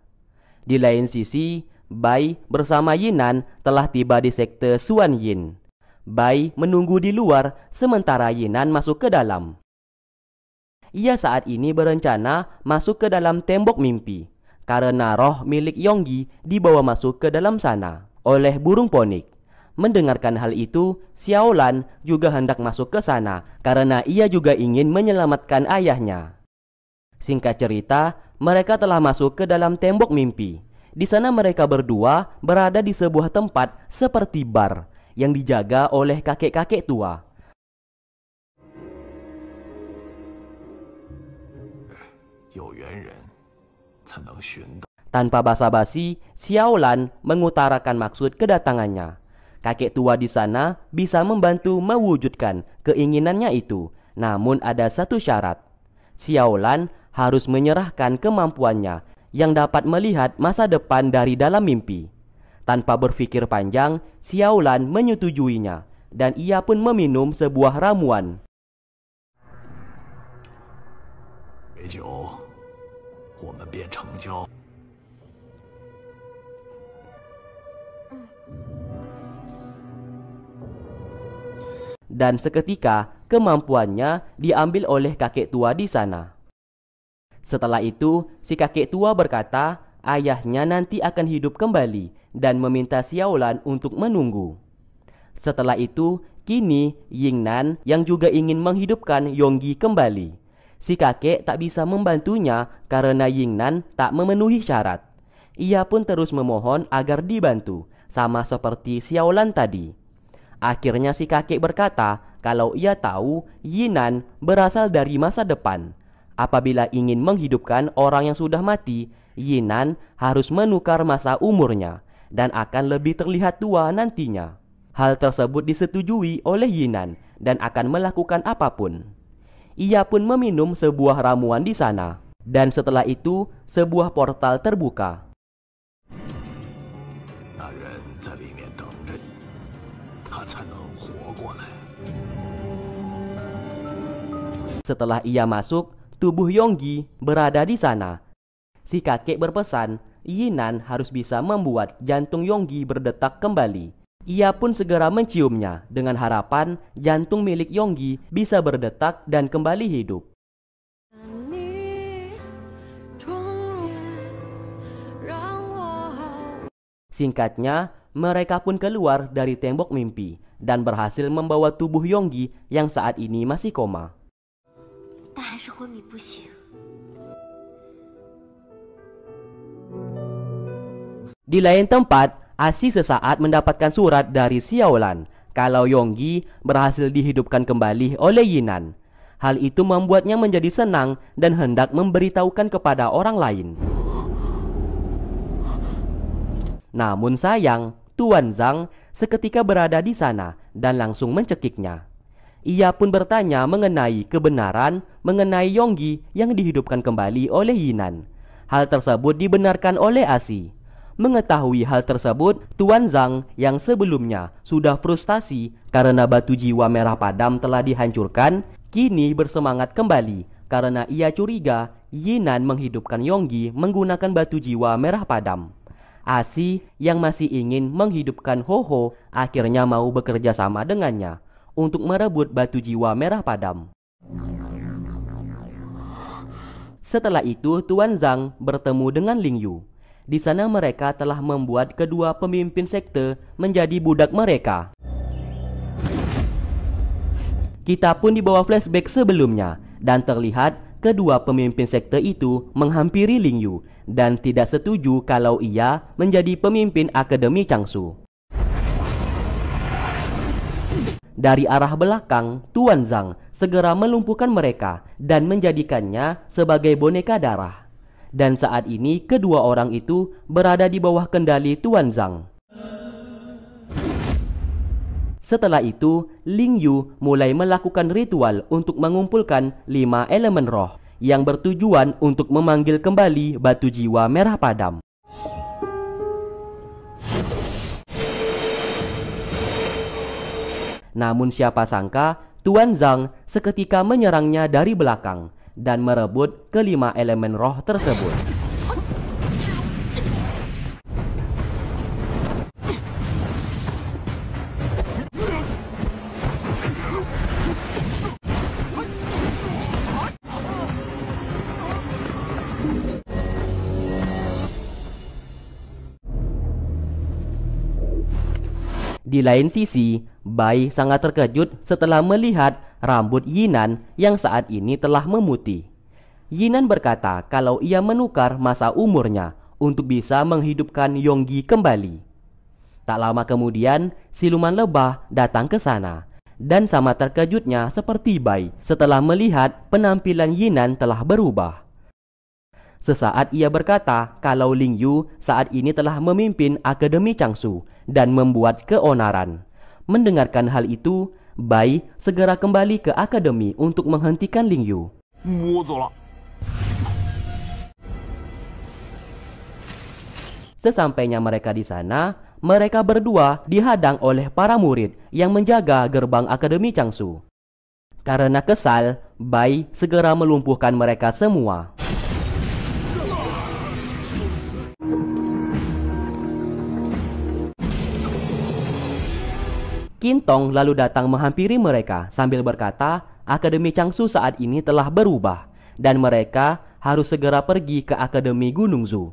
Di lain sisi, Bai bersama Yinan telah tiba di sekte Suan Yin. Bai menunggu di luar sementara Yinan masuk ke dalam. Ia saat ini berencana masuk ke dalam tembok mimpi karena roh milik Yonggi dibawa masuk ke dalam sana oleh burung ponik. Mendengarkan hal itu, Xiaolan juga hendak masuk ke sana karena ia juga ingin menyelamatkan ayahnya. Singkat cerita, mereka telah masuk ke dalam tembok mimpi. Di sana mereka berdua berada di sebuah tempat seperti bar yang dijaga oleh kakek-kakek tua. Tanpa basa-basi, Xiaolan mengutarakan maksud kedatangannya. Kakek tua di sana bisa membantu mewujudkan keinginannya itu, namun ada satu syarat. Xiaolan harus menyerahkan kemampuannya yang dapat melihat masa depan dari dalam mimpi. Tanpa berpikir panjang, Xiaolan menyetujuinya dan ia pun meminum sebuah ramuan. 美酒 dan seketika kemampuannya diambil oleh kakek tua di sana. Setelah itu, si kakek tua berkata, ayahnya nanti akan hidup kembali dan meminta Xiaolan untuk menunggu. Setelah itu, kini Yingnan yang juga ingin menghidupkan Yonggi kembali Si kakek tak bisa membantunya karena Yingnan tak memenuhi syarat. Ia pun terus memohon agar dibantu, sama seperti Xiaolan tadi. Akhirnya si kakek berkata kalau ia tahu Yinan berasal dari masa depan. Apabila ingin menghidupkan orang yang sudah mati, Yinan harus menukar masa umurnya dan akan lebih terlihat tua nantinya. Hal tersebut disetujui oleh Yinan dan akan melakukan apapun ia pun meminum sebuah ramuan di sana. Dan setelah itu, sebuah portal terbuka. Setelah ia masuk, tubuh Yonggi berada di sana. Si kakek berpesan, Yinan harus bisa membuat jantung Yonggi berdetak kembali. Ia pun segera menciumnya dengan harapan jantung milik Yonggi bisa berdetak dan kembali hidup. Singkatnya, mereka pun keluar dari tembok mimpi dan berhasil membawa tubuh Yonggi yang saat ini masih koma. Di lain tempat, Asi sesaat mendapatkan surat dari Xiaolan kalau Yonggi berhasil dihidupkan kembali oleh Yinan. Hal itu membuatnya menjadi senang dan hendak memberitahukan kepada orang lain. Namun sayang, Tuan Zhang seketika berada di sana dan langsung mencekiknya. Ia pun bertanya mengenai kebenaran mengenai Yonggi yang dihidupkan kembali oleh Yinan. Hal tersebut dibenarkan oleh Asi. Mengetahui hal tersebut, Tuan Zhang yang sebelumnya sudah frustasi karena batu jiwa merah padam telah dihancurkan, kini bersemangat kembali karena ia curiga Yinan menghidupkan Yonggi menggunakan batu jiwa merah padam. Asi yang masih ingin menghidupkan Ho Ho akhirnya mau bekerja sama dengannya untuk merebut batu jiwa merah padam. Setelah itu Tuan Zhang bertemu dengan Ling Yu. Di sana mereka telah membuat kedua pemimpin sekte menjadi budak mereka. Kita pun dibawa flashback sebelumnya dan terlihat kedua pemimpin sekte itu menghampiri Ling Yu dan tidak setuju kalau ia menjadi pemimpin Akademi Changsu. Dari arah belakang, Tuan Zhang segera melumpuhkan mereka dan menjadikannya sebagai boneka darah dan saat ini kedua orang itu berada di bawah kendali Tuan Zhang. Setelah itu, Ling Yu mulai melakukan ritual untuk mengumpulkan lima elemen roh yang bertujuan untuk memanggil kembali batu jiwa merah padam. Namun siapa sangka Tuan Zhang seketika menyerangnya dari belakang dan merebut kelima elemen roh tersebut. Di lain sisi, Bai sangat terkejut setelah melihat rambut Yinan yang saat ini telah memutih. Yinan berkata kalau ia menukar masa umurnya untuk bisa menghidupkan Yonggi kembali. Tak lama kemudian, siluman lebah datang ke sana dan sama terkejutnya seperti bayi setelah melihat penampilan Yinan telah berubah. Sesaat ia berkata kalau Ling Yu saat ini telah memimpin Akademi Changsu dan membuat keonaran. Mendengarkan hal itu, Bai segera kembali ke akademi untuk menghentikan Ling Yu. Sesampainya mereka di sana, mereka berdua dihadang oleh para murid yang menjaga gerbang akademi Changsu. Karena kesal, Bai segera melumpuhkan mereka semua. Kintong lalu datang menghampiri mereka sambil berkata, Akademi Changsu saat ini telah berubah dan mereka harus segera pergi ke Akademi Gunung Zu.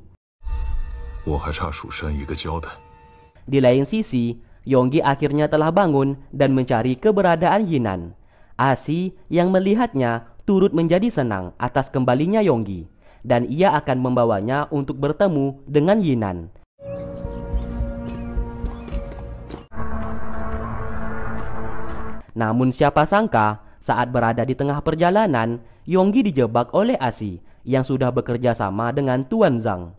Di lain sisi, Yonggi akhirnya telah bangun dan mencari keberadaan Yinan. Asi yang melihatnya turut menjadi senang atas kembalinya Yonggi dan ia akan membawanya untuk bertemu dengan Yinan. Namun siapa sangka, saat berada di tengah perjalanan, Yonggi dijebak oleh Asi yang sudah bekerja sama dengan Tuan Zhang.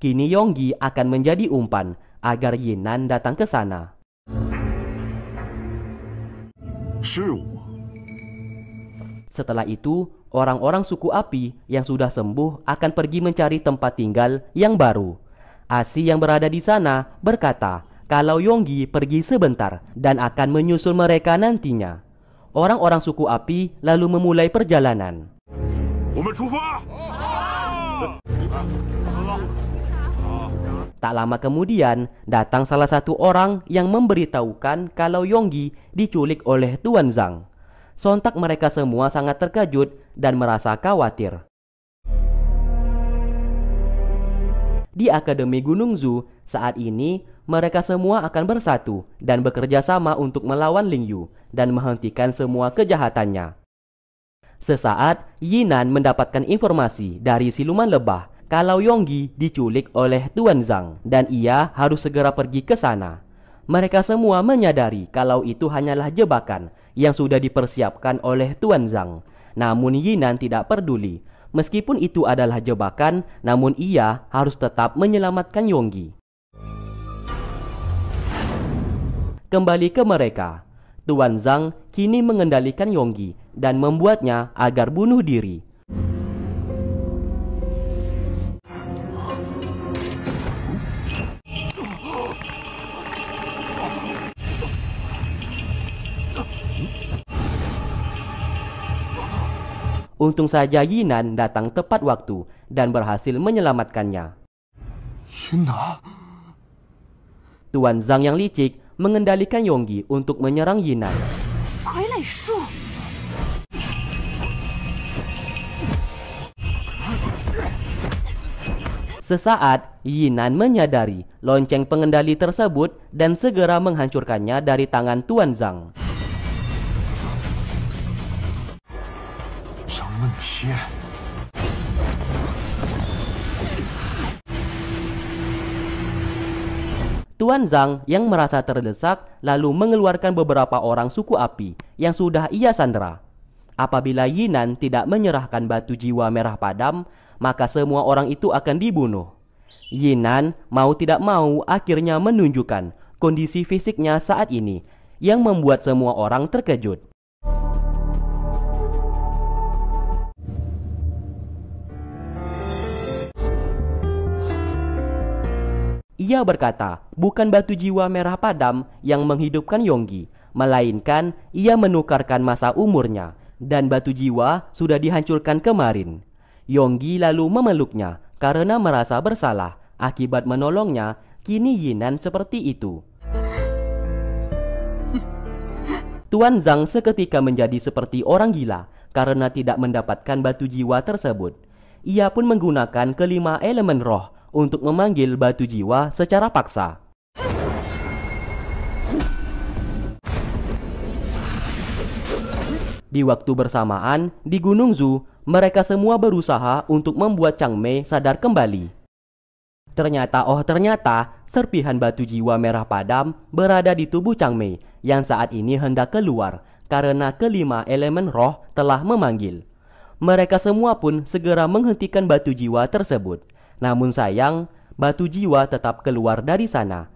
Kini Yonggi akan menjadi umpan agar Yinan datang ke sana. Setelah itu, orang-orang suku api yang sudah sembuh akan pergi mencari tempat tinggal yang baru. Asi yang berada di sana berkata kalau Yonggi pergi sebentar dan akan menyusul mereka nantinya. Orang-orang suku api lalu memulai perjalanan. Tak lama kemudian, datang salah satu orang yang memberitahukan kalau Yonggi diculik oleh Tuan Zhang. Sontak mereka semua sangat terkejut dan merasa khawatir. Di Akademi Gunung Zu, saat ini mereka semua akan bersatu dan bekerja sama untuk melawan Ling Yu dan menghentikan semua kejahatannya. Sesaat, Yinan mendapatkan informasi dari siluman lebah kalau Yonggi diculik oleh Tuan Zhang dan ia harus segera pergi ke sana. Mereka semua menyadari kalau itu hanyalah jebakan yang sudah dipersiapkan oleh Tuan Zhang. Namun Yinan tidak peduli. Meskipun itu adalah jebakan, namun ia harus tetap menyelamatkan Yonggi. kembali ke mereka. Tuan Zhang kini mengendalikan Yonggi dan membuatnya agar bunuh diri. Untung saja Yinan datang tepat waktu dan berhasil menyelamatkannya. Tuan Zhang yang licik mengendalikan Yonggi untuk menyerang Yinan. Sesaat, Yinan menyadari lonceng pengendali tersebut dan segera menghancurkannya dari tangan Tuan Zhang. Tuan Zhang yang merasa terdesak lalu mengeluarkan beberapa orang suku api yang sudah ia sandera. Apabila Yinan tidak menyerahkan batu jiwa merah padam, maka semua orang itu akan dibunuh. Yinan mau tidak mau akhirnya menunjukkan kondisi fisiknya saat ini yang membuat semua orang terkejut. Ia berkata, bukan batu jiwa merah padam yang menghidupkan Yonggi, melainkan ia menukarkan masa umurnya, dan batu jiwa sudah dihancurkan kemarin. Yonggi lalu memeluknya karena merasa bersalah akibat menolongnya, kini Yinan seperti itu. Tuan Zhang seketika menjadi seperti orang gila karena tidak mendapatkan batu jiwa tersebut. Ia pun menggunakan kelima elemen roh untuk memanggil batu jiwa secara paksa. Di waktu bersamaan, di Gunung Zhu, mereka semua berusaha untuk membuat Chang Mei sadar kembali. Ternyata oh ternyata, serpihan batu jiwa merah padam berada di tubuh Chang Mei yang saat ini hendak keluar karena kelima elemen roh telah memanggil. Mereka semua pun segera menghentikan batu jiwa tersebut. Namun sayang, batu jiwa tetap keluar dari sana.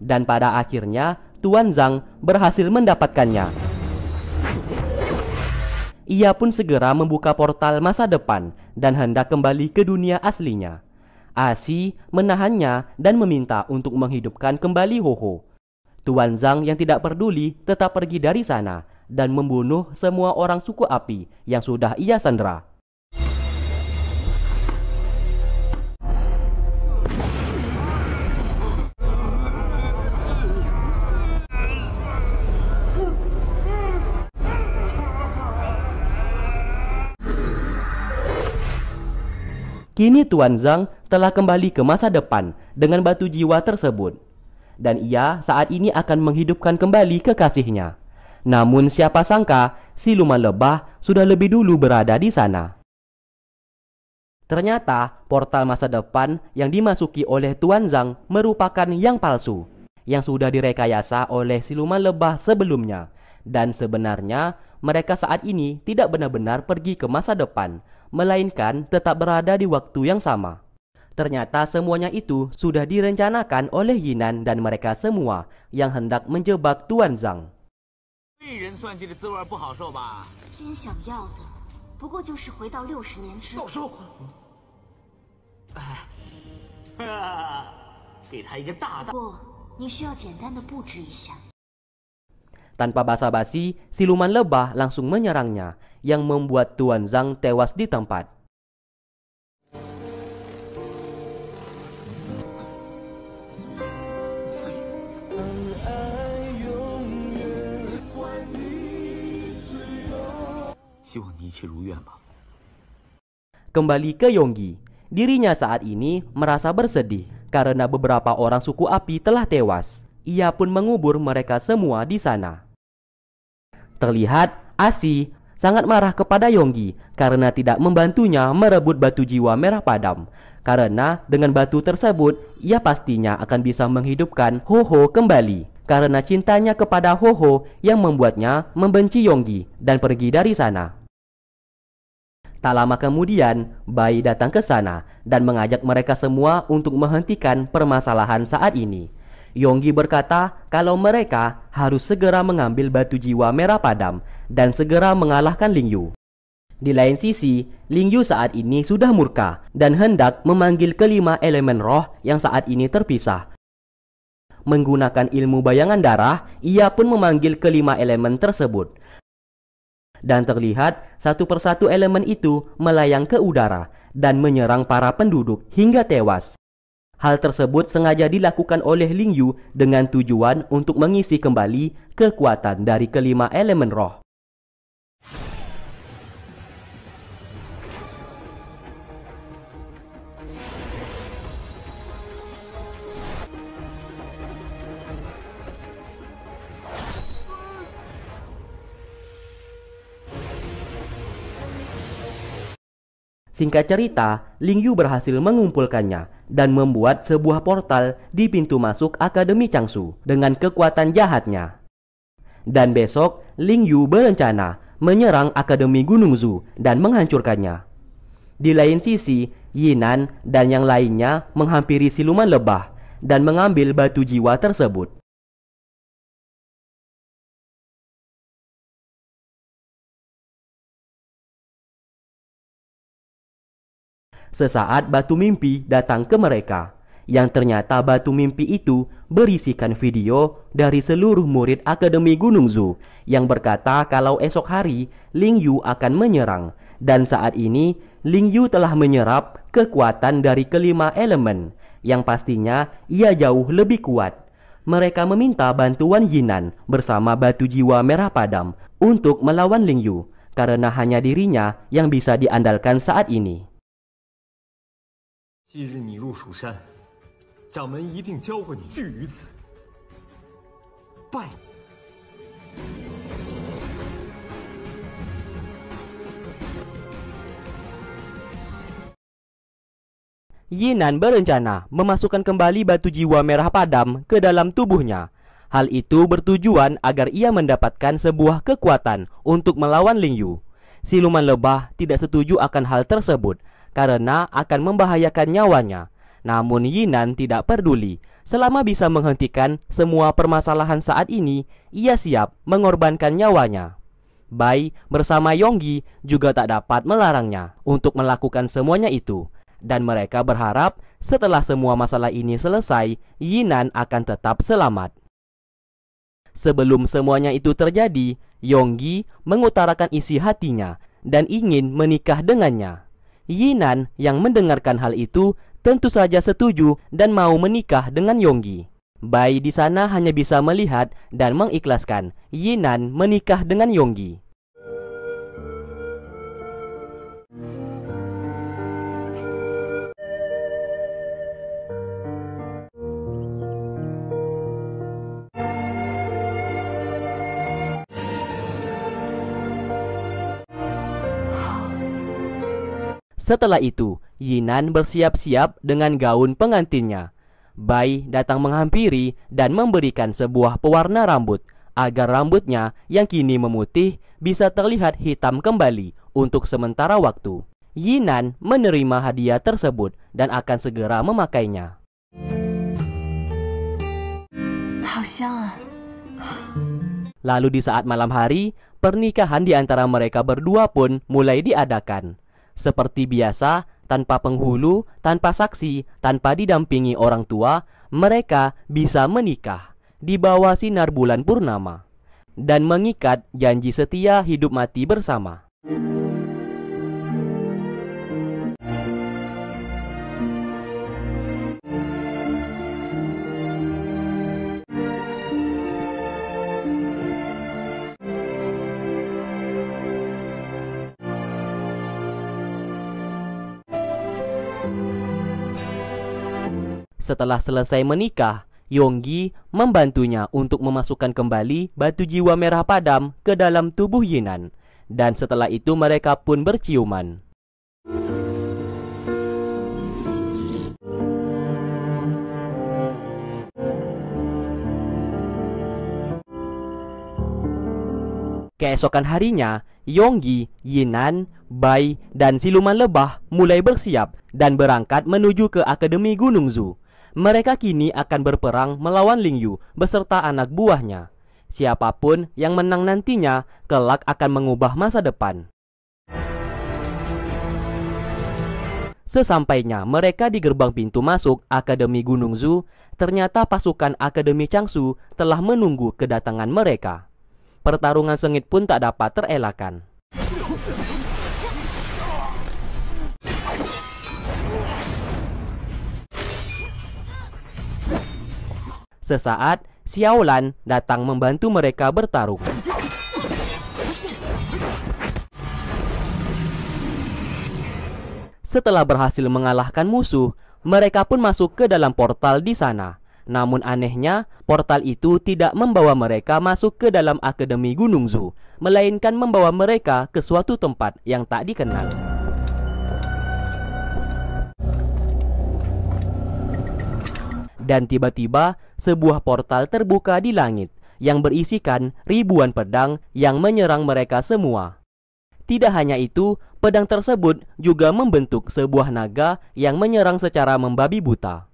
Dan pada akhirnya, Tuan Zhang berhasil mendapatkannya. Ia pun segera membuka portal masa depan dan hendak kembali ke dunia aslinya. Asi menahannya dan meminta untuk menghidupkan kembali Hoho. Tuan Zhang yang tidak peduli tetap pergi dari sana dan membunuh semua orang suku api yang sudah ia sandera. Kini Tuan Zhang telah kembali ke masa depan dengan batu jiwa tersebut. Dan ia saat ini akan menghidupkan kembali kekasihnya. Namun siapa sangka siluman lebah sudah lebih dulu berada di sana. Ternyata portal masa depan yang dimasuki oleh Tuan Zhang merupakan yang palsu. Yang sudah direkayasa oleh siluman lebah sebelumnya. Dan sebenarnya mereka saat ini tidak benar-benar pergi ke masa depan melainkan tetap berada di waktu yang sama. Ternyata semuanya itu sudah direncanakan oleh Yinan dan mereka semua yang hendak menjebak Tuan Zhang. Tanpa basa-basi, siluman lebah langsung menyerangnya yang membuat Tuan Zhang tewas di tempat. Kembali ke Yonggi, dirinya saat ini merasa bersedih karena beberapa orang suku api telah tewas. Ia pun mengubur mereka semua di sana. Terlihat, Asi sangat marah kepada Yonggi karena tidak membantunya merebut batu jiwa merah padam. Karena dengan batu tersebut, ia pastinya akan bisa menghidupkan Hoho kembali. Karena cintanya kepada Hoho yang membuatnya membenci Yonggi dan pergi dari sana. Tak lama kemudian, Bai datang ke sana dan mengajak mereka semua untuk menghentikan permasalahan saat ini. Yonggi berkata kalau mereka harus segera mengambil batu jiwa merah padam dan segera mengalahkan Lingyu. Di lain sisi, Lingyu saat ini sudah murka dan hendak memanggil kelima elemen roh yang saat ini terpisah. Menggunakan ilmu bayangan darah, ia pun memanggil kelima elemen tersebut dan terlihat satu persatu elemen itu melayang ke udara dan menyerang para penduduk hingga tewas. Hal tersebut sengaja dilakukan oleh Ling Yu dengan tujuan untuk mengisi kembali kekuatan dari kelima elemen roh. Singkat cerita, Ling Yu berhasil mengumpulkannya dan membuat sebuah portal di pintu masuk Akademi Changsu dengan kekuatan jahatnya. Dan besok, Ling Yu berencana menyerang Akademi Gunung Zu dan menghancurkannya. Di lain sisi, Yinan dan yang lainnya menghampiri siluman lebah dan mengambil batu jiwa tersebut. Sesaat batu mimpi datang ke mereka, yang ternyata batu mimpi itu berisikan video dari seluruh murid Akademi Gunung Zhu yang berkata kalau esok hari Ling Yu akan menyerang dan saat ini Ling Yu telah menyerap kekuatan dari kelima elemen yang pastinya ia jauh lebih kuat. Mereka meminta bantuan Yinan bersama batu jiwa merah padam untuk melawan Ling Yu karena hanya dirinya yang bisa diandalkan saat ini. Yinan berencana memasukkan kembali batu jiwa merah padam ke dalam tubuhnya. Hal itu bertujuan agar ia mendapatkan sebuah kekuatan untuk melawan Ling Yu. Siluman lebah tidak setuju akan hal tersebut karena akan membahayakan nyawanya. Namun Yinan tidak peduli. Selama bisa menghentikan semua permasalahan saat ini, ia siap mengorbankan nyawanya. Bai bersama Yonggi juga tak dapat melarangnya untuk melakukan semuanya itu. Dan mereka berharap setelah semua masalah ini selesai, Yinan akan tetap selamat. Sebelum semuanya itu terjadi, Yonggi mengutarakan isi hatinya dan ingin menikah dengannya. Yinan yang mendengarkan hal itu tentu saja setuju dan mau menikah dengan Yonggi. Bai di sana hanya bisa melihat dan mengikhlaskan Yinan menikah dengan Yonggi. Setelah itu, Yinan bersiap-siap dengan gaun pengantinnya. Bai datang menghampiri dan memberikan sebuah pewarna rambut agar rambutnya yang kini memutih bisa terlihat hitam kembali untuk sementara waktu. Yinan menerima hadiah tersebut dan akan segera memakainya. Lalu di saat malam hari, pernikahan di antara mereka berdua pun mulai diadakan. Seperti biasa, tanpa penghulu, tanpa saksi, tanpa didampingi orang tua, mereka bisa menikah di bawah sinar bulan purnama dan mengikat janji setia hidup mati bersama. Setelah selesai menikah, Yonggi membantunya untuk memasukkan kembali batu jiwa merah padam ke dalam tubuh Yinan. Dan setelah itu mereka pun berciuman. Keesokan harinya, Yonggi, Yinan, Bai, dan siluman lebah mulai bersiap dan berangkat menuju ke Akademi Gunung Zu mereka kini akan berperang melawan Ling Yu beserta anak buahnya. Siapapun yang menang nantinya kelak akan mengubah masa depan. Sesampainya mereka di gerbang pintu masuk Akademi Gunung Zu, ternyata pasukan Akademi Changsu telah menunggu kedatangan mereka. Pertarungan sengit pun tak dapat terelakkan. Sesaat, Xiaolan datang membantu mereka bertarung. Setelah berhasil mengalahkan musuh, mereka pun masuk ke dalam portal di sana. Namun anehnya, portal itu tidak membawa mereka masuk ke dalam Akademi Gunung Zhu, melainkan membawa mereka ke suatu tempat yang tak dikenal. Dan tiba-tiba, sebuah portal terbuka di langit yang berisikan ribuan pedang yang menyerang mereka semua. Tidak hanya itu, pedang tersebut juga membentuk sebuah naga yang menyerang secara membabi buta.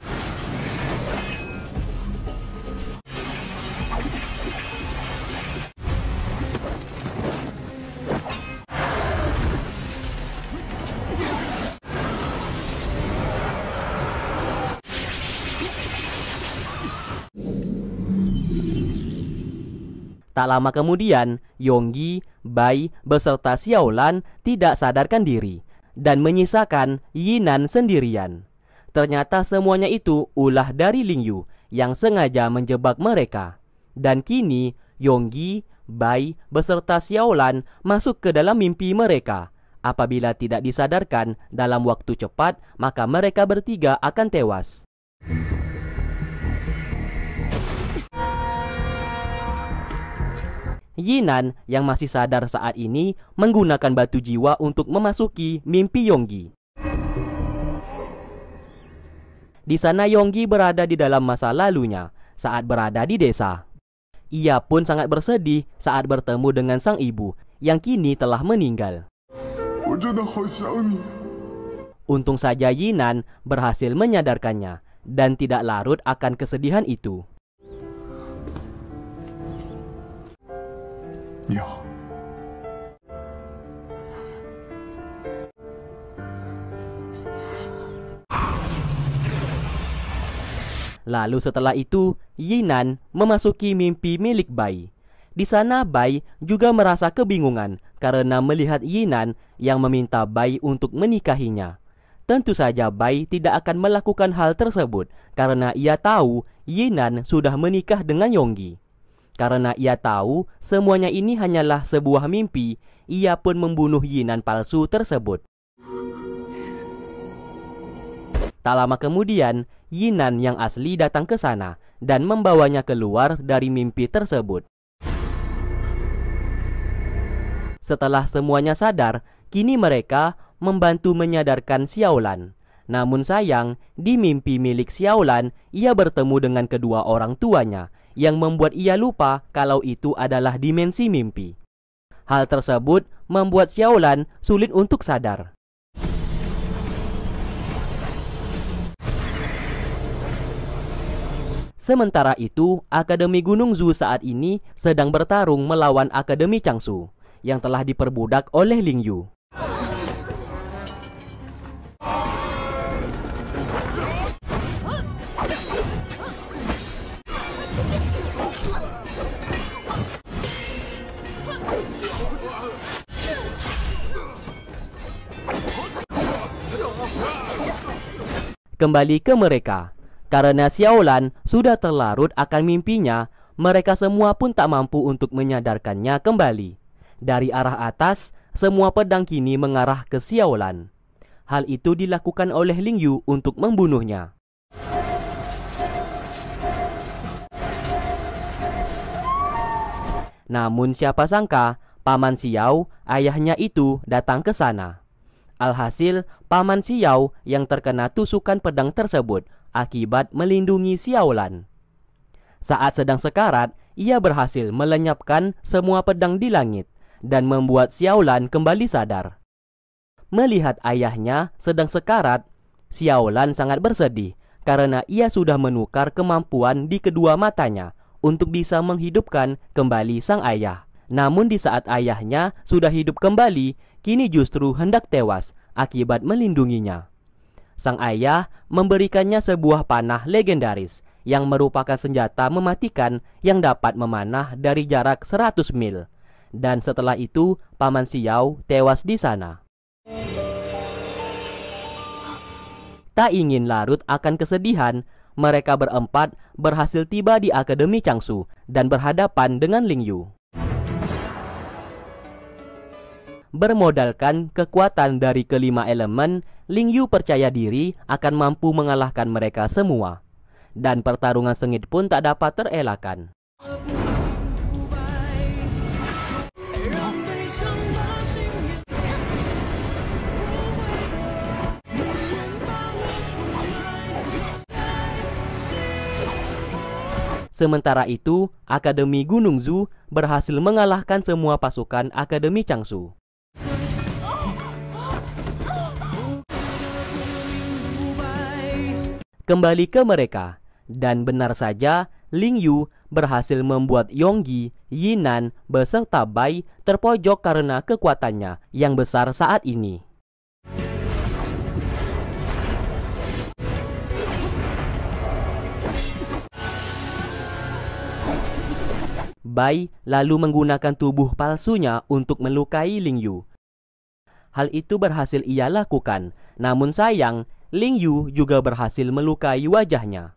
Tak lama kemudian, Yonggi, Bai, beserta Xiaolan tidak sadarkan diri dan menyisakan Yinan sendirian. Ternyata semuanya itu ulah dari Lingyu yang sengaja menjebak mereka. Dan kini, Yonggi, Bai, beserta Xiaolan masuk ke dalam mimpi mereka. Apabila tidak disadarkan dalam waktu cepat, maka mereka bertiga akan tewas. Yinan yang masih sadar saat ini menggunakan batu jiwa untuk memasuki mimpi Yonggi. Di sana Yonggi berada di dalam masa lalunya saat berada di desa. Ia pun sangat bersedih saat bertemu dengan sang ibu yang kini telah meninggal. Untung saja Yinan berhasil menyadarkannya dan tidak larut akan kesedihan itu. Iya. Lalu setelah itu, Yinan memasuki mimpi milik Bai. Di sana Bai juga merasa kebingungan karena melihat Yinan yang meminta Bai untuk menikahinya. Tentu saja Bai tidak akan melakukan hal tersebut karena ia tahu Yinan sudah menikah dengan Yonggi. Karena ia tahu semuanya ini hanyalah sebuah mimpi, ia pun membunuh Yinan palsu tersebut. Tak lama kemudian, Yinan yang asli datang ke sana dan membawanya keluar dari mimpi tersebut. Setelah semuanya sadar, kini mereka membantu menyadarkan Xiaolan. Namun sayang, di mimpi milik Xiaolan, ia bertemu dengan kedua orang tuanya yang membuat ia lupa kalau itu adalah dimensi mimpi. Hal tersebut membuat Xiaolan sulit untuk sadar. Sementara itu, Akademi Gunung Zhu saat ini sedang bertarung melawan Akademi Changsu yang telah diperbudak oleh Ling Yu. kembali ke mereka. Karena Xiaolan sudah terlarut akan mimpinya, mereka semua pun tak mampu untuk menyadarkannya kembali. Dari arah atas, semua pedang kini mengarah ke Xiaolan. Hal itu dilakukan oleh Ling Yu untuk membunuhnya. Namun siapa sangka, Paman Xiao, ayahnya itu datang ke sana. Alhasil, paman Xiao yang terkena tusukan pedang tersebut akibat melindungi Xiaolan. Saat sedang sekarat, ia berhasil melenyapkan semua pedang di langit dan membuat Xiaolan kembali sadar. Melihat ayahnya sedang sekarat, Xiaolan sangat bersedih karena ia sudah menukar kemampuan di kedua matanya untuk bisa menghidupkan kembali sang ayah. Namun di saat ayahnya sudah hidup kembali, kini justru hendak tewas akibat melindunginya. Sang ayah memberikannya sebuah panah legendaris yang merupakan senjata mematikan yang dapat memanah dari jarak 100 mil. Dan setelah itu, Paman Siau tewas di sana. Tak ingin larut akan kesedihan, mereka berempat berhasil tiba di Akademi Changsu dan berhadapan dengan Ling Yu. bermodalkan kekuatan dari kelima elemen, Ling Yu percaya diri akan mampu mengalahkan mereka semua. Dan pertarungan sengit pun tak dapat terelakkan. Sementara itu, Akademi Gunung Zu berhasil mengalahkan semua pasukan Akademi Changsu. Kembali ke mereka, dan benar saja Ling Yu berhasil membuat Yonggi, Yinan, beserta Bai terpojok karena kekuatannya yang besar saat ini. Bai lalu menggunakan tubuh palsunya untuk melukai Ling Yu. Hal itu berhasil ia lakukan, namun sayang, Ling Yu juga berhasil melukai wajahnya.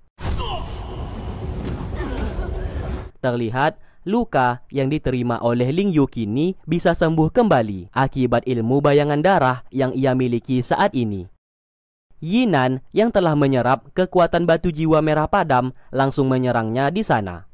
Terlihat, luka yang diterima oleh Ling Yu kini bisa sembuh kembali akibat ilmu bayangan darah yang ia miliki saat ini. Yinan yang telah menyerap kekuatan batu jiwa merah padam langsung menyerangnya di sana.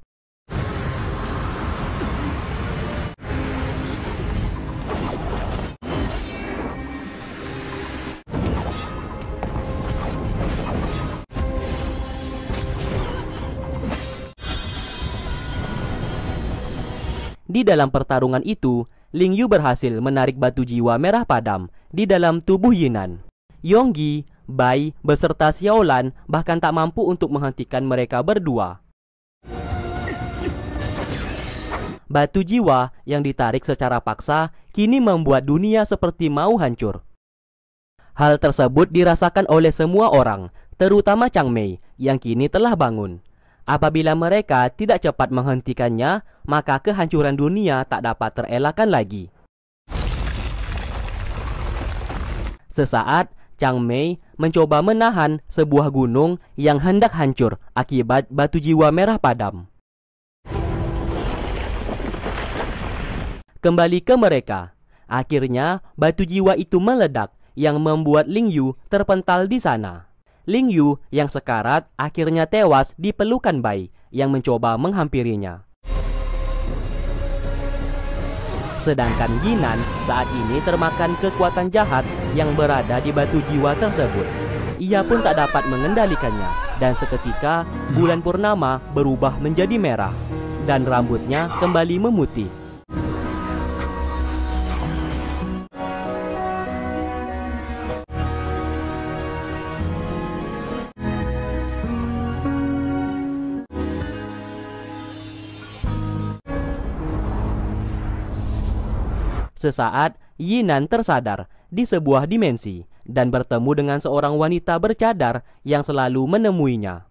Di dalam pertarungan itu, Ling Yu berhasil menarik batu jiwa merah padam di dalam tubuh Yinan. Yonggi, Bai, beserta Xiaolan bahkan tak mampu untuk menghentikan mereka berdua. Batu jiwa yang ditarik secara paksa kini membuat dunia seperti mau hancur. Hal tersebut dirasakan oleh semua orang, terutama Chang Mei yang kini telah bangun. Apabila mereka tidak cepat menghentikannya, maka kehancuran dunia tak dapat terelakkan lagi. Sesaat, Chang Mei mencoba menahan sebuah gunung yang hendak hancur akibat batu jiwa merah padam. Kembali ke mereka. Akhirnya, batu jiwa itu meledak yang membuat Ling Yu terpental di sana. Ling Yu yang sekarat akhirnya tewas di pelukan Bai yang mencoba menghampirinya. Sedangkan Jinan saat ini termakan kekuatan jahat yang berada di batu jiwa tersebut. Ia pun tak dapat mengendalikannya dan seketika bulan purnama berubah menjadi merah dan rambutnya kembali memutih Sesaat, Yinan tersadar di sebuah dimensi dan bertemu dengan seorang wanita bercadar yang selalu menemuinya.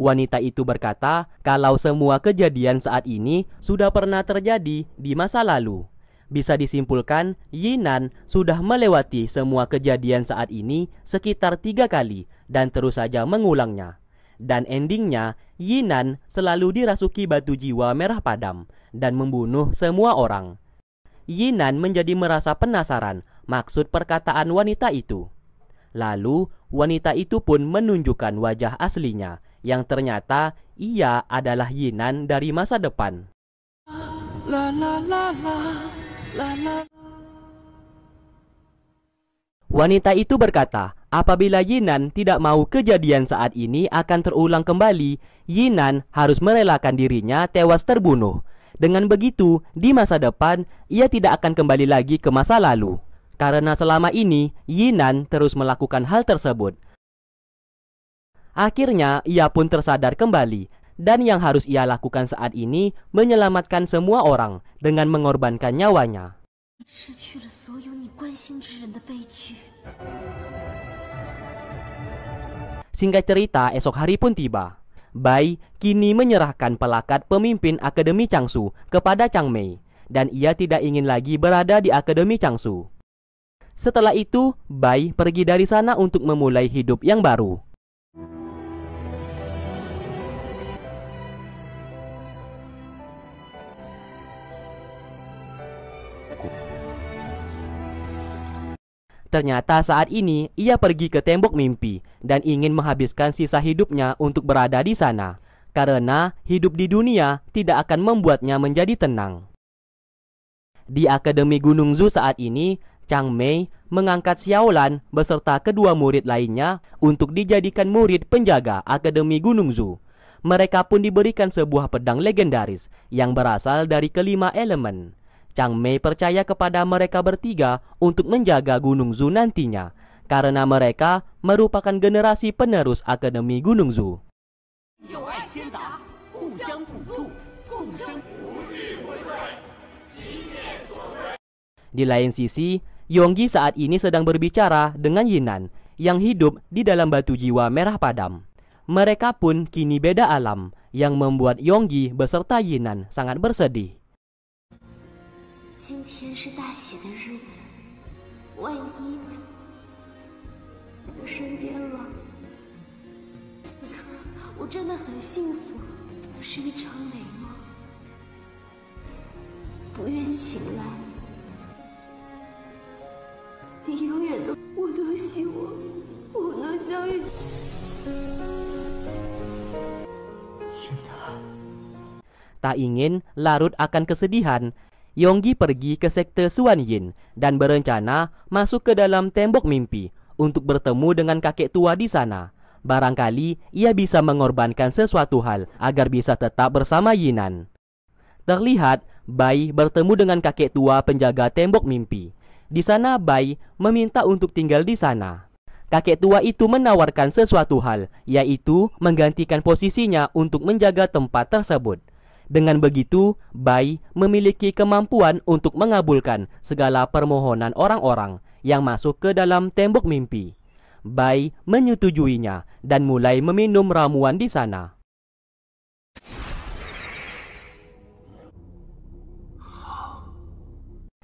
Wanita itu berkata kalau semua kejadian saat ini sudah pernah terjadi di masa lalu. Bisa disimpulkan, Yinan sudah melewati semua kejadian saat ini sekitar tiga kali dan terus saja mengulangnya. Dan endingnya, Yinan selalu dirasuki batu jiwa merah padam dan membunuh semua orang. Yinan menjadi merasa penasaran maksud perkataan wanita itu. Lalu, wanita itu pun menunjukkan wajah aslinya, yang ternyata ia adalah Yinan dari masa depan. La, la, la, la, la, la. Wanita itu berkata, apabila Yinan tidak mau kejadian saat ini akan terulang kembali, Yinan harus merelakan dirinya tewas terbunuh dengan begitu, di masa depan, ia tidak akan kembali lagi ke masa lalu. Karena selama ini, Yinan terus melakukan hal tersebut. Akhirnya, ia pun tersadar kembali. Dan yang harus ia lakukan saat ini, menyelamatkan semua orang dengan mengorbankan nyawanya. Singkat cerita, esok hari pun tiba. Bai kini menyerahkan pelakat pemimpin Akademi Changsu kepada Chang Mei dan ia tidak ingin lagi berada di Akademi Changsu. Setelah itu, Bai pergi dari sana untuk memulai hidup yang baru. Ternyata saat ini ia pergi ke tembok mimpi dan ingin menghabiskan sisa hidupnya untuk berada di sana, karena hidup di dunia tidak akan membuatnya menjadi tenang. Di Akademi Gunung Zhu saat ini, Chang Mei mengangkat Xiaolan beserta kedua murid lainnya untuk dijadikan murid penjaga Akademi Gunung Zhu. Mereka pun diberikan sebuah pedang legendaris yang berasal dari kelima elemen, Chang Mei percaya kepada mereka bertiga untuk menjaga Gunung Zu nantinya, karena mereka merupakan generasi penerus Akademi Gunung Zu. Di lain sisi, Yonggi saat ini sedang berbicara dengan Yinan yang hidup di dalam batu jiwa merah padam. Mereka pun kini beda alam yang membuat Yonggi beserta Yinan sangat bersedih. 今天是大喜的日子，万一……身边了，你看，我真的很幸福，是一场美梦，不愿醒来。你永远都，我都希望，我能相遇。他 ingin larut akan kesedihan. Yonggi pergi ke sekte Suan Yin dan berencana masuk ke dalam tembok mimpi untuk bertemu dengan kakek tua di sana. Barangkali ia bisa mengorbankan sesuatu hal agar bisa tetap bersama Yinan. Terlihat Bai bertemu dengan kakek tua penjaga tembok mimpi. Di sana Bai meminta untuk tinggal di sana. Kakek tua itu menawarkan sesuatu hal, yaitu menggantikan posisinya untuk menjaga tempat tersebut. Dengan begitu, Bai memiliki kemampuan untuk mengabulkan segala permohonan orang-orang yang masuk ke dalam tembok mimpi. Bai menyetujuinya dan mulai meminum ramuan di sana.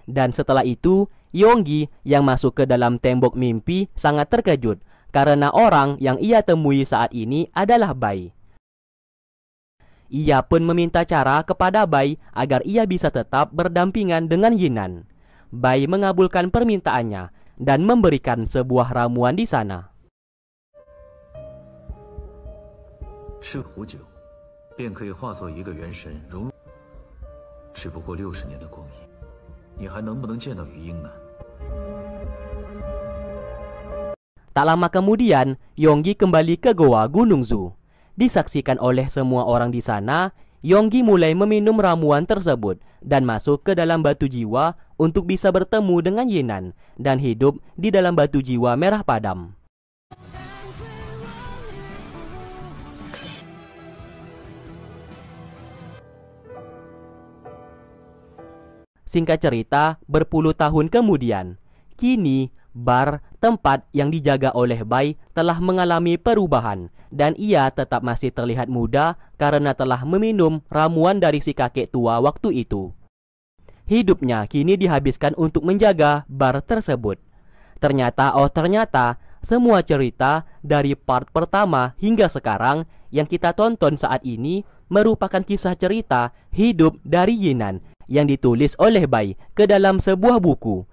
Dan setelah itu, Yonggi yang masuk ke dalam tembok mimpi sangat terkejut karena orang yang ia temui saat ini adalah Bai. Ia pun meminta cara kepada Bai agar ia bisa tetap berdampingan dengan Yinan. Bai mengabulkan permintaannya dan memberikan sebuah ramuan di sana. Tak lama kemudian, Yonggi kembali ke goa Gunung Zhu disaksikan oleh semua orang di sana, Yonggi mulai meminum ramuan tersebut dan masuk ke dalam batu jiwa untuk bisa bertemu dengan Yinan dan hidup di dalam batu jiwa merah padam. Singkat cerita, berpuluh tahun kemudian, kini bar tempat yang dijaga oleh Bai telah mengalami perubahan dan ia tetap masih terlihat muda karena telah meminum ramuan dari si kakek tua waktu itu. Hidupnya kini dihabiskan untuk menjaga bar tersebut. Ternyata oh ternyata semua cerita dari part pertama hingga sekarang yang kita tonton saat ini merupakan kisah cerita hidup dari Yinan yang ditulis oleh Bai ke dalam sebuah buku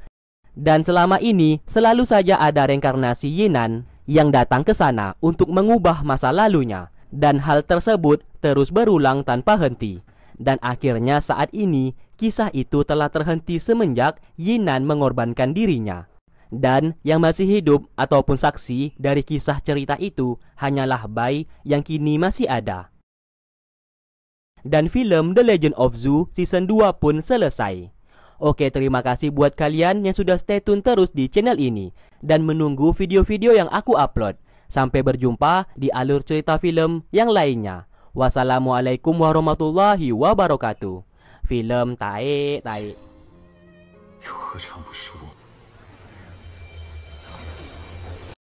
dan selama ini selalu saja ada reinkarnasi Yinan yang datang ke sana untuk mengubah masa lalunya dan hal tersebut terus berulang tanpa henti. Dan akhirnya saat ini kisah itu telah terhenti semenjak Yinan mengorbankan dirinya. Dan yang masih hidup ataupun saksi dari kisah cerita itu hanyalah Bai yang kini masih ada. Dan film The Legend of Zoo season 2 pun selesai. Oke, terima kasih buat kalian yang sudah stay tune terus di channel ini dan menunggu video-video yang aku upload. Sampai berjumpa di alur cerita film yang lainnya. Wassalamualaikum warahmatullahi wabarakatuh. Film Taik tae.